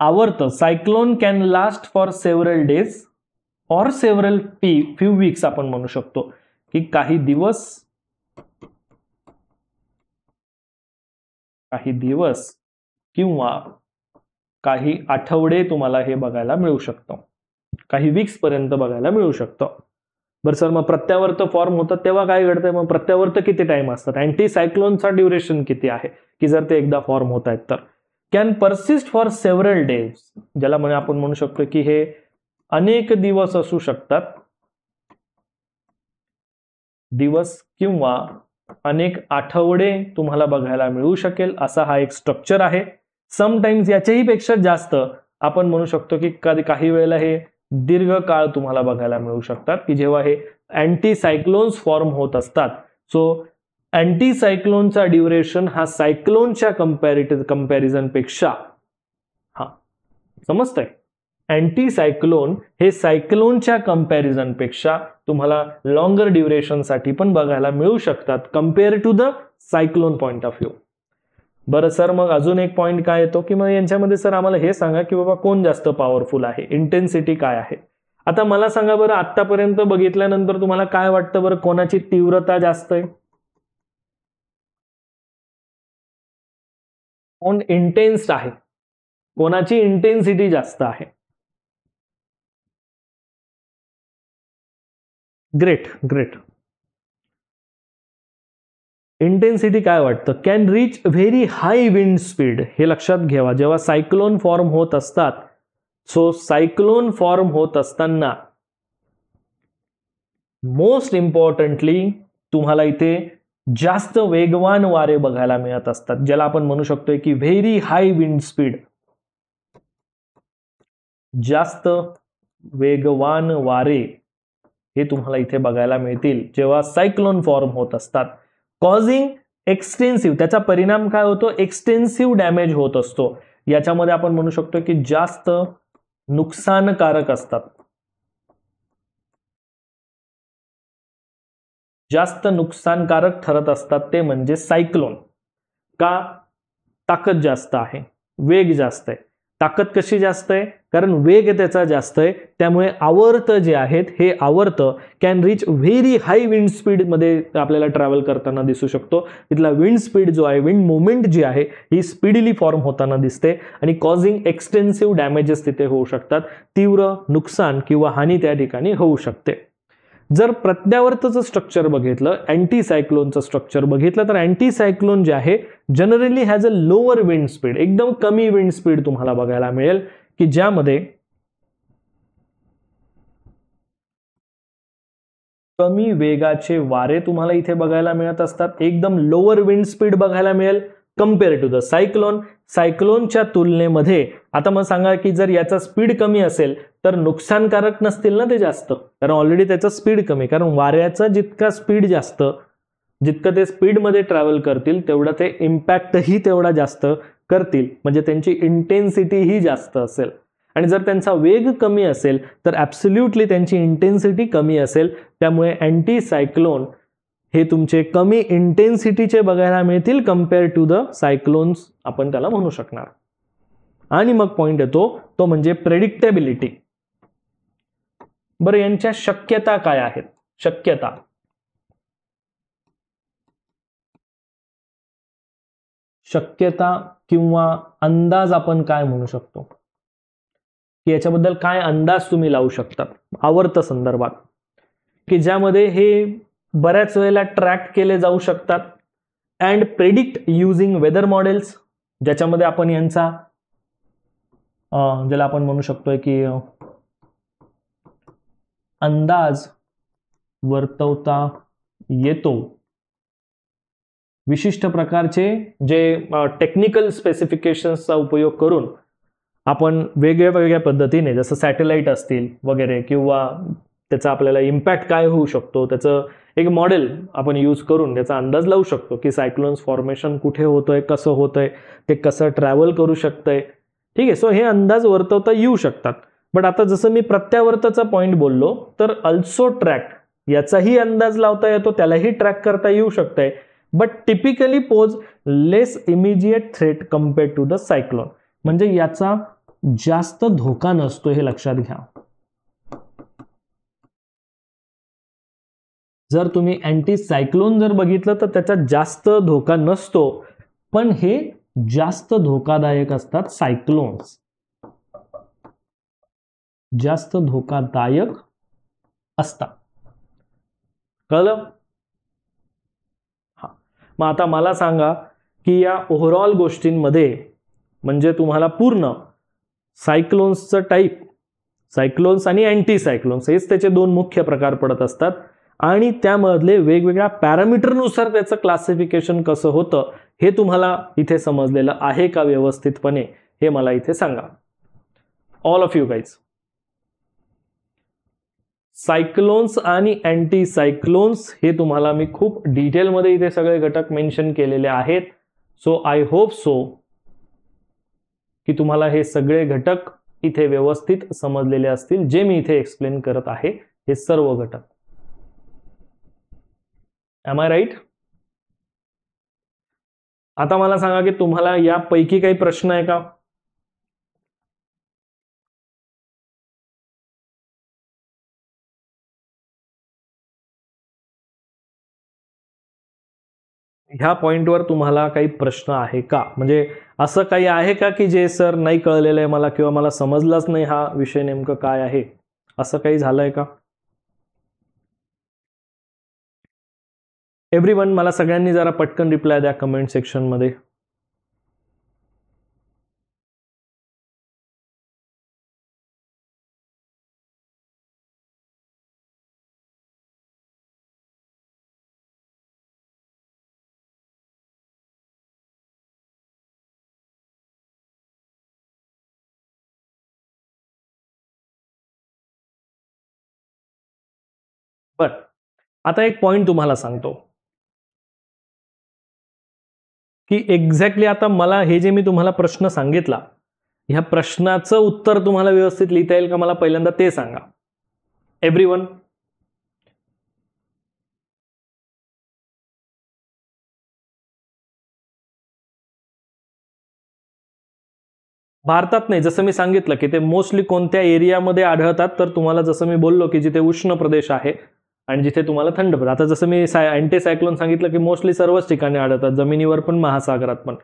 आवर्त cyclone can last for several days or several पी फ्यू वीक्स आपण म्हणू शकतो की काही दिवस काही दिवस किंवा काही आठवडे तुम्हाला हे बघायला मिळू शकतो काही वीक्स पर्यंत बघायला मिळू शकतं बरं सर मग प्रत्यावर्त फॉर्म होतात तेव्हा काय घडतंय मग प्रत्यावर्त किती टाइम असतात अँटीसायक्लोनचा ड्युरेशन किती आहे की जर ते एकदा फॉर्म होत आहेत तर can persist for several days ज्याला म्हणजे आपण म्हणू शकतो की हे अनेक दिवस असू शकतात दिवस किंवा अनेक आठवडे तुम्हाला बघायला मिळू शकेल असा हा एक स्ट्रक्चर आहे समटाईम्स याच्याही पेक्षा जास्त आपण म्हणू शकतो की कधी काही वेळेला हे दीर्घकाळ तुम्हाला बघायला मिळू शकतात की जेव्हा हे अँटी सायक्लोन्स फॉर्म होत असतात सो अँटी सायक्लोनचा ड्युरेशन हा सायक्लोनच्या कंपॅरिटि कम्पॅरिझनपेक्षा हा समजतंय अँटी सायक्लोन हे सायक्लोनच्या कम्पॅरिझनपेक्षा तुम्हाला लॉंगर ड्युरेशनसाठी पण बघायला मिळू शकतात compare to the cyclone point of view बरं सर मग अजून एक पॉईंट काय येतो की मग यांच्यामध्ये सर आम्हाला हे सांगा की बाबा कोण जास्त पॉवरफुल आहे इंटेन्सिटी काय आहे आता मला सांगा बरं आत्तापर्यंत बघितल्यानंतर तुम्हाला काय वाटतं बरं कोणाची तीव्रता जास्त आहे कोण इंटेन्स आहे कोणाची इंटेन्सिटी जास्त आहे ग्रेट ग्रेट इंटेन्सिटी काय वाटतं can reach very high wind speed हे लक्षात घ्यावा जेव्हा सायक्लोन फॉर्म होत असतात सो सायक्लोन फॉर्म होत असताना मोस्ट इम्पॉर्टंटली तुम्हाला इथे जास्त वेगवान वारे बघायला मिळत असतात ज्याला आपण म्हणू शकतोय की व्हेरी हाय विंड स्पीड जास्त वेगवान वारे हे तुम्हाला इथे बघायला मिळतील जेव्हा सायक्लोन फॉर्म होत असतात कॉझिंग एक्सटेन्सिव्ह त्याचा परिणाम काय होतो एक्सटेन्सिव्ह डॅमेज होत असतो याच्यामध्ये आपण म्हणू शकतो की जास्त नुकसानकारक असतात जास्त नुकसानकारक ठरत असतात ते म्हणजे सायक्लोन का ताकद जास्त आहे वेग जास्त आहे ताकद कशी जास्त आहे कारण वेग त्याचा जास्त आहे त्यामुळे आवर्त जे आहेत हे आवर्त can reach very high wind स्पीडमध्ये आपल्याला ट्रॅव्हल करताना दिसू शकतो तिथला विंड स्पीड जो आहे विंड मुवमेंट जी आहे ही स्पीडली फॉर्म होताना दिसते आणि कॉझिंग एक्सटेन्सिव्ह डॅमेजेस तिथे होऊ शकतात तीव्र नुकसान किंवा हानी त्या ठिकाणी होऊ शकते जर प्रत्यावर्तचं स्ट्रक्चर बघितलं अँटीसायक्लोनचं स्ट्रक्चर बघितलं तर अँटीसायक्लोन जे आहे generally has a lower wind speed एकदम कमी विंड स्पीड तुम्हाला बघायला मिळेल की ज्यामध्ये कमी वेगाचे वारे तुम्हाला इथे बघायला मिळत असतात एकदम लोअर विंड स्पीड बघायला मिळेल कम्पेअर टू द सायक्लोन सायक्लोनच्या तुलनेमध्ये आता मग सांगा की जर याचा स्पीड कमी असेल तर नुकसानकारक नसतील ना ते जास्त कारण ऑलरेडी त्याचा स्पीड कमी कारण वाऱ्याचा जितका स्पीड जास्त जितकं ते स्पीडमध्ये ट्रॅव्हल करतील तेवढा ते इम्पॅक्टही तेवढा जास्त करतील म्हणजे त्यांची इंटेन्सिटी ही जास्त असेल आणि जर त्यांचा वेग कमी असेल तर ऍब्सोल्युटली त्यांची इंटेन्सिटी कमी असेल त्यामुळे अँटी सायक्लोन हे तुमचे कमी इंटेन्सिटीचे बघायला मिळतील कम्पेअर टू द सायक्लोन्स आपण त्याला म्हणू शकणार आणि मग पॉईंट येतो तो म्हणजे प्रेडिक्टेबिलिटी बरं यांच्या शक्यता काय आहेत शक्यता शक्यता किंवा अंदाज आपण काय म्हणू शकतो की याच्याबद्दल काय अंदाज तुम्ही लावू शकता आवर्त संदर्भात की ज्यामध्ये हे बऱ्याच वेळेला ट्रॅक केले जाऊ शकतात and predict using weather models ज्याच्यामध्ये आपण यांचा ज्याला आपण म्हणू शकतोय की अंदाज वर्तवता येतो विशिष्ट प्रकारचे जे टेक्निकल स्पेसिफिकेशन्सचा उपयोग करून आपण वेगळ्या वेगळ्या पद्धतीने जसं सॅटेलाईट असतील वगैरे किंवा त्याचा आपल्याला इम्पॅक्ट काय होऊ शकतो त्याचं एक मॉडेल आपण यूज करून त्याचा अंदाज लावू शकतो की सायक्लोन्स फॉर्मेशन कुठे होतंय कसं होतंय ते कसं ट्रॅव्हल करू शकतंय ठीक आहे सो हे अंदाज वर्तवता येऊ शकतात बट आता जसं मी प्रत्यावर्ताचा पॉईंट बोललो तर अल्सो ट्रॅक याचाही अंदाज लावता येतो त्यालाही ट्रॅक करता येऊ शकतंय but typically pose less immediate threat compare to the cyclone म्हणजे याचा जास्त धोका नसतो हे लक्षात घ्या जर तुम्ही अँटी सायक्लोन जर बघितलं तर त्याचा जास्त धोका नसतो पण हे जास्त धोकादायक असतात सायक्लोन्स जास्त धोकादायक असतात कळलं हा मग आता मला सांगा की या ओव्हरऑल गोष्टींमध्ये म्हणजे तुम्हाला पूर्ण सायक्लोन्सचं टाईप सायक्लोन्स आणि अँटी सायक्लोन्स हेच त्याचे दोन मुख्य प्रकार पडत असतात आणि त्यामधले वेगवेगळ्या पॅरामीटरनुसार त्याचं क्लासिफिकेशन कसं होतं हे तुम्हाला इथे समजलेलं आहे का व्यवस्थितपणे हे मला इथे सांगा all of you guys cyclones आणि अँटी सायक्लोन्स हे तुम्हाला मी खूप डिटेलमध्ये इथे सगळे घटक मेन्शन केलेले आहेत सो आय होप सो की तुम्हाला हे सगळे घटक इथे व्यवस्थित समजलेले असतील जे मी इथे एक्सप्लेन करत आहे हे सर्व घटक एम आय राईट आता मला सांगा की तुम्हाला यापैकी काही प्रश्न आहे का ह्या पॉईंटवर तुम्हाला काही प्रश्न आहे का म्हणजे असं काही आहे का की जे सर नाही कळलेलं आहे मला किंवा मला समजलाच नाही हा विषय नेमकं काय आहे असं काही झालंय का एव्हरी वन मला सगळ्यांनी जरा पटकन रिप्लाय द्या कमेंट सेक्शनमध्ये बर आता एक पॉईंट तुम्हाला सांगतो की एक्झॅक्टली आता मला हे जे मी तुम्हाला प्रश्न सांगितला ह्या प्रश्नाचं उत्तर तुम्हाला व्यवस्थित लिहिता येईल का मला पहिल्यांदा ते सांगा एव्हरी वन भारतात नाही जसं मी सांगितलं की ते मोस्टली कोणत्या एरियामध्ये आढळतात तर तुम्हाला जसं मी बोललो की जिथे उष्ण प्रदेश आहे आणि जिथे तुम्हाला थंड पडतं आता जसं मी साय अँटीसायक्लोन सांगितलं की मोस्टली सर्वच ठिकाणी आढळतात जमिनीवर पण महासागरात पण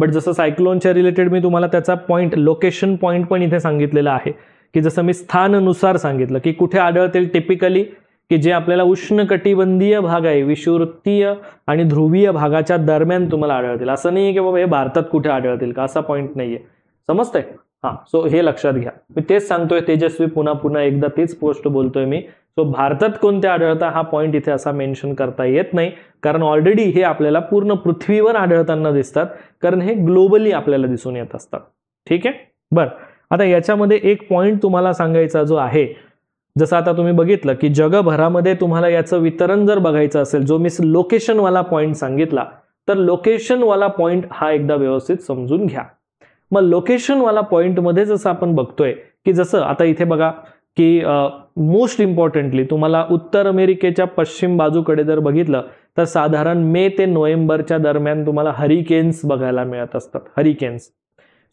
बट जसं सायक्लोनच्या रिलेटेड मी तुम्हाला त्याचा पॉईंट लोकेशन पॉईंट पण इथे सांगितलेला आहे की जसं मी स्थाननुसार सांगितलं की कुठे आढळतील टिपिकली की जे आपल्याला उष्णकटिबंधीय भाग आहे विषुवृत्तीय आणि ध्रुवीय भागाच्या दरम्यान तुम्हाला आढळतील असं नाही आहे की बाबा हे भारतात कुठे आढळतील का असा पॉईंट नाही आहे समजतंय हा सो हे लक्षात घ्या मी तेच सांगतोय तेजस्वी पुन्हा पुन्हा एकदा तीच पोस्ट बोलतोय मी सो भारतात कोणते आढळता हा पॉईंट इथे असा मेन्शन करता येत नाही कारण ऑलरेडी हे आपल्याला पूर्ण पृथ्वीवर आढळताना दिसतात कारण हे ग्लोबली आपल्याला दिसून येत असतात ठीक आहे बर आता याच्यामध्ये एक पॉईंट तुम्हाला सांगायचा जो आहे जसं आता तुम्ही बघितलं की जगभरामध्ये तुम्हाला याचं वितरण जर बघायचं असेल जो मी लोकेशनवाला पॉईंट सांगितला तर लोकेशनवाला पॉईंट हा एकदा व्यवस्थित समजून घ्या मग लोकेशनवाला मध्ये जसं आपण बघतोय की जसं आता इथे बघा की मोस्ट इम्पॉर्टंटली तुम्हाला उत्तर अमेरिकेच्या पश्चिम बाजूकडे जर बघितलं तर साधारण मे ते नोव्हेंबरच्या दरम्यान तुम्हाला हरिकेन्स बघायला मिळत असतात हरिकेन्स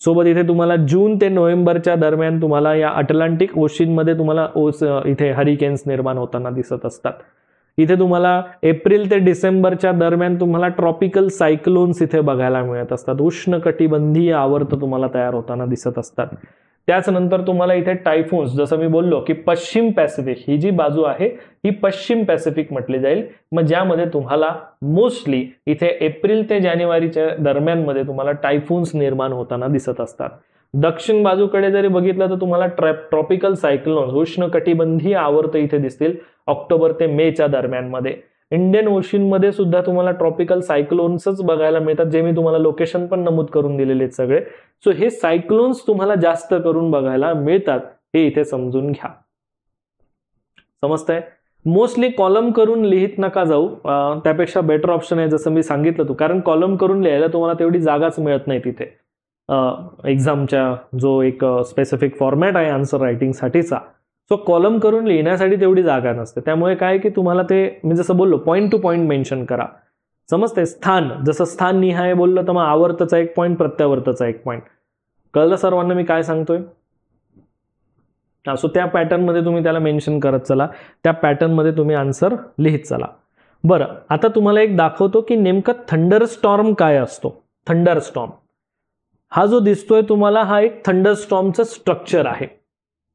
सोबत इथे तुम्हाला जून ते नोव्हेंबरच्या दरम्यान तुम्हाला या अटलांटिक ओशिनमध्ये तुम्हाला ओस इथे हरिकेन्स निर्माण होताना दिसत असतात इथे तुम्हाला एप्रिल ते डिसेंबरच्या दरम्यान तुम्हाला ट्रॉपिकल सायक्लोन्स इथे बघायला मिळत असतात उष्ण कटिबंधीय आवर्त तुम्हाला तयार होताना दिसत असतात त्याचनंतर तुम्हाला इथे टायफोन्स जसं मी बोललो की पश्चिम पॅसिफिक ही जी बाजू आहे ही पश्चिम पॅसिफिक म्हटली जाईल मग ज्यामध्ये तुम्हाला मोस्टली इथे एप्रिल ते जानेवारीच्या दरम्यानमध्ये तुम्हाला टायफोन्स निर्माण होताना दिसत असतात दक्षिण बाजूकडे जरी बघितलं तर तुम्हाला ट्रॅप ट्रॉपिकल सायक्लोन उष्ण कटिबंधीय आवर्त इथे दिसतील ऑक्टोबर ते मेच्या मध्ये इंडियन मध्ये सुद्धा तुम्हाला ट्रॉपिकल सायक्लोन्सच बघायला मिळतात जे मी तुम्हाला लोकेशन पण नमूद करून दिलेले सगळे सो हे सायक्लोन्स तुम्हाला जास्त करून बघायला मिळतात हे इथे समजून घ्या समजतंय मोस्टली कॉलम करून लिहित नका जाऊ त्यापेक्षा बेटर ऑप्शन आहे जसं मी सांगितलं तू कारण कॉलम करून लिहायला तुम्हाला तेवढी जागाच मिळत नाही तिथे एक्झामच्या जो एक स्पेसिफिक फॉर्मॅट आहे आन्सर रायटिंगसाठीचा सो कॉलम करून लिहिण्यासाठी तेवढी जागा नसते त्यामुळे काय की तुम्हाला ते मी जसं बोललो पॉईंट टू पॉईंट मेन्शन करा समजते स्थान जसं स्थान निहाय बोललो तर मग आवर्तचा एक पॉईंट प्रत्यावर्तचा एक पॉईंट कळलं सर्वांना मी काय सांगतोय सो त्या पॅटर्नमध्ये तुम्ही त्याला मेन्शन करत चला त्या पॅटर्नमध्ये तुम्ही आन्सर लिहित चला बरं आता तुम्हाला एक दाखवतो की नेमकं थंडर स्टॉर्म काय असतो थंडर स्टॉर्म हा जो दिसतोय तुम्हाला हा एक थंडर स्ट्रॉमचं स्ट्रक्चर आहे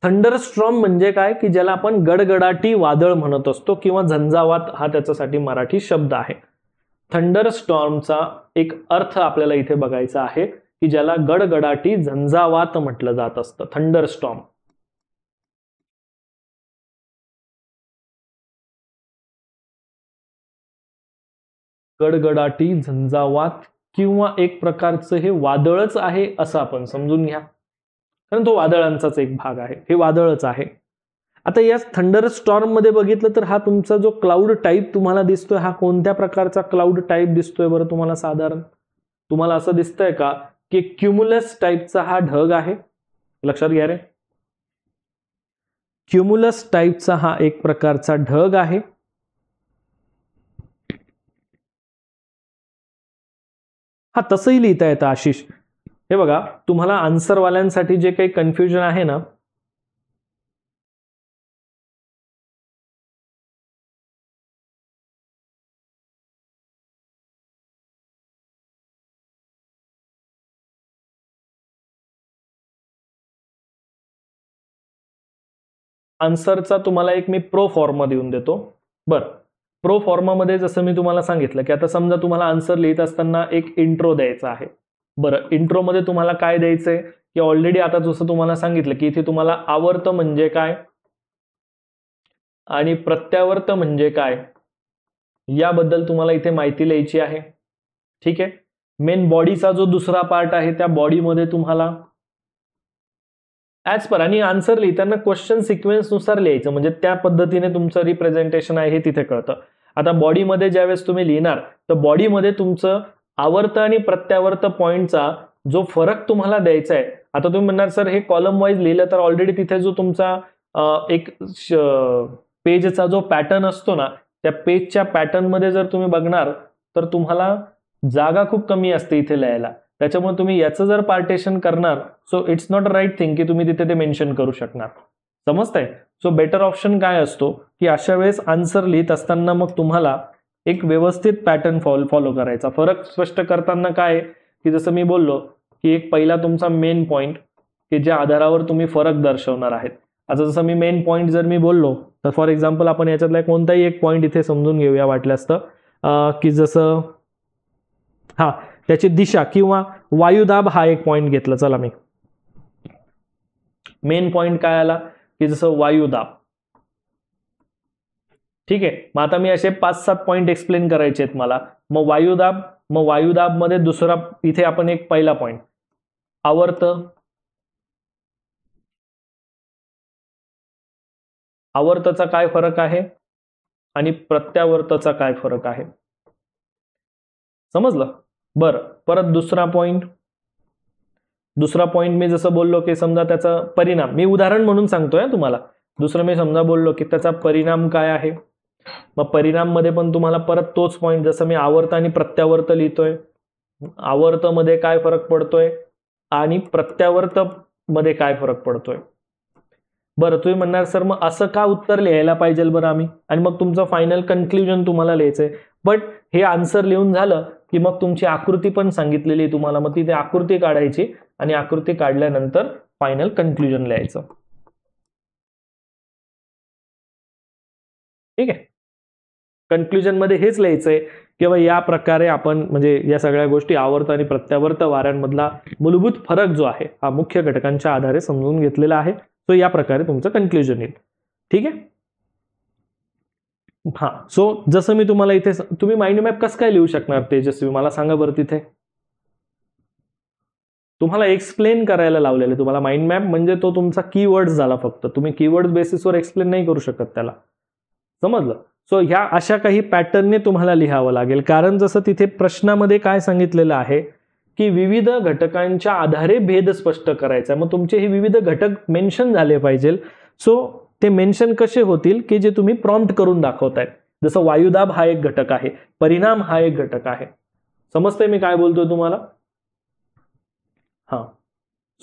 थंडर स्ट्रॉम म्हणजे काय की ज्याला आपण गडगडाटी वादळ म्हणत असतो किंवा झंझावात हा त्याच्यासाठी मराठी शब्द आहे थंडर स्टॉर्मचा एक अर्थ आपल्याला इथे बघायचा आहे की ज्याला गडगडाटी झंझावात म्हटलं जात असतं थंडर स्टॉर्म गडगडाटी झंझावात किंवा एक प्रकारचं हे वादळच आहे असं आपण समजून घ्या कारण तो वादळांचाच एक भाग आहे हे वादळच आहे आता या थंडर स्टॉर्म मध्ये बघितलं तर हा तुमचा जो क्लाउड टाईप तुम्हाला दिसतोय हा कोणत्या प्रकारचा क्लाउड टाईप दिसतोय बरं तुम्हाला साधारण तुम्हाला असं दिसतंय का की क्युम्युलस टाईपचा हा ढग आहे लक्षात घ्या रे क्युम्युलस टाईपचा हा एक प्रकारचा ढग आहे हा तसंही लिहिता येतं आशिष हे बघा तुम्हाला आन्सरवाल्यांसाठी जे काही कन्फ्युजन आहे ना आन्सरचा तुम्हाला एक मी प्रो फॉर्म देऊन देतो बरं प्रो फॉर्मामध्ये जसं मी तुम्हाला सांगितलं की आता समजा तुम्हाला आन्सर लिहित असताना एक इंट्रो द्यायचा आहे बरं इंट्रोमध्ये तुम्हाला काय द्यायचंय की ऑलरेडी आता जसं तुम्हाला सांगितलं की इथे तुम्हाला आवर्त म्हणजे काय आणि प्रत्यावर्त म्हणजे काय याबद्दल तुम्हाला इथे माहिती लिहायची आहे ठीक आहे मेन बॉडीचा जो दुसरा पार्ट आहे त्या बॉडीमध्ये तुम्हाला ॲज पर आणि आन्सर लिहिताना क्वेश्चन सिक्वेन्सनुसार लिहायचं म्हणजे त्या पद्धतीने तुमचं रिप्रेझेंटेशन आहे हे तिथे कळतं आता बॉडीमध्ये ज्यावेळेस तुम्ही लिहिणार तर बॉडीमध्ये तुमचं आवर्त आणि प्रत्यावर्त पॉईंटचा जो फरक तुम्हाला द्यायचा आहे आता तुम्ही म्हणणार सर हे कॉलम वाईज लिहिलं तर ऑलरेडी तिथे जो तुमचा एक पेजचा जो पॅटर्न असतो ना त्या पेजच्या पॅटर्नमध्ये जर तुम्ही बघणार तर तुम्हाला जागा खूप कमी असते इथे लिहायला त्याच्यामुळे तुम्ही याचं जर पार्टेशन करणार so it's not a right thing की तुम्ही तिथे ते मेन्शन करू शकणार समजतंय सो बेटर ऑप्शन काय असतो की अशा वेळेस आन्सर लिहित असताना मग तुम्हाला एक व्यवस्थित पॅटर्न फॉल फॉलो करायचा फरक स्पष्ट करताना काय की जसं मी बोललो की एक पहिला तुमचा मेन पॉईंट की ज्या आधारावर तुम्ही फरक दर्शवणार आहेत आता जसं मी मेन पॉईंट जर मी बोललो तर फॉर एक्झाम्पल आपण याच्यातला कोणताही एक पॉईंट इथे समजून घेऊया वाटल्यास तर की जसं हां त्याची दिशा किंवा वायुदाब हा एक पॉईंट घेतला चला मी मेन पॉईंट काय आला की जसं वायुदाब ठीक आहे मग आता मी असे पाच सात पॉईंट एक्सप्लेन करायचे आहेत मला मग वायुदाब मग वायुदाब मध्ये दुसरा इथे आपण एक पहिला पॉईंट आवर्त आवर्तचा काय फरक आहे आणि प्रत्यावर्तचा काय फरक आहे समजलं बर परत दुसरा पॉइंट दुसरा पॉइंट मी जसं बोललो की समजा त्याचा परिणाम मी उदाहरण म्हणून सांगतोय तुम्हाला दुसरं मी समजा बोललो की त्याचा परिणाम काय आहे मग परिणाम मध्ये पण तुम्हाला परत तोच पॉईंट जसं मी आवर्त आणि प्रत्यावर्त लिहितोय आवर्त मध्ये काय फरक पडतोय आणि प्रत्यावर्त मध्ये काय फरक पडतोय बरं तुम्ही म्हणणार सर मग असं का उत्तर लिहायला पाहिजे बरं आम्ही आणि मग तुमचं फायनल कन्क्ल्युजन तुम्हाला लिहायचंय बट हे आन्सर लिहून झालं की मग तुमची आकृती पण सांगितलेली आहे तुम्हाला मग तिथे आकृती काढायची आणि आकृती काढल्यानंतर फायनल कन्क्लुजन लिहायचं ठीक आहे मध्ये हेच लिहायचं आहे किंवा या प्रकारे आपण म्हणजे या सगळ्या गोष्टी आवर्त आणि प्रत्यावर्त वाऱ्यांमधला मूलभूत फरक जो आहे हा मुख्य घटकांच्या आधारे समजून घेतलेला आहे तो या प्रकारे तुमचं कन्क्लुजन येईल ठीक आहे हां सो जसं मी तुम्हाला इथे तुम्ही माइंड मॅप कसं काय लिहू शकणार तेजस्वी मला सांगा बरं तिथे तुम्हाला एक्सप्लेन करायला लावलेलं तुम्हाला माइंड मॅप म्हणजे तो तुमचा कीवर्ड झाला फक्त तुम्ही कीवर्ड बेसिसवर एक्सप्लेन नाही करू शकत त्याला समजलं सो ह्या अशा काही पॅटर्नने तुम्हाला लिहावं लागेल कारण जसं तिथे प्रश्नामध्ये काय सांगितलेलं आहे की विविध घटकांच्या आधारे भेद स्पष्ट करायचा मग तुमचे हे विविध घटक मेन्शन झाले पाहिजे सो ते मेन्शन कसे होतील की जे तुम्ही प्रॉम्प्ट करून दाखवताय जसं वायुदाब हा एक घटक आहे परिणाम हा एक घटक आहे समजतंय मी काय बोलतोय तुम्हाला हा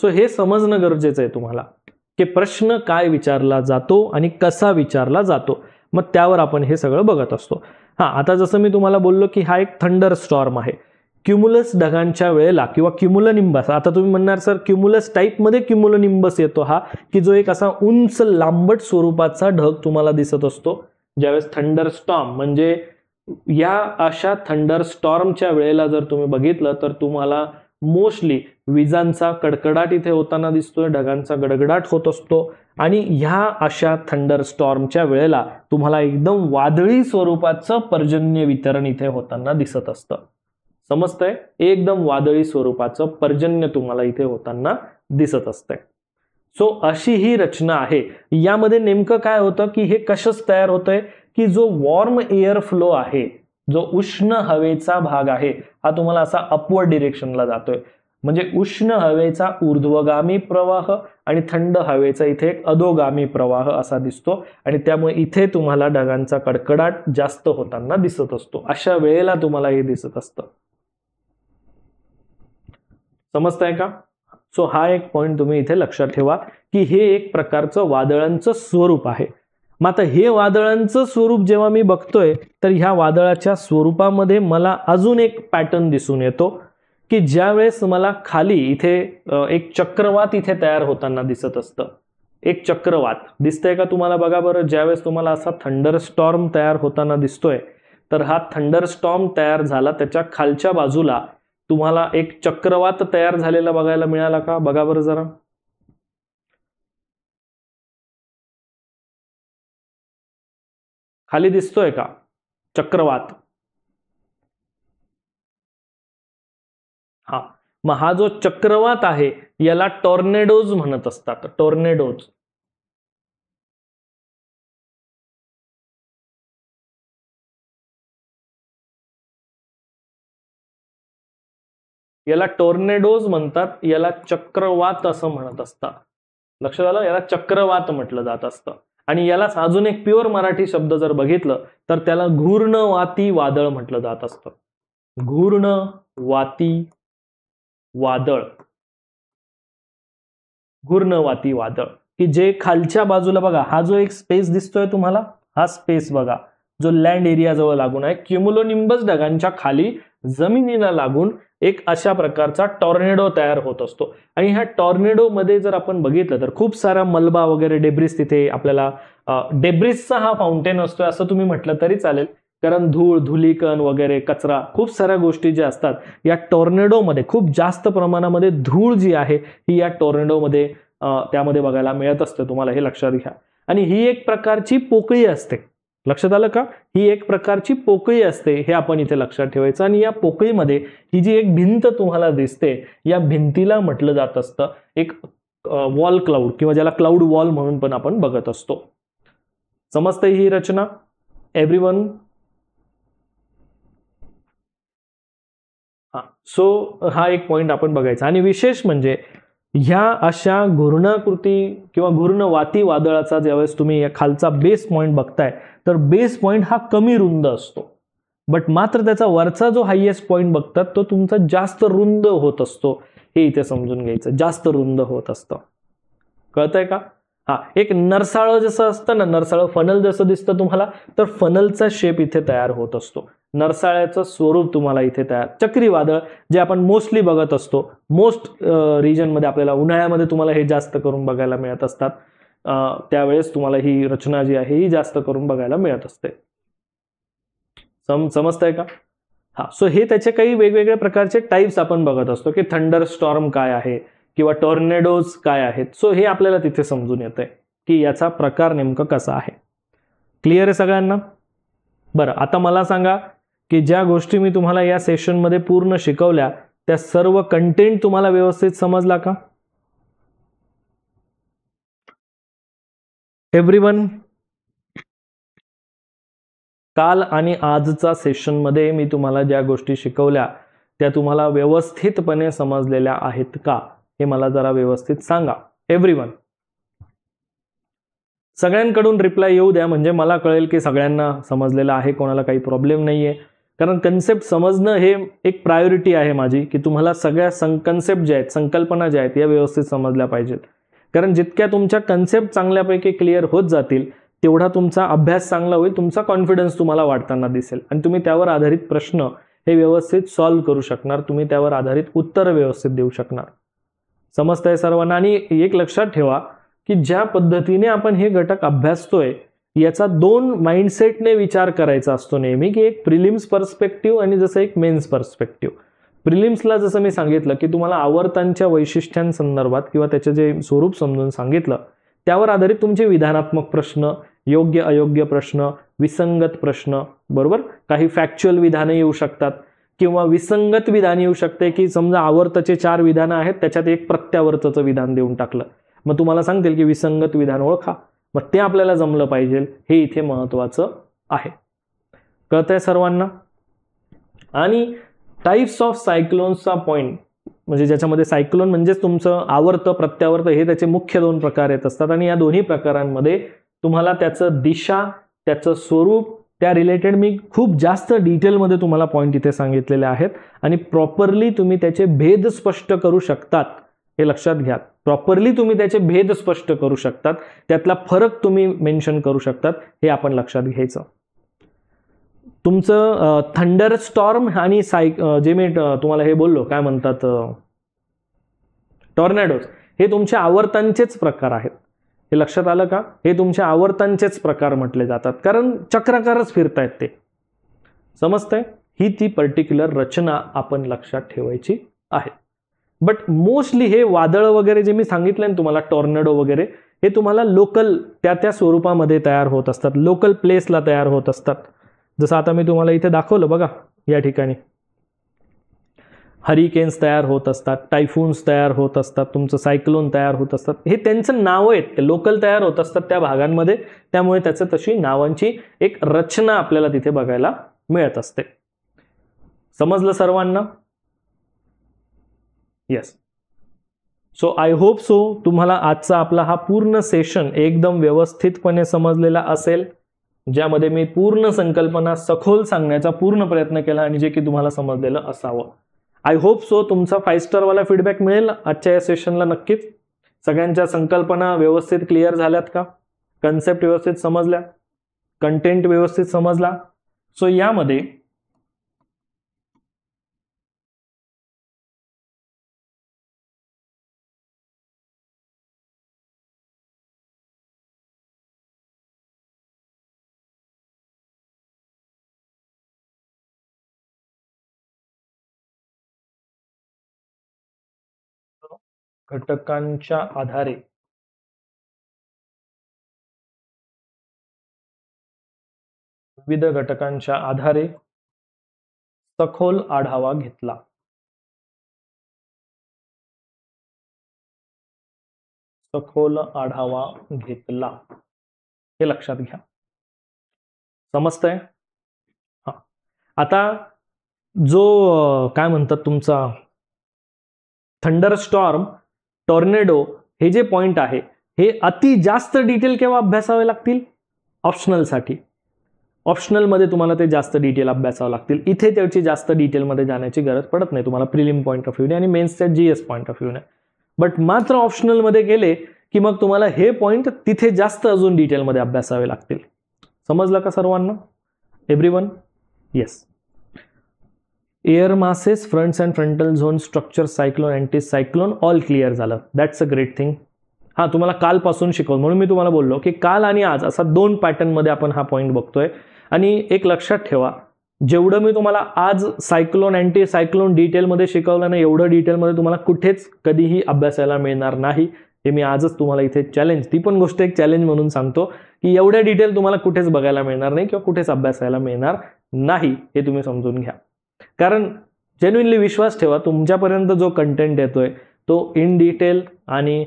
सो हे समजणं गरजेचं आहे तुम्हाला की प्रश्न काय विचारला जातो आणि कसा विचारला जातो मग त्यावर आपण हे सगळं बघत असतो हा आता जसं मी तुम्हाला बोललो की हा एक थंडर स्टॉर्म आहे क्युमुलस ढगांच्या वेळेला किंवा निंबस आता तुम्ही म्हणणार सर क्युमुलस टाईपमध्ये निंबस येतो हा की जो एक असा उंच लांबट स्वरूपाचा ढग तुम्हाला दिसत असतो ज्यावेळेस थंडर स्टॉर्म म्हणजे या अशा थंडर स्टॉर्मच्या वेळेला जर तुम्ही बघितलं तर तुम्हाला मोस्टली विजांचा कडकडाट इथे होताना दिसतोय ढगांचा गडगडाट होत असतो आणि ह्या अशा थंडर स्टॉर्मच्या वेळेला तुम्हाला एकदम वादळी स्वरूपाचं पर्जन्य वितरण इथे होताना दिसत असतं समजतंय एकदम वादळी स्वरूपाचं पर्जन्य तुम्हाला इथे होताना दिसत असतंय सो अशी ही रचना आहे यामध्ये नेमकं काय होतं की हे कशच तयार होतंय की जो वॉर्म एअर फ्लो आहे जो उष्ण हवेचा भाग आहे हा तुम्हाला असा अपवर्ड डिरेक्शनला जातोय म्हणजे उष्ण हवेचा ऊर्ध्वगामी प्रवाह आणि थंड हवेचा इथे एक अधोगामी प्रवाह असा दिसतो आणि त्यामुळे इथे तुम्हाला ढगांचा कडकडाट जास्त होताना दिसत असतो अशा वेळेला तुम्हाला हे दिसत असतं समजताय का सो हा एक पॉईंट तुम्ही इथे लक्षात ठेवा की हे एक प्रकारचं वादळांचं स्वरूप आहे मात्र हे वादळांचं स्वरूप जेव्हा मी बघतोय तर ह्या वादळाच्या स्वरूपामध्ये मला अजून एक पॅटर्न दिसून येतो की ज्यावेळेस मला खाली इथे एक चक्रवात इथे तयार होताना दिसत असतं एक चक्रवात दिसतंय का तुम्हाला बघा बरं ज्यावेळेस तुम्हाला असा थंडर स्टॉर्म तयार होताना दिसतोय तर हा थंडर स्टॉर्म तयार झाला त्याच्या खालच्या बाजूला तुम्हाला एक चक्रवात तयार झालेला बघायला मिळाला का बघा बरं जरा खाली दिसतोय का चक्रवात हा मग हा जो चक्रवात आहे याला टॉर्नेडोज म्हणत असतात टॉर्नेडोज याला टोर्नेडोज म्हणतात याला चक्रवात असं म्हणत असतात लक्षात आलं याला चक्रवात म्हटलं जात असतं आणि यालाच अजून एक प्युअर मराठी शब्द जर बघितलं तर त्याला घूर्णवाती वादळ म्हटलं जात असतं वाती वादळ घूर्णवाती वादळ की जे खालच्या बाजूला बघा हा जो एक स्पेस दिसतोय तुम्हाला हा स्पेस बघा जो लँड एरिया जवळ लागून आहे क्युमुलोनिंबस ढगांच्या खाली जमिनीला लागून एक अशा प्रकारचा टॉर्नेडो तयार होत असतो आणि ह्या टॉर्नेडोमध्ये जर आपण बघितलं तर खूप सारा मलबा वगैरे डेब्रिस तिथे आपल्याला डेब्रिसचा हा फाउंटेन असतो असं तुम्ही म्हटलं तरी चालेल कारण धूळ धुलीकण वगैरे कचरा खूप साऱ्या गोष्टी ज्या असतात या टॉर्नेडोमध्ये खूप जास्त प्रमाणामध्ये धूळ जी आहे ही या टॉर्नेडोमध्ये त्यामध्ये बघायला मिळत असते तुम्हाला हे लक्षात घ्या आणि ही एक प्रकारची पोकळी असते लक्षात आलं का ही एक प्रकारची पोकळी असते हे आपण इथे लक्षात ठेवायचं आणि या पोकळीमध्ये ही जी एक भिंत तुम्हाला दिसते या भिंतीला म्हटलं जात असतं एक वॉल क्लाउड किंवा ज्याला क्लाउड वॉल म्हणून पण आपण बघत असतो समजते ही रचना एव्हरी वन सो हा एक पॉइंट आपण बघायचा आणि विशेष म्हणजे ह्या अशा घूर्णाकृती किंवा घूर्णवाती वादळाचा ज्यावेळेस तुम्ही या खालचा बेस पॉईंट बघताय तर बेस पॉईंट हा कमी रुंद असतो बट मात्र त्याचा वरचा जो हायेस्ट पॉईंट बघतात तो तुमचा जास्त रुंद होत असतो हे इथे समजून घ्यायचं जास्त रुंद होत असतं कळतंय का हा एक नरसाळं जसं असतं ना नरसाळं फनल जसं दिसतं तुम्हाला तर फनलचा शेप इथे तयार होत असतो नरसाळ्याचं स्वरूप तुम्हाला इथे तयार चक्रीवादळ जे आपण मोस्टली बघत असतो मोस्ट रिजनमध्ये आपल्याला उन्हाळ्यामध्ये तुम्हाला हे जास्त करून बघायला मिळत असतात त्यावेळेस तुम्हाला ही रचना जी आहे ही जास्त करून बघायला मिळत असते सम समजतंय का हा सो हे त्याचे काही वेगवेगळ्या प्रकारचे टाईप्स आपण बघत असतो की थंडर स्टॉर्म काय आहे किंवा टॉर्नेडोज काय आहेत सो हे आपल्याला तिथे समजून येत आहे की याचा प्रकार नेमकं कसा आहे क्लिअर आहे सगळ्यांना बरं आता मला सांगा की ज्या गोष्टी मी तुम्हाला या सेशनमध्ये पूर्ण शिकवल्या त्या सर्व कंटेंट तुम्हाला व्यवस्थित समजला का एव्हरीवन काल आणि आजचा सेशनमध्ये मी तुम्हाला ज्या गोष्टी शिकवल्या त्या तुम्हाला व्यवस्थितपणे समजलेल्या आहेत का हे मला जरा व्यवस्थित सांगा एव्हरीवन सगळ्यांकडून रिप्लाय येऊ द्या म्हणजे मला कळेल की सगळ्यांना समजलेलं आहे कोणाला काही प्रॉब्लेम नाही आहे कारण कन्सेप्ट समजणं हे एक प्रायोरिटी आहे माझी की तुम्हाला सगळ्या सं कन्सेप्ट ज्या आहेत संकल्पना ज्या आहेत या व्यवस्थित समजल्या पाहिजेत कारण जितक्या तुमच्या कन्सेप्ट चांगल्यापैकी क्लिअर होत जातील तेवढा तुमचा अभ्यास चांगला होईल तुमचा कॉन्फिडन्स तुम्हाला वाढताना दिसेल आणि तुम्ही त्यावर आधारित प्रश्न हे व्यवस्थित सॉल्व्ह करू शकणार तुम्ही त्यावर आधारित उत्तर व्यवस्थित देऊ शकणार समजतंय सर्वांना आणि एक लक्षात ठेवा की ज्या पद्धतीने आपण हे घटक अभ्यासतोय याचा दोन माइंडसेटने विचार करायचा असतो नेहमी की एक प्रिलिम्स पर्स्पेक्टिव्ह आणि जसं एक मेन्स पर्स्पेक्टिव्ह प्रिलिम्सला जसं मी सांगितलं की तुम्हाला आवर्तांच्या वैशिष्ट्यांसंदर्भात किंवा त्याचे जे स्वरूप समजून सांगितलं त्यावर आधारित तुमचे विधानात्मक प्रश्न योग्य अयोग्य प्रश्न विसंगत प्रश्न बरोबर काही फॅक्च्युअल विधानं येऊ शकतात किंवा विसंगत विधान येऊ शकते की समजा आवर्तचे चार विधानं आहेत त्याच्यात एक प्रत्यावर्तचं विधान देऊन टाकलं मग तुम्हाला सांगतील की विसंगत विधान ओळखा मग ते आपल्याला जमलं पाहिजे हे इथे महत्त्वाचं आहे कळत आहे सर्वांना आणि टाईप्स ऑफ सायक्लोन्सचा पॉईंट म्हणजे ज्याच्यामध्ये सायक्लोन म्हणजेच तुमचं आवर्त प्रत्यावर्त हे त्याचे मुख्य दोन प्रकार येत असतात आणि या दोन्ही प्रकारांमध्ये तुम्हाला त्याचं दिशा त्याचं स्वरूप त्या रिलेटेड मी खूप जास्त डिटेलमध्ये तुम्हाला पॉईंट इथे सांगितलेले आहेत आणि प्रॉपरली तुम्ही त्याचे भेद स्पष्ट करू शकतात हे लक्षात घ्या प्रॉपरली तुम्ही त्याचे भेद स्पष्ट करू शकतात त्यातला फरक तुम्ही मेन्शन करू शकतात हे आपण लक्षात घ्यायचं तुमचं थंडर स्टॉर्म आणि सायक जे मी तुम्हाला हे बोललो काय म्हणतात टॉर्नॅडोज हे तुमच्या आवर्तांचेच प्रकार आहेत हे लक्षात आलं का हे तुमच्या आवर्तांचेच प्रकार म्हटले जातात कारण चक्राकारच फिरतायत ते समजतंय ही ती पर्टिक्युलर रचना आपण लक्षात ठेवायची आहे बट मोस्टली हे वादळ वगैरे जे मी सांगितलं ना तुम्हाला टॉर्नेडो वगैरे हे तुम्हाला लोकल त्या त्या स्वरूपामध्ये तयार होत असतात लोकल प्लेसला तयार होत असतात जसं आता मी तुम्हाला इथे दाखवलं बघा या ठिकाणी हरिकेन्स तयार होत असतात टायफून्स तयार होत असतात तुमचं सायक्लोन तयार होत असतात हे त्यांचं नाव आहेत ते लोकल तयार होत असतात त्या भागांमध्ये त्यामुळे त्याचं तशी नावांची एक रचना आपल्याला तिथे बघायला मिळत असते समजलं सर्वांना yes so I hope so तुम्हाला आजचा आपला हा पूर्ण सेशन एकदम व्यवस्थितपणे समजलेला असेल ज्यामध्ये मी पूर्ण संकल्पना सखोल सांगण्याचा पूर्ण प्रयत्न केला आणि जे की तुम्हाला समजलेलं असावं आय होप सो तुमचा फाईव्ह स्टारवाला फीडबॅक मिळेल आजच्या या सेशनला नक्कीच सगळ्यांच्या संकल्पना व्यवस्थित क्लिअर झाल्यात का कन्सेप्ट व्यवस्थित समजल्या कंटेंट व्यवस्थित समजला सो यामध्ये घटकांच्या आधारे विविध घटकांच्या आधारे सखोल आढावा घेतला सखोल आढावा घेतला हे लक्षात घ्या समजतंय हा आता जो काय म्हणतात तुमचा थंडर स्टॉर्म टॉर्नेडो हे जे पॉईंट आहे हे अति जास्त डिटेल केव्हा अभ्यासावे लागतील ऑप्शनलसाठी ऑप्शनलमध्ये तुम्हाला ते जास्त डिटेल अभ्यासावं लागतील इथे त्याची जास्त डिटेलमध्ये जाण्याची गरज पडत नाही तुम्हाला प्रिलिम पॉईंट ऑफ ने आणि main G GS point of ने बट मात्र ऑप्शनलमध्ये गेले की मग तुम्हाला हे पॉईंट तिथे जास्त अजून डिटेलमध्ये अभ्यासावे लागतील समजलं का सर्वांना everyone yes air masses fronts and frontal zone structure cyclone anti cyclone all clear झालं दॅट्स अ ग्रेट थिंग हां तुम्हाला कालपासून शिकवलं म्हणून मी तुम्हाला बोललो की काल आणि आज असा दोन पॅटर्नमध्ये आपण हा पॉईंट बघतोय आणि एक लक्षात ठेवा जेवढं मी तुम्हाला आज सायक्लोन अँटी सायक्लोन डिटेलमध्ये शिकवलं ना एवढं डिटेलमध्ये तुम्हाला कुठेच कधीही अभ्यासायला मिळणार नाही हे मी आजच तुम्हाला इथे चॅलेंज ती पण गोष्ट एक चॅलेंज म्हणून सांगतो की एवढ्या डिटेल तुम्हाला कुठेच बघायला मिळणार नाही किंवा कुठेच अभ्यासायला मिळणार नाही हे तुम्ही समजून घ्या कारण जेन्युनली विश्वास ठेवा तुमच्यापर्यंत जो कंटेंट येतोय तो इन डिटेल आणि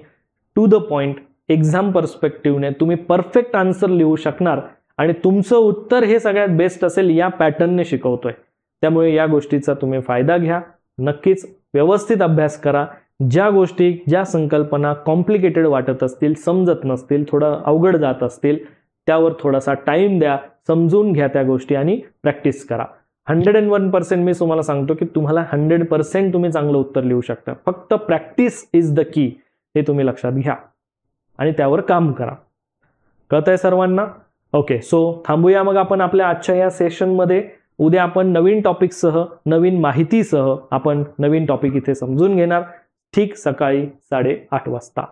टू द पॉईंट एक्झाम पर्स्पेक्टिव्हने तुम्ही परफेक्ट आन्सर लिहू शकणार आणि तुमचं उत्तर हे सगळ्यात बेस्ट असेल या पॅटर्नने शिकवतोय त्यामुळे या गोष्टीचा तुम्ही फायदा घ्या नक्कीच व्यवस्थित अभ्यास करा ज्या गोष्टी ज्या संकल्पना कॉम्प्लिकेटेड वाटत असतील समजत नसतील थोडं अवघड जात असतील त्यावर थोडासा टाईम द्या समजून घ्या त्या गोष्टी आणि प्रॅक्टिस करा हंड्रेड अँड वन पर्सेंट मी तुम्हाला सांगतो की तुम्हाला हंड्रेड पर्सेंट तुम्ही चांगलं उत्तर लिहू शकता फक्त प्रॅक्टिस इज द की हे तुम्ही लक्षात घ्या आणि त्यावर काम करा कळत आहे सर्वांना ओके सो थांबूया मग आपण आपल्या आजच्या या सेशनमध्ये उद्या आपण नवीन टॉपिकसह नवीन माहितीसह आपण नवीन टॉपिक इथे समजून घेणार ठीक सकाळी साडेआठ वाजता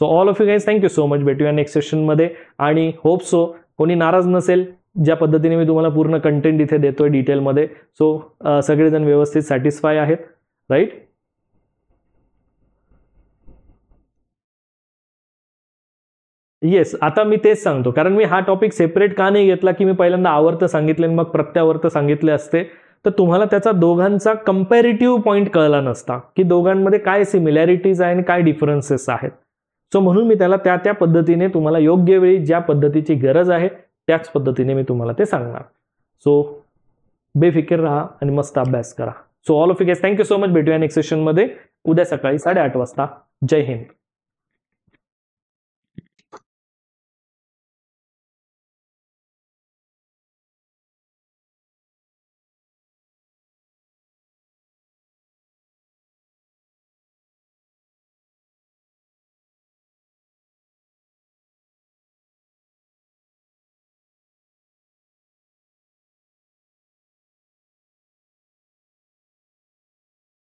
so all of you guys thank you so much भेटूया नेक्स्ट सेशनमध्ये आणि होप सो कोणी नाराज नसेल ज्या पद्धतीने मी तुम्हाला पूर्ण कंटेंट इथे देतोय डिटेलमध्ये सो सगळेजण व्यवस्थित सॅटिस्फाय आहेत राईट येस आता मी तेच सांगतो कारण मी हा टॉपिक सेपरेट का नाही घेतला की मी पहिल्यांदा आवर्त सांगितले मग प्रत्यावर्त सांगितले असते तर तुम्हाला त्याचा दोघांचा कंपॅरेटिव्ह पॉईंट कळला नसता की दोघांमध्ये काय सिमिलॅरिटीज आहे आणि काय डिफरन्सेस आहेत सो म्हणून मी त्याला त्या त्या पद्धतीने तुम्हाला योग्य वेळी ज्या पद्धतीची गरज आहे त्याच पद्धतीने मी तुम्हाला ते सांगणार सो बेफिकर राहा आणि मस्त अभ्यास करा so all of you thank you so much भेटूया नेक्स्ट सेशनमध्ये उद्या सकाळी साडेआठ वाजता जय हिंद